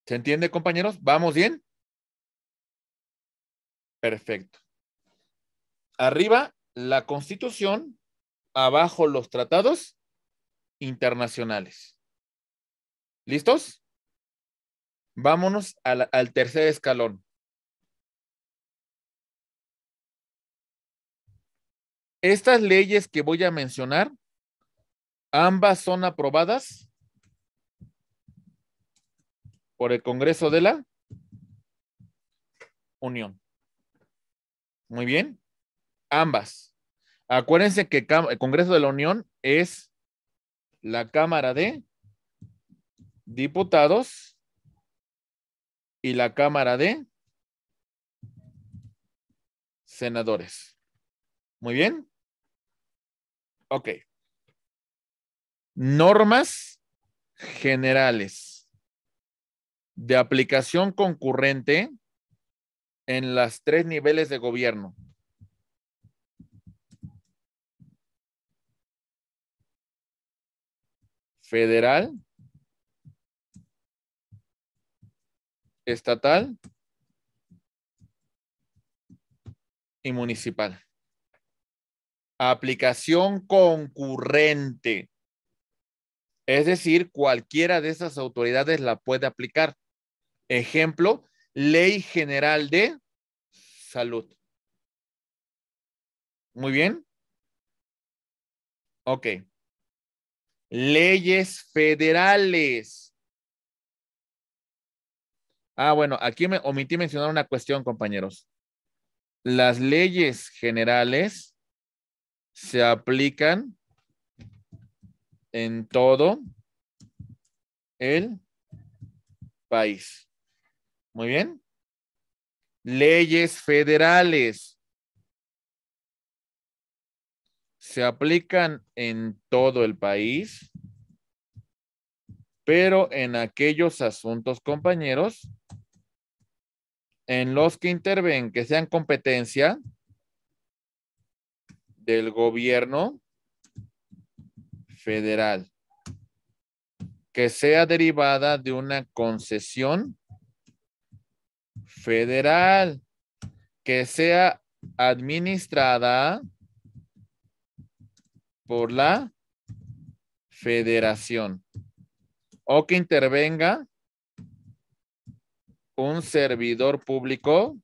¿Se entiende, compañeros? ¿Vamos bien? Perfecto. Arriba la constitución, abajo los tratados internacionales. ¿Listos? Vámonos al, al tercer escalón. Estas leyes que voy a mencionar, ambas son aprobadas por el Congreso de la Unión. Muy bien, ambas. Acuérdense que el Congreso de la Unión es la Cámara de Diputados y la Cámara de Senadores. Muy bien. Ok. Normas generales de aplicación concurrente en las tres niveles de gobierno. Federal, estatal y municipal aplicación concurrente. Es decir, cualquiera de esas autoridades la puede aplicar. Ejemplo, Ley General de Salud. Muy bien. Ok. Leyes federales. Ah, bueno, aquí me omití mencionar una cuestión, compañeros. Las leyes generales se aplican en todo el país. Muy bien. Leyes federales se aplican en todo el país, pero en aquellos asuntos, compañeros, en los que intervengan, que sean competencia del gobierno federal que sea derivada de una concesión federal que sea administrada por la federación o que intervenga un servidor público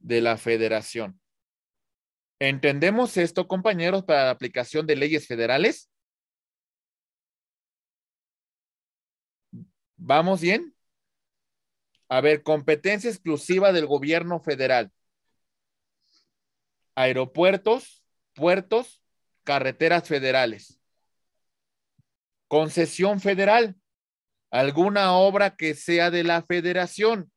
de la federación. ¿Entendemos esto, compañeros, para la aplicación de leyes federales? ¿Vamos bien? A ver, competencia exclusiva del gobierno federal. Aeropuertos, puertos, carreteras federales. Concesión federal. Alguna obra que sea de la federación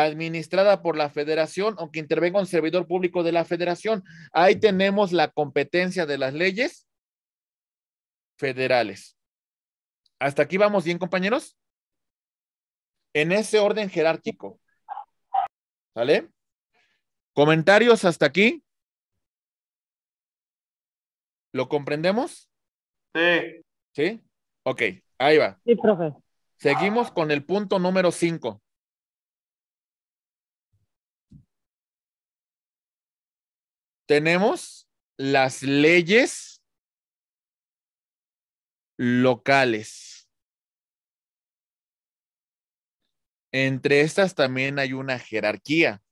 administrada por la federación o que intervenga un servidor público de la federación. Ahí tenemos la competencia de las leyes federales. ¿Hasta aquí vamos bien, compañeros? En ese orden jerárquico. ¿Sale? ¿Comentarios hasta aquí? ¿Lo comprendemos? Sí. ¿Sí? Ok, ahí va. Sí, profe. Seguimos con el punto número 5. tenemos las leyes locales. Entre estas también hay una jerarquía.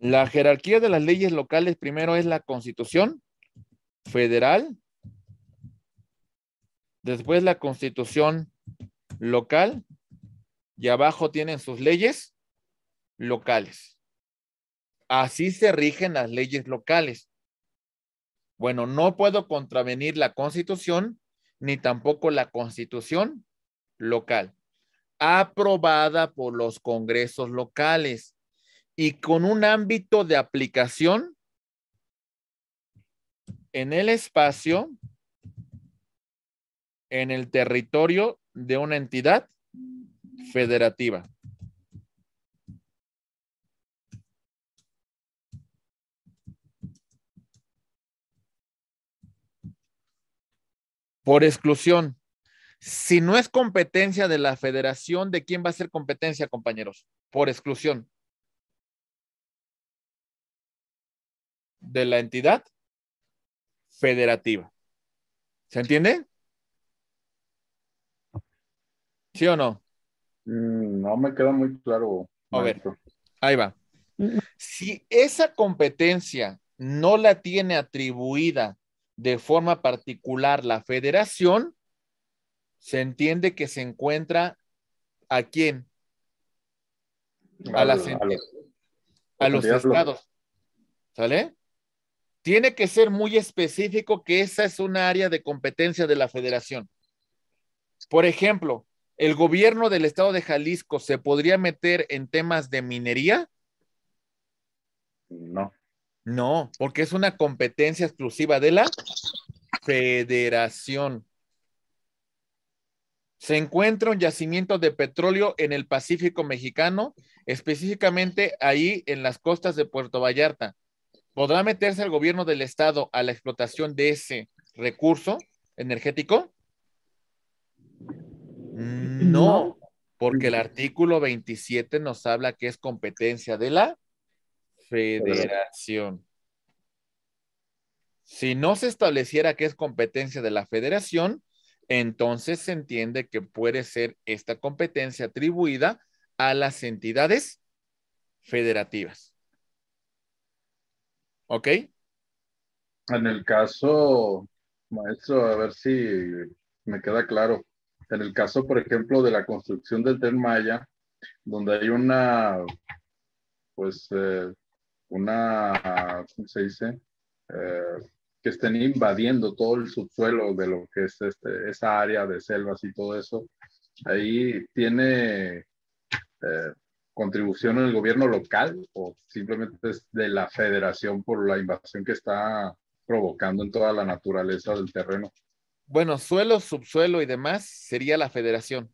La jerarquía de las leyes locales primero es la constitución federal, después la constitución local y abajo tienen sus leyes locales. Así se rigen las leyes locales. Bueno, no puedo contravenir la constitución ni tampoco la constitución local, aprobada por los congresos locales y con un ámbito de aplicación en el espacio, en el territorio de una entidad federativa. por exclusión. Si no es competencia de la federación, ¿de quién va a ser competencia, compañeros? Por exclusión. De la entidad federativa. ¿Se entiende? ¿Sí o no? Mm, no me queda muy claro. A ver, ahí va. Mm. Si esa competencia no la tiene atribuida de forma particular la federación, se entiende que se encuentra a quién? A, los, los estados. ¿Sale? Tiene que ser muy específico que esa es una área de competencia de la federación. Por ejemplo, ¿el gobierno del estado de Jalisco se podría meter en temas de minería? No. No, porque es una competencia exclusiva de la federación. Se encuentra un yacimiento de petróleo en el Pacífico mexicano, específicamente ahí en las costas de Puerto Vallarta. ¿Podrá meterse el gobierno del estado a la explotación de ese recurso energético? No, porque el artículo 27 nos habla que es competencia de la federación. Si no se estableciera que es competencia de la federación, entonces se entiende que puede ser esta competencia atribuida a las entidades federativas. ¿Ok? En el caso, maestro, a ver si me queda claro. En el caso, por ejemplo, de la construcción del Tren Maya, donde hay una, pues, eh, una, ¿cómo se dice? Eh, que estén invadiendo todo el subsuelo de lo que es este, esa área de selvas y todo eso. Ahí tiene eh, contribución en el gobierno local o simplemente es de la federación por la invasión que está provocando en toda la naturaleza del terreno. Bueno, suelo, subsuelo y demás sería la federación.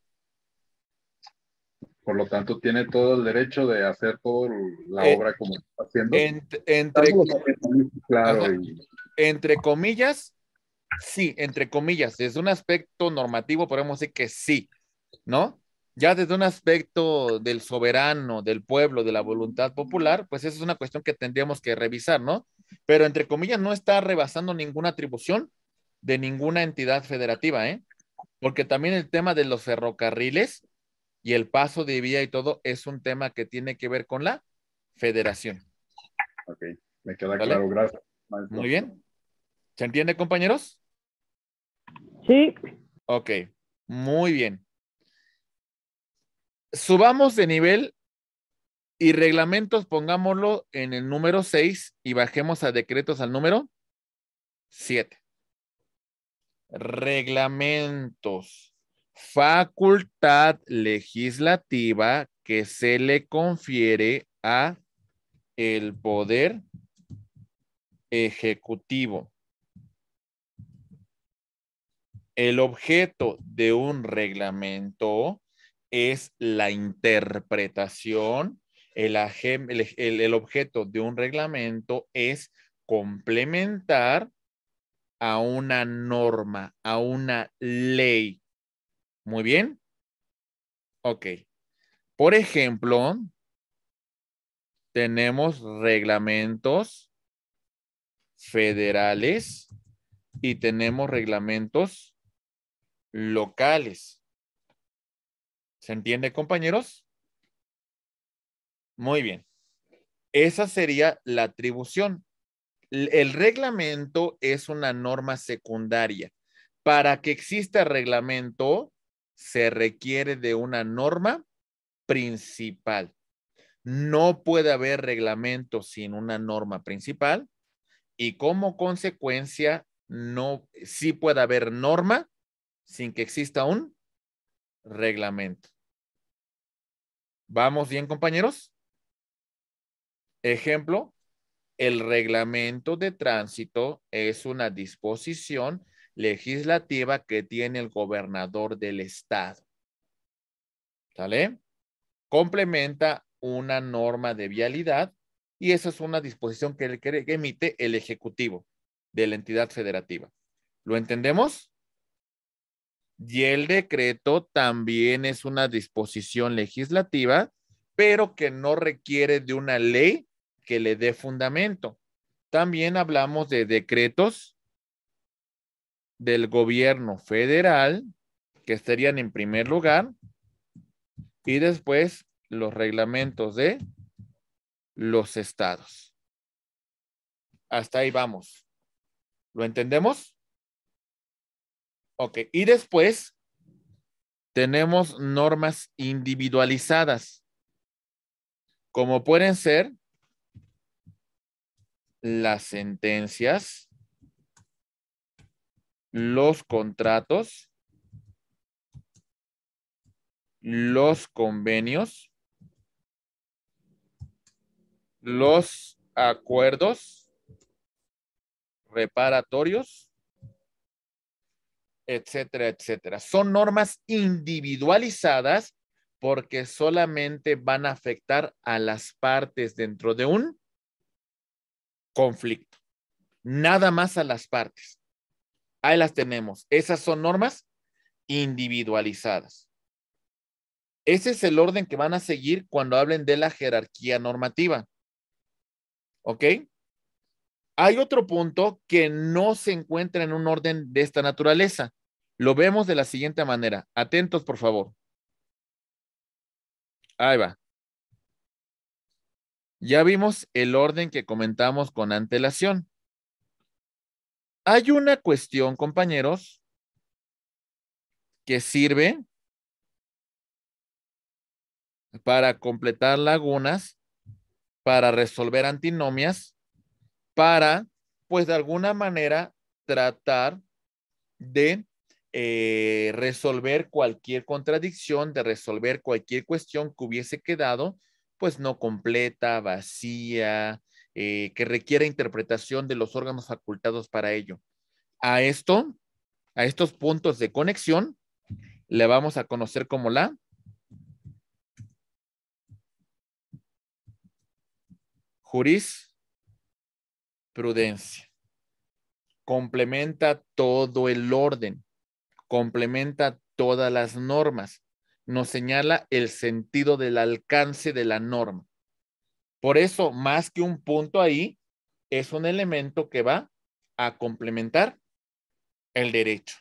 Por lo tanto, tiene todo el derecho de hacer toda la eh, obra como está haciendo. entre, entre comillas, sí, entre comillas, desde un aspecto normativo podemos decir que sí, ¿no? Ya desde un aspecto del soberano, del pueblo, de la voluntad popular, pues esa es una cuestión que tendríamos que revisar, ¿no? Pero entre comillas no está rebasando ninguna atribución de ninguna entidad federativa, ¿eh? Porque también el tema de los ferrocarriles, y el paso de vía y todo es un tema que tiene que ver con la federación. Ok, me queda claro, gracias. Muy bien. ¿Se entiende, compañeros? Sí. Ok, muy bien. Subamos de nivel y reglamentos pongámoslo en el número 6 y bajemos a decretos al número 7. Reglamentos facultad legislativa que se le confiere a el poder ejecutivo. El objeto de un reglamento es la interpretación. El, el, objeto de un reglamento es complementar a una norma, a una ley. Muy bien. Ok. Por ejemplo, tenemos reglamentos federales y tenemos reglamentos locales. ¿Se entiende, compañeros? Muy bien. Esa sería la atribución. El reglamento es una norma secundaria. Para que exista reglamento, se requiere de una norma principal. No puede haber reglamento sin una norma principal y como consecuencia, no, sí puede haber norma sin que exista un reglamento. ¿Vamos bien, compañeros? Ejemplo, el reglamento de tránsito es una disposición legislativa que tiene el gobernador del estado. ¿Sale? Complementa una norma de vialidad y esa es una disposición que, que emite el Ejecutivo de la entidad federativa. ¿Lo entendemos? Y el decreto también es una disposición legislativa, pero que no requiere de una ley que le dé fundamento. También hablamos de decretos del gobierno federal, que estarían en primer lugar, y después los reglamentos de los estados. Hasta ahí vamos. ¿Lo entendemos? Ok, y después tenemos normas individualizadas, como pueden ser las sentencias, los contratos, los convenios, los acuerdos reparatorios, etcétera, etcétera. Son normas individualizadas porque solamente van a afectar a las partes dentro de un conflicto, nada más a las partes. Ahí las tenemos. Esas son normas individualizadas. Ese es el orden que van a seguir cuando hablen de la jerarquía normativa. ¿Ok? Hay otro punto que no se encuentra en un orden de esta naturaleza. Lo vemos de la siguiente manera. Atentos, por favor. Ahí va. Ya vimos el orden que comentamos con antelación. Hay una cuestión, compañeros, que sirve para completar lagunas, para resolver antinomias, para, pues de alguna manera, tratar de eh, resolver cualquier contradicción, de resolver cualquier cuestión que hubiese quedado, pues no completa, vacía, eh, que requiere interpretación de los órganos facultados para ello. A esto, a estos puntos de conexión, le vamos a conocer como la jurisprudencia. Complementa todo el orden, complementa todas las normas, nos señala el sentido del alcance de la norma. Por eso, más que un punto ahí, es un elemento que va a complementar el derecho.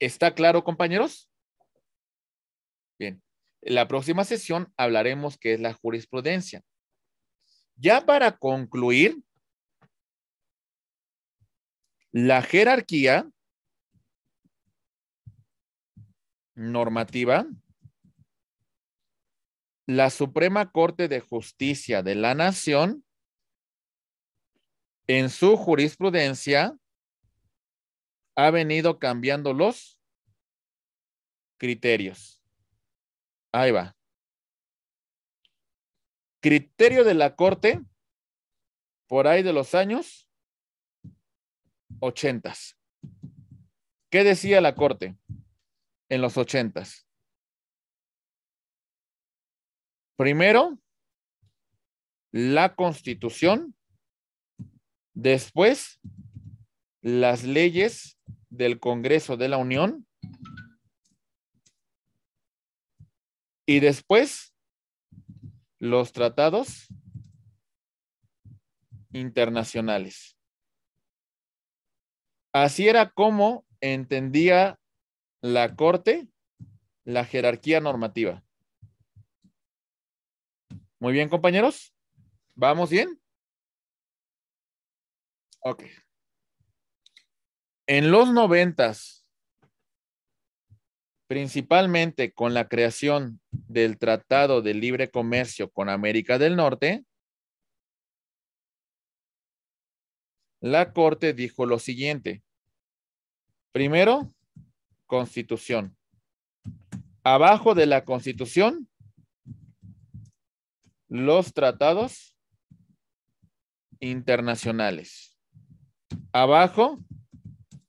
¿Está claro, compañeros? Bien. En la próxima sesión hablaremos qué es la jurisprudencia. Ya para concluir, la jerarquía normativa la Suprema Corte de Justicia de la Nación, en su jurisprudencia, ha venido cambiando los criterios. Ahí va. Criterio de la Corte por ahí de los años ochentas. ¿Qué decía la Corte en los ochentas? Primero, la constitución, después las leyes del Congreso de la Unión y después los tratados internacionales. Así era como entendía la Corte la jerarquía normativa. Muy bien, compañeros. ¿Vamos bien? Ok. En los noventas, principalmente con la creación del Tratado de Libre Comercio con América del Norte, la Corte dijo lo siguiente. Primero, Constitución. Abajo de la Constitución los tratados internacionales. Abajo,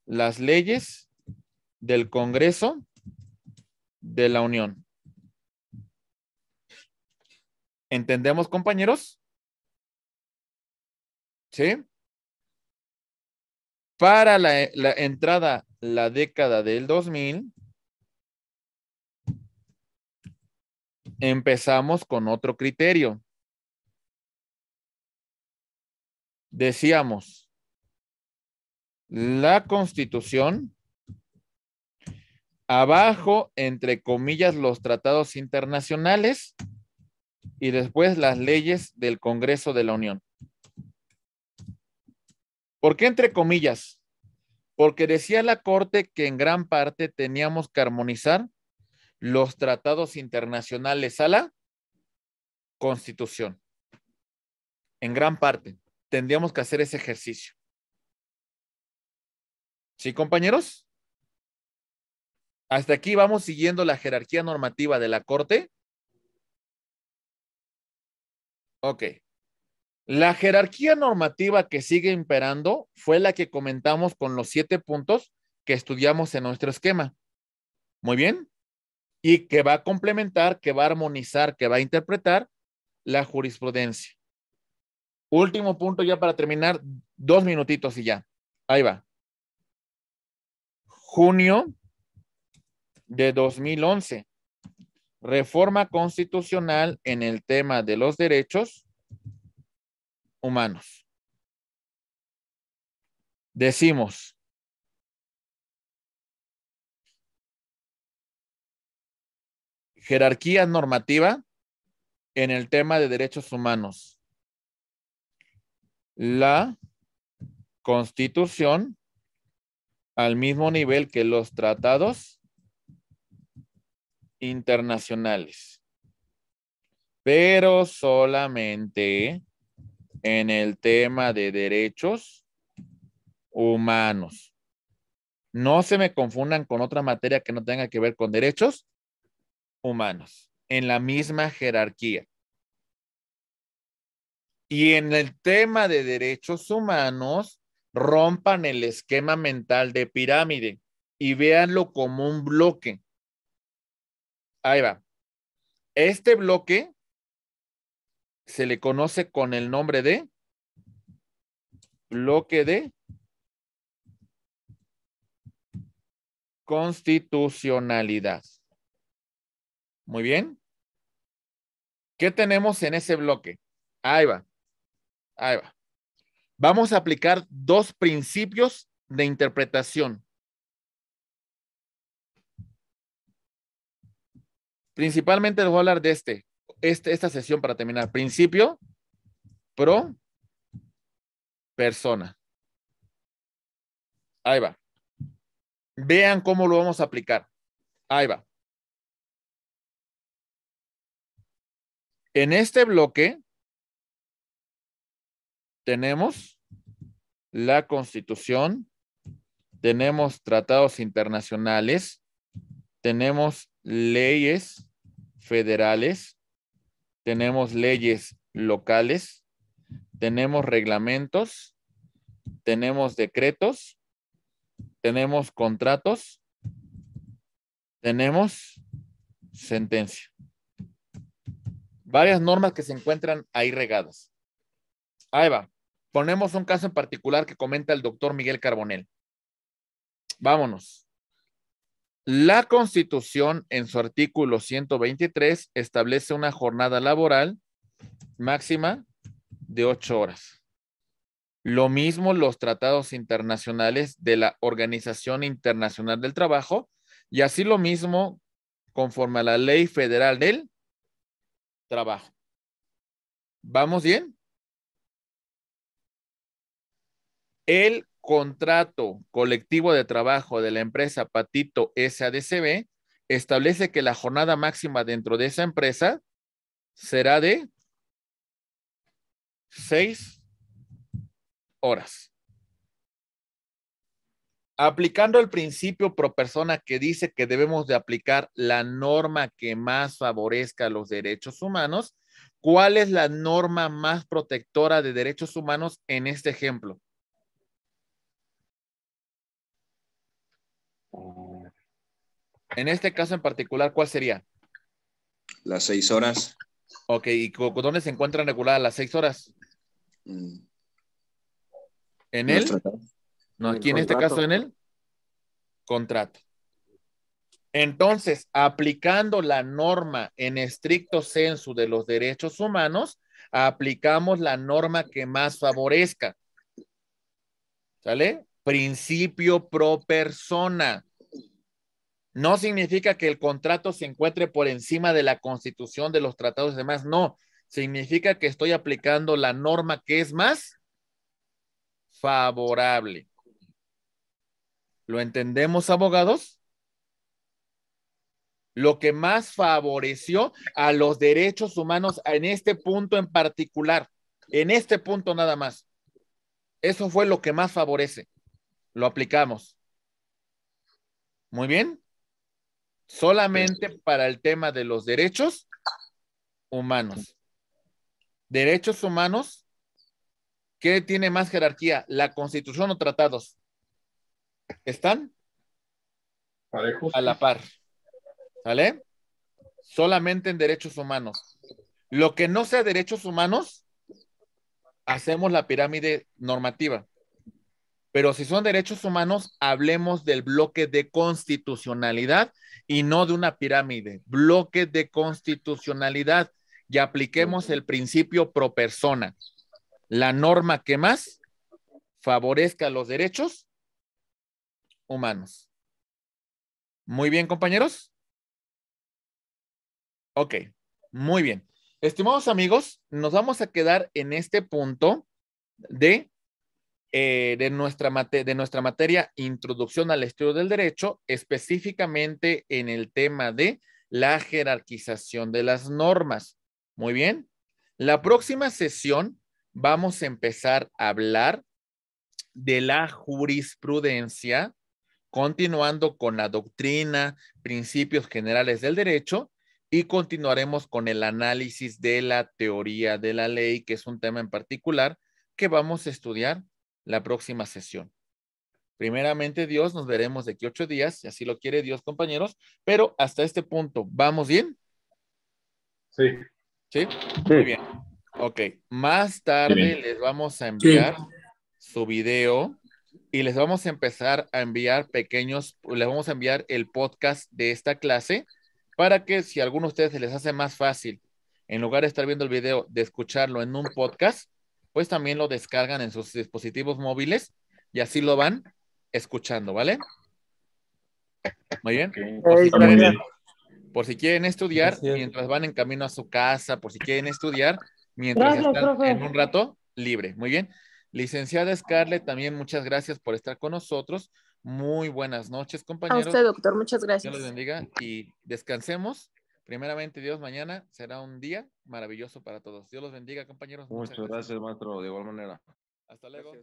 las leyes del Congreso de la Unión. ¿Entendemos, compañeros? ¿Sí? Para la, entrada la década del 2000, empezamos con otro criterio. Decíamos, la constitución, abajo, entre comillas, los tratados internacionales y después las leyes del Congreso de la Unión. ¿Por qué entre comillas? Porque decía la Corte que en gran parte teníamos que armonizar los tratados internacionales a la constitución. En gran parte, tendríamos que hacer ese ejercicio. ¿Sí, compañeros? Hasta aquí vamos siguiendo la jerarquía normativa de la Corte. Ok. La jerarquía normativa que sigue imperando fue la que comentamos con los siete puntos que estudiamos en nuestro esquema. Muy bien y que va a complementar, que va a armonizar, que va a interpretar la jurisprudencia. Último punto ya para terminar, dos minutitos y ya. Ahí va. Junio de 2011, reforma constitucional en el tema de los derechos humanos. Decimos, jerarquía normativa en el tema de derechos humanos. La constitución al mismo nivel que los tratados internacionales, pero solamente en el tema de derechos humanos. No se me confundan con otra materia que no tenga que ver con derechos humanos en la misma jerarquía. Y en el tema de derechos humanos, rompan el esquema mental de pirámide y véanlo como un bloque. Ahí va. Este bloque se le conoce con el nombre de bloque de constitucionalidad. Muy bien. ¿Qué tenemos en ese bloque? Ahí va. Ahí va. Vamos a aplicar dos principios de interpretación. Principalmente les voy a hablar de este, este esta sesión para terminar. Principio pro persona. Ahí va. Vean cómo lo vamos a aplicar. Ahí va. En este bloque tenemos la constitución, tenemos tratados internacionales, tenemos leyes federales, tenemos leyes locales, tenemos reglamentos, tenemos decretos, tenemos contratos, tenemos sentencia varias normas que se encuentran ahí regadas. Ahí va. Ponemos un caso en particular que comenta el doctor Miguel Carbonel. Vámonos. La Constitución, en su artículo 123, establece una jornada laboral máxima de ocho horas. Lo mismo los tratados internacionales de la Organización Internacional del Trabajo y así lo mismo conforme a la ley federal del trabajo. ¿Vamos bien? El contrato colectivo de trabajo de la empresa Patito SADCB establece que la jornada máxima dentro de esa empresa será de seis horas. Aplicando el principio pro persona que dice que debemos de aplicar la norma que más favorezca los derechos humanos, ¿cuál es la norma más protectora de derechos humanos en este ejemplo? En este caso en particular, ¿cuál sería? Las seis horas. Ok, ¿y dónde se encuentran reguladas las seis horas? Mm. ¿En, el... No, aquí en este caso en el contrato. Entonces, aplicando la norma en estricto censo de los derechos humanos, aplicamos la norma que más favorezca. ¿Sale? Principio pro persona. No significa que el contrato se encuentre por encima de la constitución, de los tratados y demás. No, significa que estoy aplicando la norma que es más favorable. ¿Lo entendemos, abogados? Lo que más favoreció a los derechos humanos en este punto en particular, en este punto nada más. Eso fue lo que más favorece. Lo aplicamos. Muy bien. Solamente pues para el tema de los derechos humanos. Derechos humanos, ¿qué tiene más jerarquía? ¿La constitución o tratados? están a la par. ¿Sale? Solamente en derechos humanos. Lo que no sea derechos humanos, hacemos la pirámide normativa. Pero si son derechos humanos, hablemos del bloque de constitucionalidad y no de una pirámide. Bloque de constitucionalidad y apliquemos el principio pro persona. La norma que más favorezca los derechos humanos. Muy bien, compañeros. Ok, muy bien. Estimados amigos, nos vamos a quedar en este punto de, eh, de, nuestra de nuestra materia Introducción al Estudio del Derecho, específicamente en el tema de la jerarquización de las normas. Muy bien. La próxima sesión vamos a empezar a hablar de la jurisprudencia continuando con la doctrina, principios generales del derecho y continuaremos con el análisis de la teoría de la ley, que es un tema en particular que vamos a estudiar la próxima sesión. Primeramente, Dios, nos veremos de aquí ocho días, si así lo quiere Dios, compañeros, pero hasta este punto, ¿vamos bien? Sí. ¿Sí? Muy bien. Ok, más tarde les vamos a enviar su video y les vamos a empezar a enviar pequeños, les vamos a enviar el podcast de esta clase para que si a alguno de ustedes se les hace más fácil, en lugar de estar viendo el video, de escucharlo en un podcast, pues también lo descargan en sus dispositivos móviles y así lo van escuchando, ¿vale? Muy bien. Pues, por si quieren, estudiar, mientras van en camino a su casa, por si quieren estudiar, mientras están en un rato libre. Muy bien. Licenciada Scarlett, también muchas gracias por estar con nosotros. Muy buenas noches, compañeros. A usted, doctor, muchas gracias. Dios los bendiga y descansemos. Primeramente, Dios, mañana será un día maravilloso para todos. Dios los bendiga, compañeros. Muchas, gracias. maestro, de igual manera. Hasta luego.